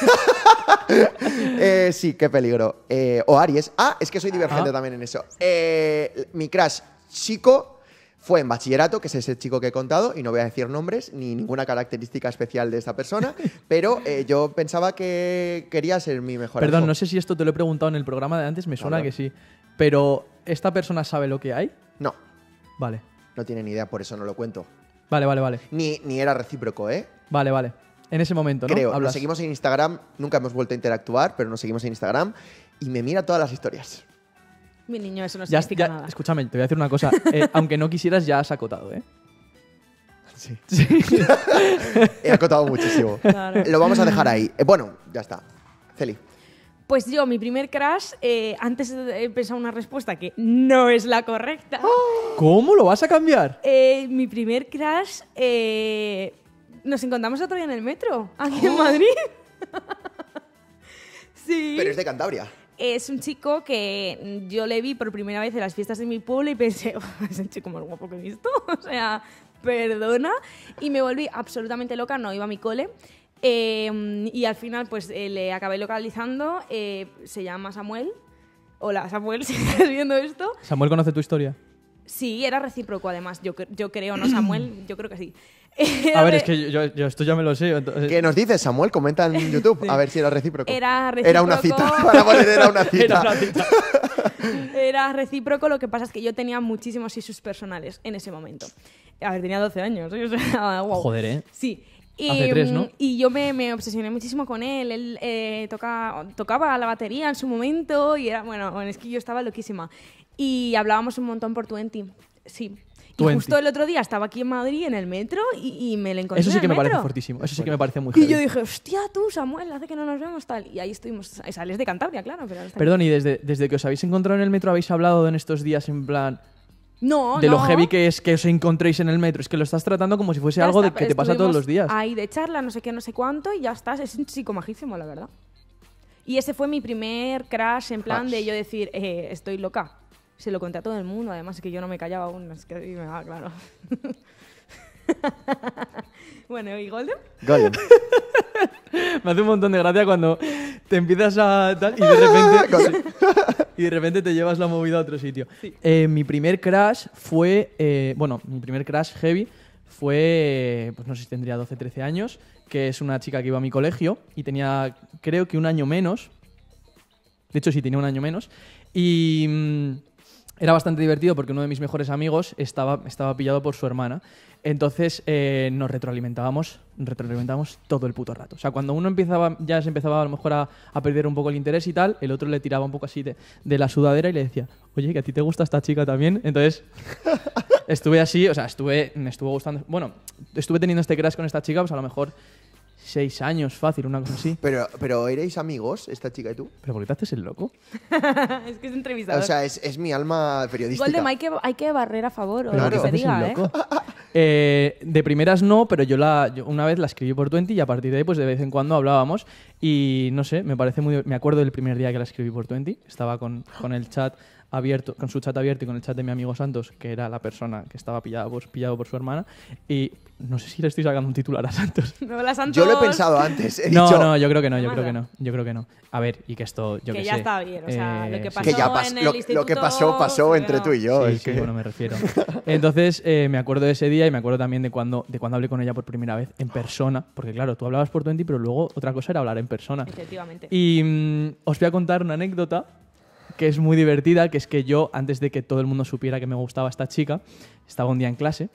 Eh, sí, qué peligro. Eh, o Aries. Ah, es que soy divergente también en eso. Eh, mi crush chico fue en bachillerato, que es ese chico que he contado, y no voy a decir nombres ni ninguna característica especial de esta persona, pero yo pensaba que quería ser mi mejor Perdón, no sé si esto te lo he preguntado en el programa de antes, me suena que sí, pero ¿esta persona sabe lo que hay? No. Vale. No tiene ni idea, por eso no lo cuento. Vale, vale, vale. Ni, ni era recíproco, ¿eh? Vale, vale en ese momento, ¿no? Creo, seguimos en Instagram, nunca hemos vuelto a interactuar, pero nos seguimos en Instagram y me mira todas las historias. Mi niño, eso no significa ya, nada. Escúchame, te voy a decir una cosa. Eh, aunque no quisieras, ya has acotado, ¿eh? Sí. sí. He acotado muchísimo. Lo vamos a dejar ahí. Eh, bueno, ya está. Celi. Pues yo, mi primer crash, eh, antes he pensado una respuesta que no es la correcta. ¿Cómo lo vas a cambiar? mi primer crash, nos encontramos otro día en el metro, aquí en oh. Madrid. sí. Pero es de Cantabria. Es un chico que yo le vi por primera vez en las fiestas de mi pueblo y pensé, es el chico más guapo que he visto. o sea, perdona. Y me volví absolutamente loca, no iba a mi cole. Em, y al final, pues eh, le acabé localizando. Eh, se llama Samuel. Hola, Samuel, si estás viendo esto. ¿Samuel conoce tu historia? Sí, era recíproco además, yo, creo, ¿no, Samuel? Yo creo que sí. a ver, es que yo, esto ya me lo sé. ¿Qué nos dices, Samuel? Comenta en YouTube, a ver si era recíproco. Era recíproco. Era una cita. Para poner, era una cita. Era, una cita. era recíproco, lo que pasa es que yo tenía muchísimos sus personales en ese momento. A ver, tenía 12 años. ¿eh? Joder, ¿eh? Sí. Y, Hace tres, ¿no? y yo me, obsesioné muchísimo con él. Él eh, tocaba la batería en su momento y era, bueno, es que yo estaba loquísima y hablábamos un montón por Twenty. Sí. Y justo el otro día estaba aquí en Madrid en el metro y, me le encontré. Eso sí que me parece fortísimo. Eso sí que me parece muy Y yo dije, hostia, tú, Samuel, hace que no nos vemos tal. Y ahí estuvimos. sales de Cantabria, claro. Perdón, ¿y desde, desde que os habéis encontrado en el metro habéis hablado en estos días en plan, no, de lo heavy que es que os encontréis en el metro. Es que lo estás tratando como si fuese algo que te pasa todos los días. Ahí de charla, no sé qué, no sé cuánto, y ya estás. Es psicomajísimo, la verdad. Y ese fue mi primer crash en plan de yo decir, eh, estoy loca. Se lo conté a todo el mundo, además es que yo no me callaba aún, es que me va, claro. bueno, ¿y Golden? Golden. me hace un montón de gracia cuando te empiezas a y de repente y de repente te llevas la movida a otro sitio. Eh, mi primer crash fue, eh, bueno, mi primer crash heavy fue, pues no sé si tendría 12, 13 años, que es una chica que iba a mi colegio y tenía, creo que un año menos. De hecho, sí, tenía un año menos. Y mm, era bastante divertido porque uno de mis mejores amigos estaba, estaba pillado por su hermana. Entonces eh, nos retroalimentábamos, retroalimentábamos todo el puto rato. O sea, cuando uno empezaba, ya se empezaba a lo mejor a, perder un poco el interés y tal, el otro le tiraba un poco así de, la sudadera y le decía, oye, que a ti te gusta esta chica también. Entonces estuve así, o sea, estuve, me estuvo gustando. Bueno, estuve teniendo este crash con esta chica, pues a lo mejor seis años, fácil, una cosa así. Pero, pero ¿erais amigos, esta chica y tú? ¿Pero por qué te haces el loco? es que es entrevista O sea, es, mi alma periodística. Igual hay que, barrer a favor, o lo que se diga, ¿eh? Eh, de primeras no, pero yo, la, una vez la escribí por Twenty y a partir de ahí pues de vez en cuando hablábamos y no sé, me parece muy... Me acuerdo del primer día que la escribí por Twenty, estaba con, con el chat abierto, con su chat abierto y con el chat de mi amigo Santos, que era la persona que estaba pillado por, pillado por su hermana. Y no sé si le estoy sacando un titular a Santos. Santos. Yo lo he pensado antes. no, no, yo creo que no, yo ah, creo que no, yo creo que no. A ver, y que esto, yo que, que ya está abierto, o sea, lo eh, que pasó en lo, lo, que pasó pasó entre tú y yo. Sí, es que... bueno, me refiero. Entonces eh, me acuerdo de ese día y me acuerdo también de cuando de cuando hablé con ella por primera vez en persona, porque claro, tú hablabas por Twenty, pero luego otra cosa era hablar en persona. Efectivamente. Y mm, os voy a contar una anécdota que es muy divertida, que es que yo, antes de que todo el mundo supiera que me gustaba esta chica, estaba un día en clase.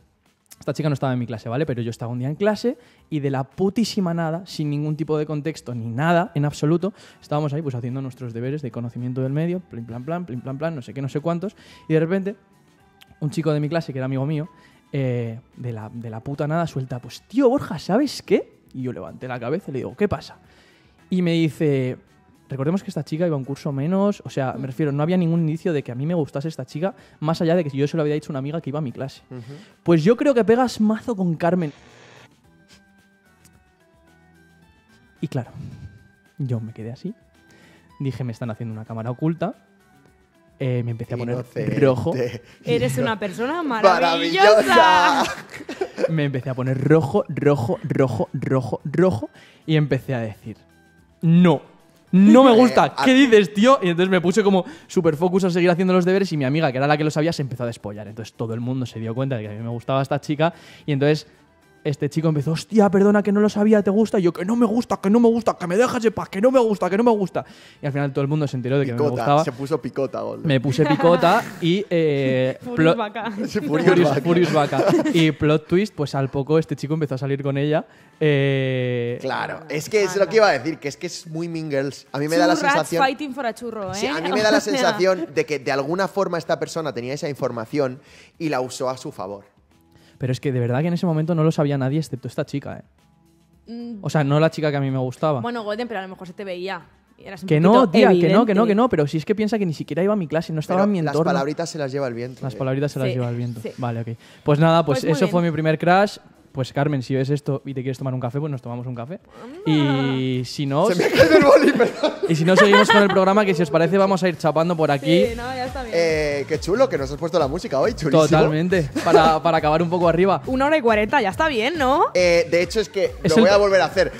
Esta chica no estaba en mi clase, ¿vale? Pero yo estaba un día en clase y de la putísima nada, sin ningún tipo de contexto ni nada en absoluto, estábamos ahí pues haciendo nuestros deberes de conocimiento del medio, plan, plan, plan, plan, plan, plan, no sé qué, no sé cuántos. Y de repente, un chico de mi clase, que era amigo mío, eh, de, la, de la puta nada suelta, pues tío Borja, ¿sabes qué? Y yo levanté la cabeza y le digo, ¿qué pasa? Y me dice, recordemos que esta chica iba a un curso menos, o sea, me mm. refiero, no había ningún indicio de que a mí me gustase esta chica, más allá de que yo se lo había dicho a una amiga que iba a mi clase. Pues yo creo que pegas mazo con Carmen. Y claro, yo me quedé así. Dije, me están haciendo una cámara oculta. Eh, me empecé a poner rojo. Eres una persona maravillosa. maravillosa. me empecé a poner rojo, rojo, rojo, rojo, rojo. Y empecé a decir, no, no me eh, gusta. ¿Qué dices, tío? Y entonces me puse como super focus a seguir haciendo los deberes y mi amiga, que era la que lo sabía, se empezó a despollar. Entonces todo el mundo se dio cuenta de que a mí me gustaba esta chica y entonces este chico empezó, hostia, perdona que no lo sabía, ¿te gusta? Y yo, que no me gusta, que no me gusta, que me dejas de paz, que no me gusta, que no me gusta. Y al final todo el mundo se enteró de que me gustaba. Se puso picota, gol. Me puse picota y... Eh, vaca. Furious, vaca. Y plot twist, pues al poco este chico empezó a salir con ella. Eh, claro, es que es lo que iba a decir, que es que es muy mingles A mí me da la sensación... a a ¿eh? mí me da la sensación de que de alguna forma esta persona tenía esa información y la usó a su favor. Pero es que de verdad que en ese momento no lo sabía nadie excepto esta chica, ¿eh? Mm. O sea, no la chica que a mí me gustaba. Bueno, Golden, pero a lo mejor se te veía. que no, tía, que no, que no, que no. Pero si es que piensa que ni siquiera iba a mi clase, no estaba en mi entorno. Las palabritas se las lleva el viento. Las palabritas se las lleva el viento. Vale, ok. Pues nada, pues, pues eso fue mi primer crash pues Carmen, si ves esto y te quieres tomar un café, pues nos tomamos un café. Y si no... Se me Y si no, seguimos con el programa, que si os parece vamos a ir chapando por aquí. Sí, ya está bien. Eh, qué chulo que nos has puesto la música hoy, chulísimo. Totalmente, para, para acabar un poco arriba. Una hora y cuarenta, ya está bien, ¿no? Eh, de hecho, es que lo voy a volver a hacer.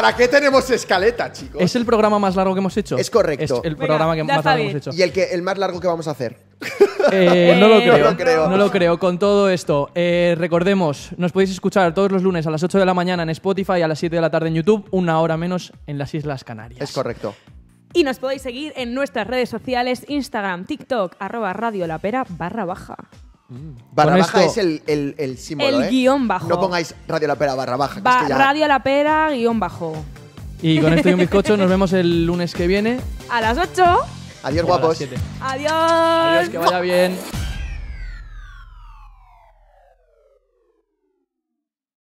¿Para qué tenemos escaleta, chicos? Es el programa más largo que hemos hecho. Es correcto. Es el programa que más largo que hemos hecho. Y el, que, el más largo que vamos a hacer. Eh, no, lo creo, no lo creo. Con todo esto, eh, recordemos, nos podéis escuchar todos los lunes a las 8 de la mañana en Spotify, y a las 7 de la tarde en YouTube, una hora menos en las Islas Canarias. Es correcto. Y nos podéis seguir en nuestras redes sociales, Instagram, TikTok, arroba radio la pera barra baja. Mm. Barra baja es el, símbolo. El ¿eh? guión bajo. No pongáis Radio La Pera barra baja. Radio La Pera guión bajo. Y con esto y un bizcocho nos vemos el lunes que viene. A las 8. Adiós, guapos. Adiós. Adiós, que vaya bien.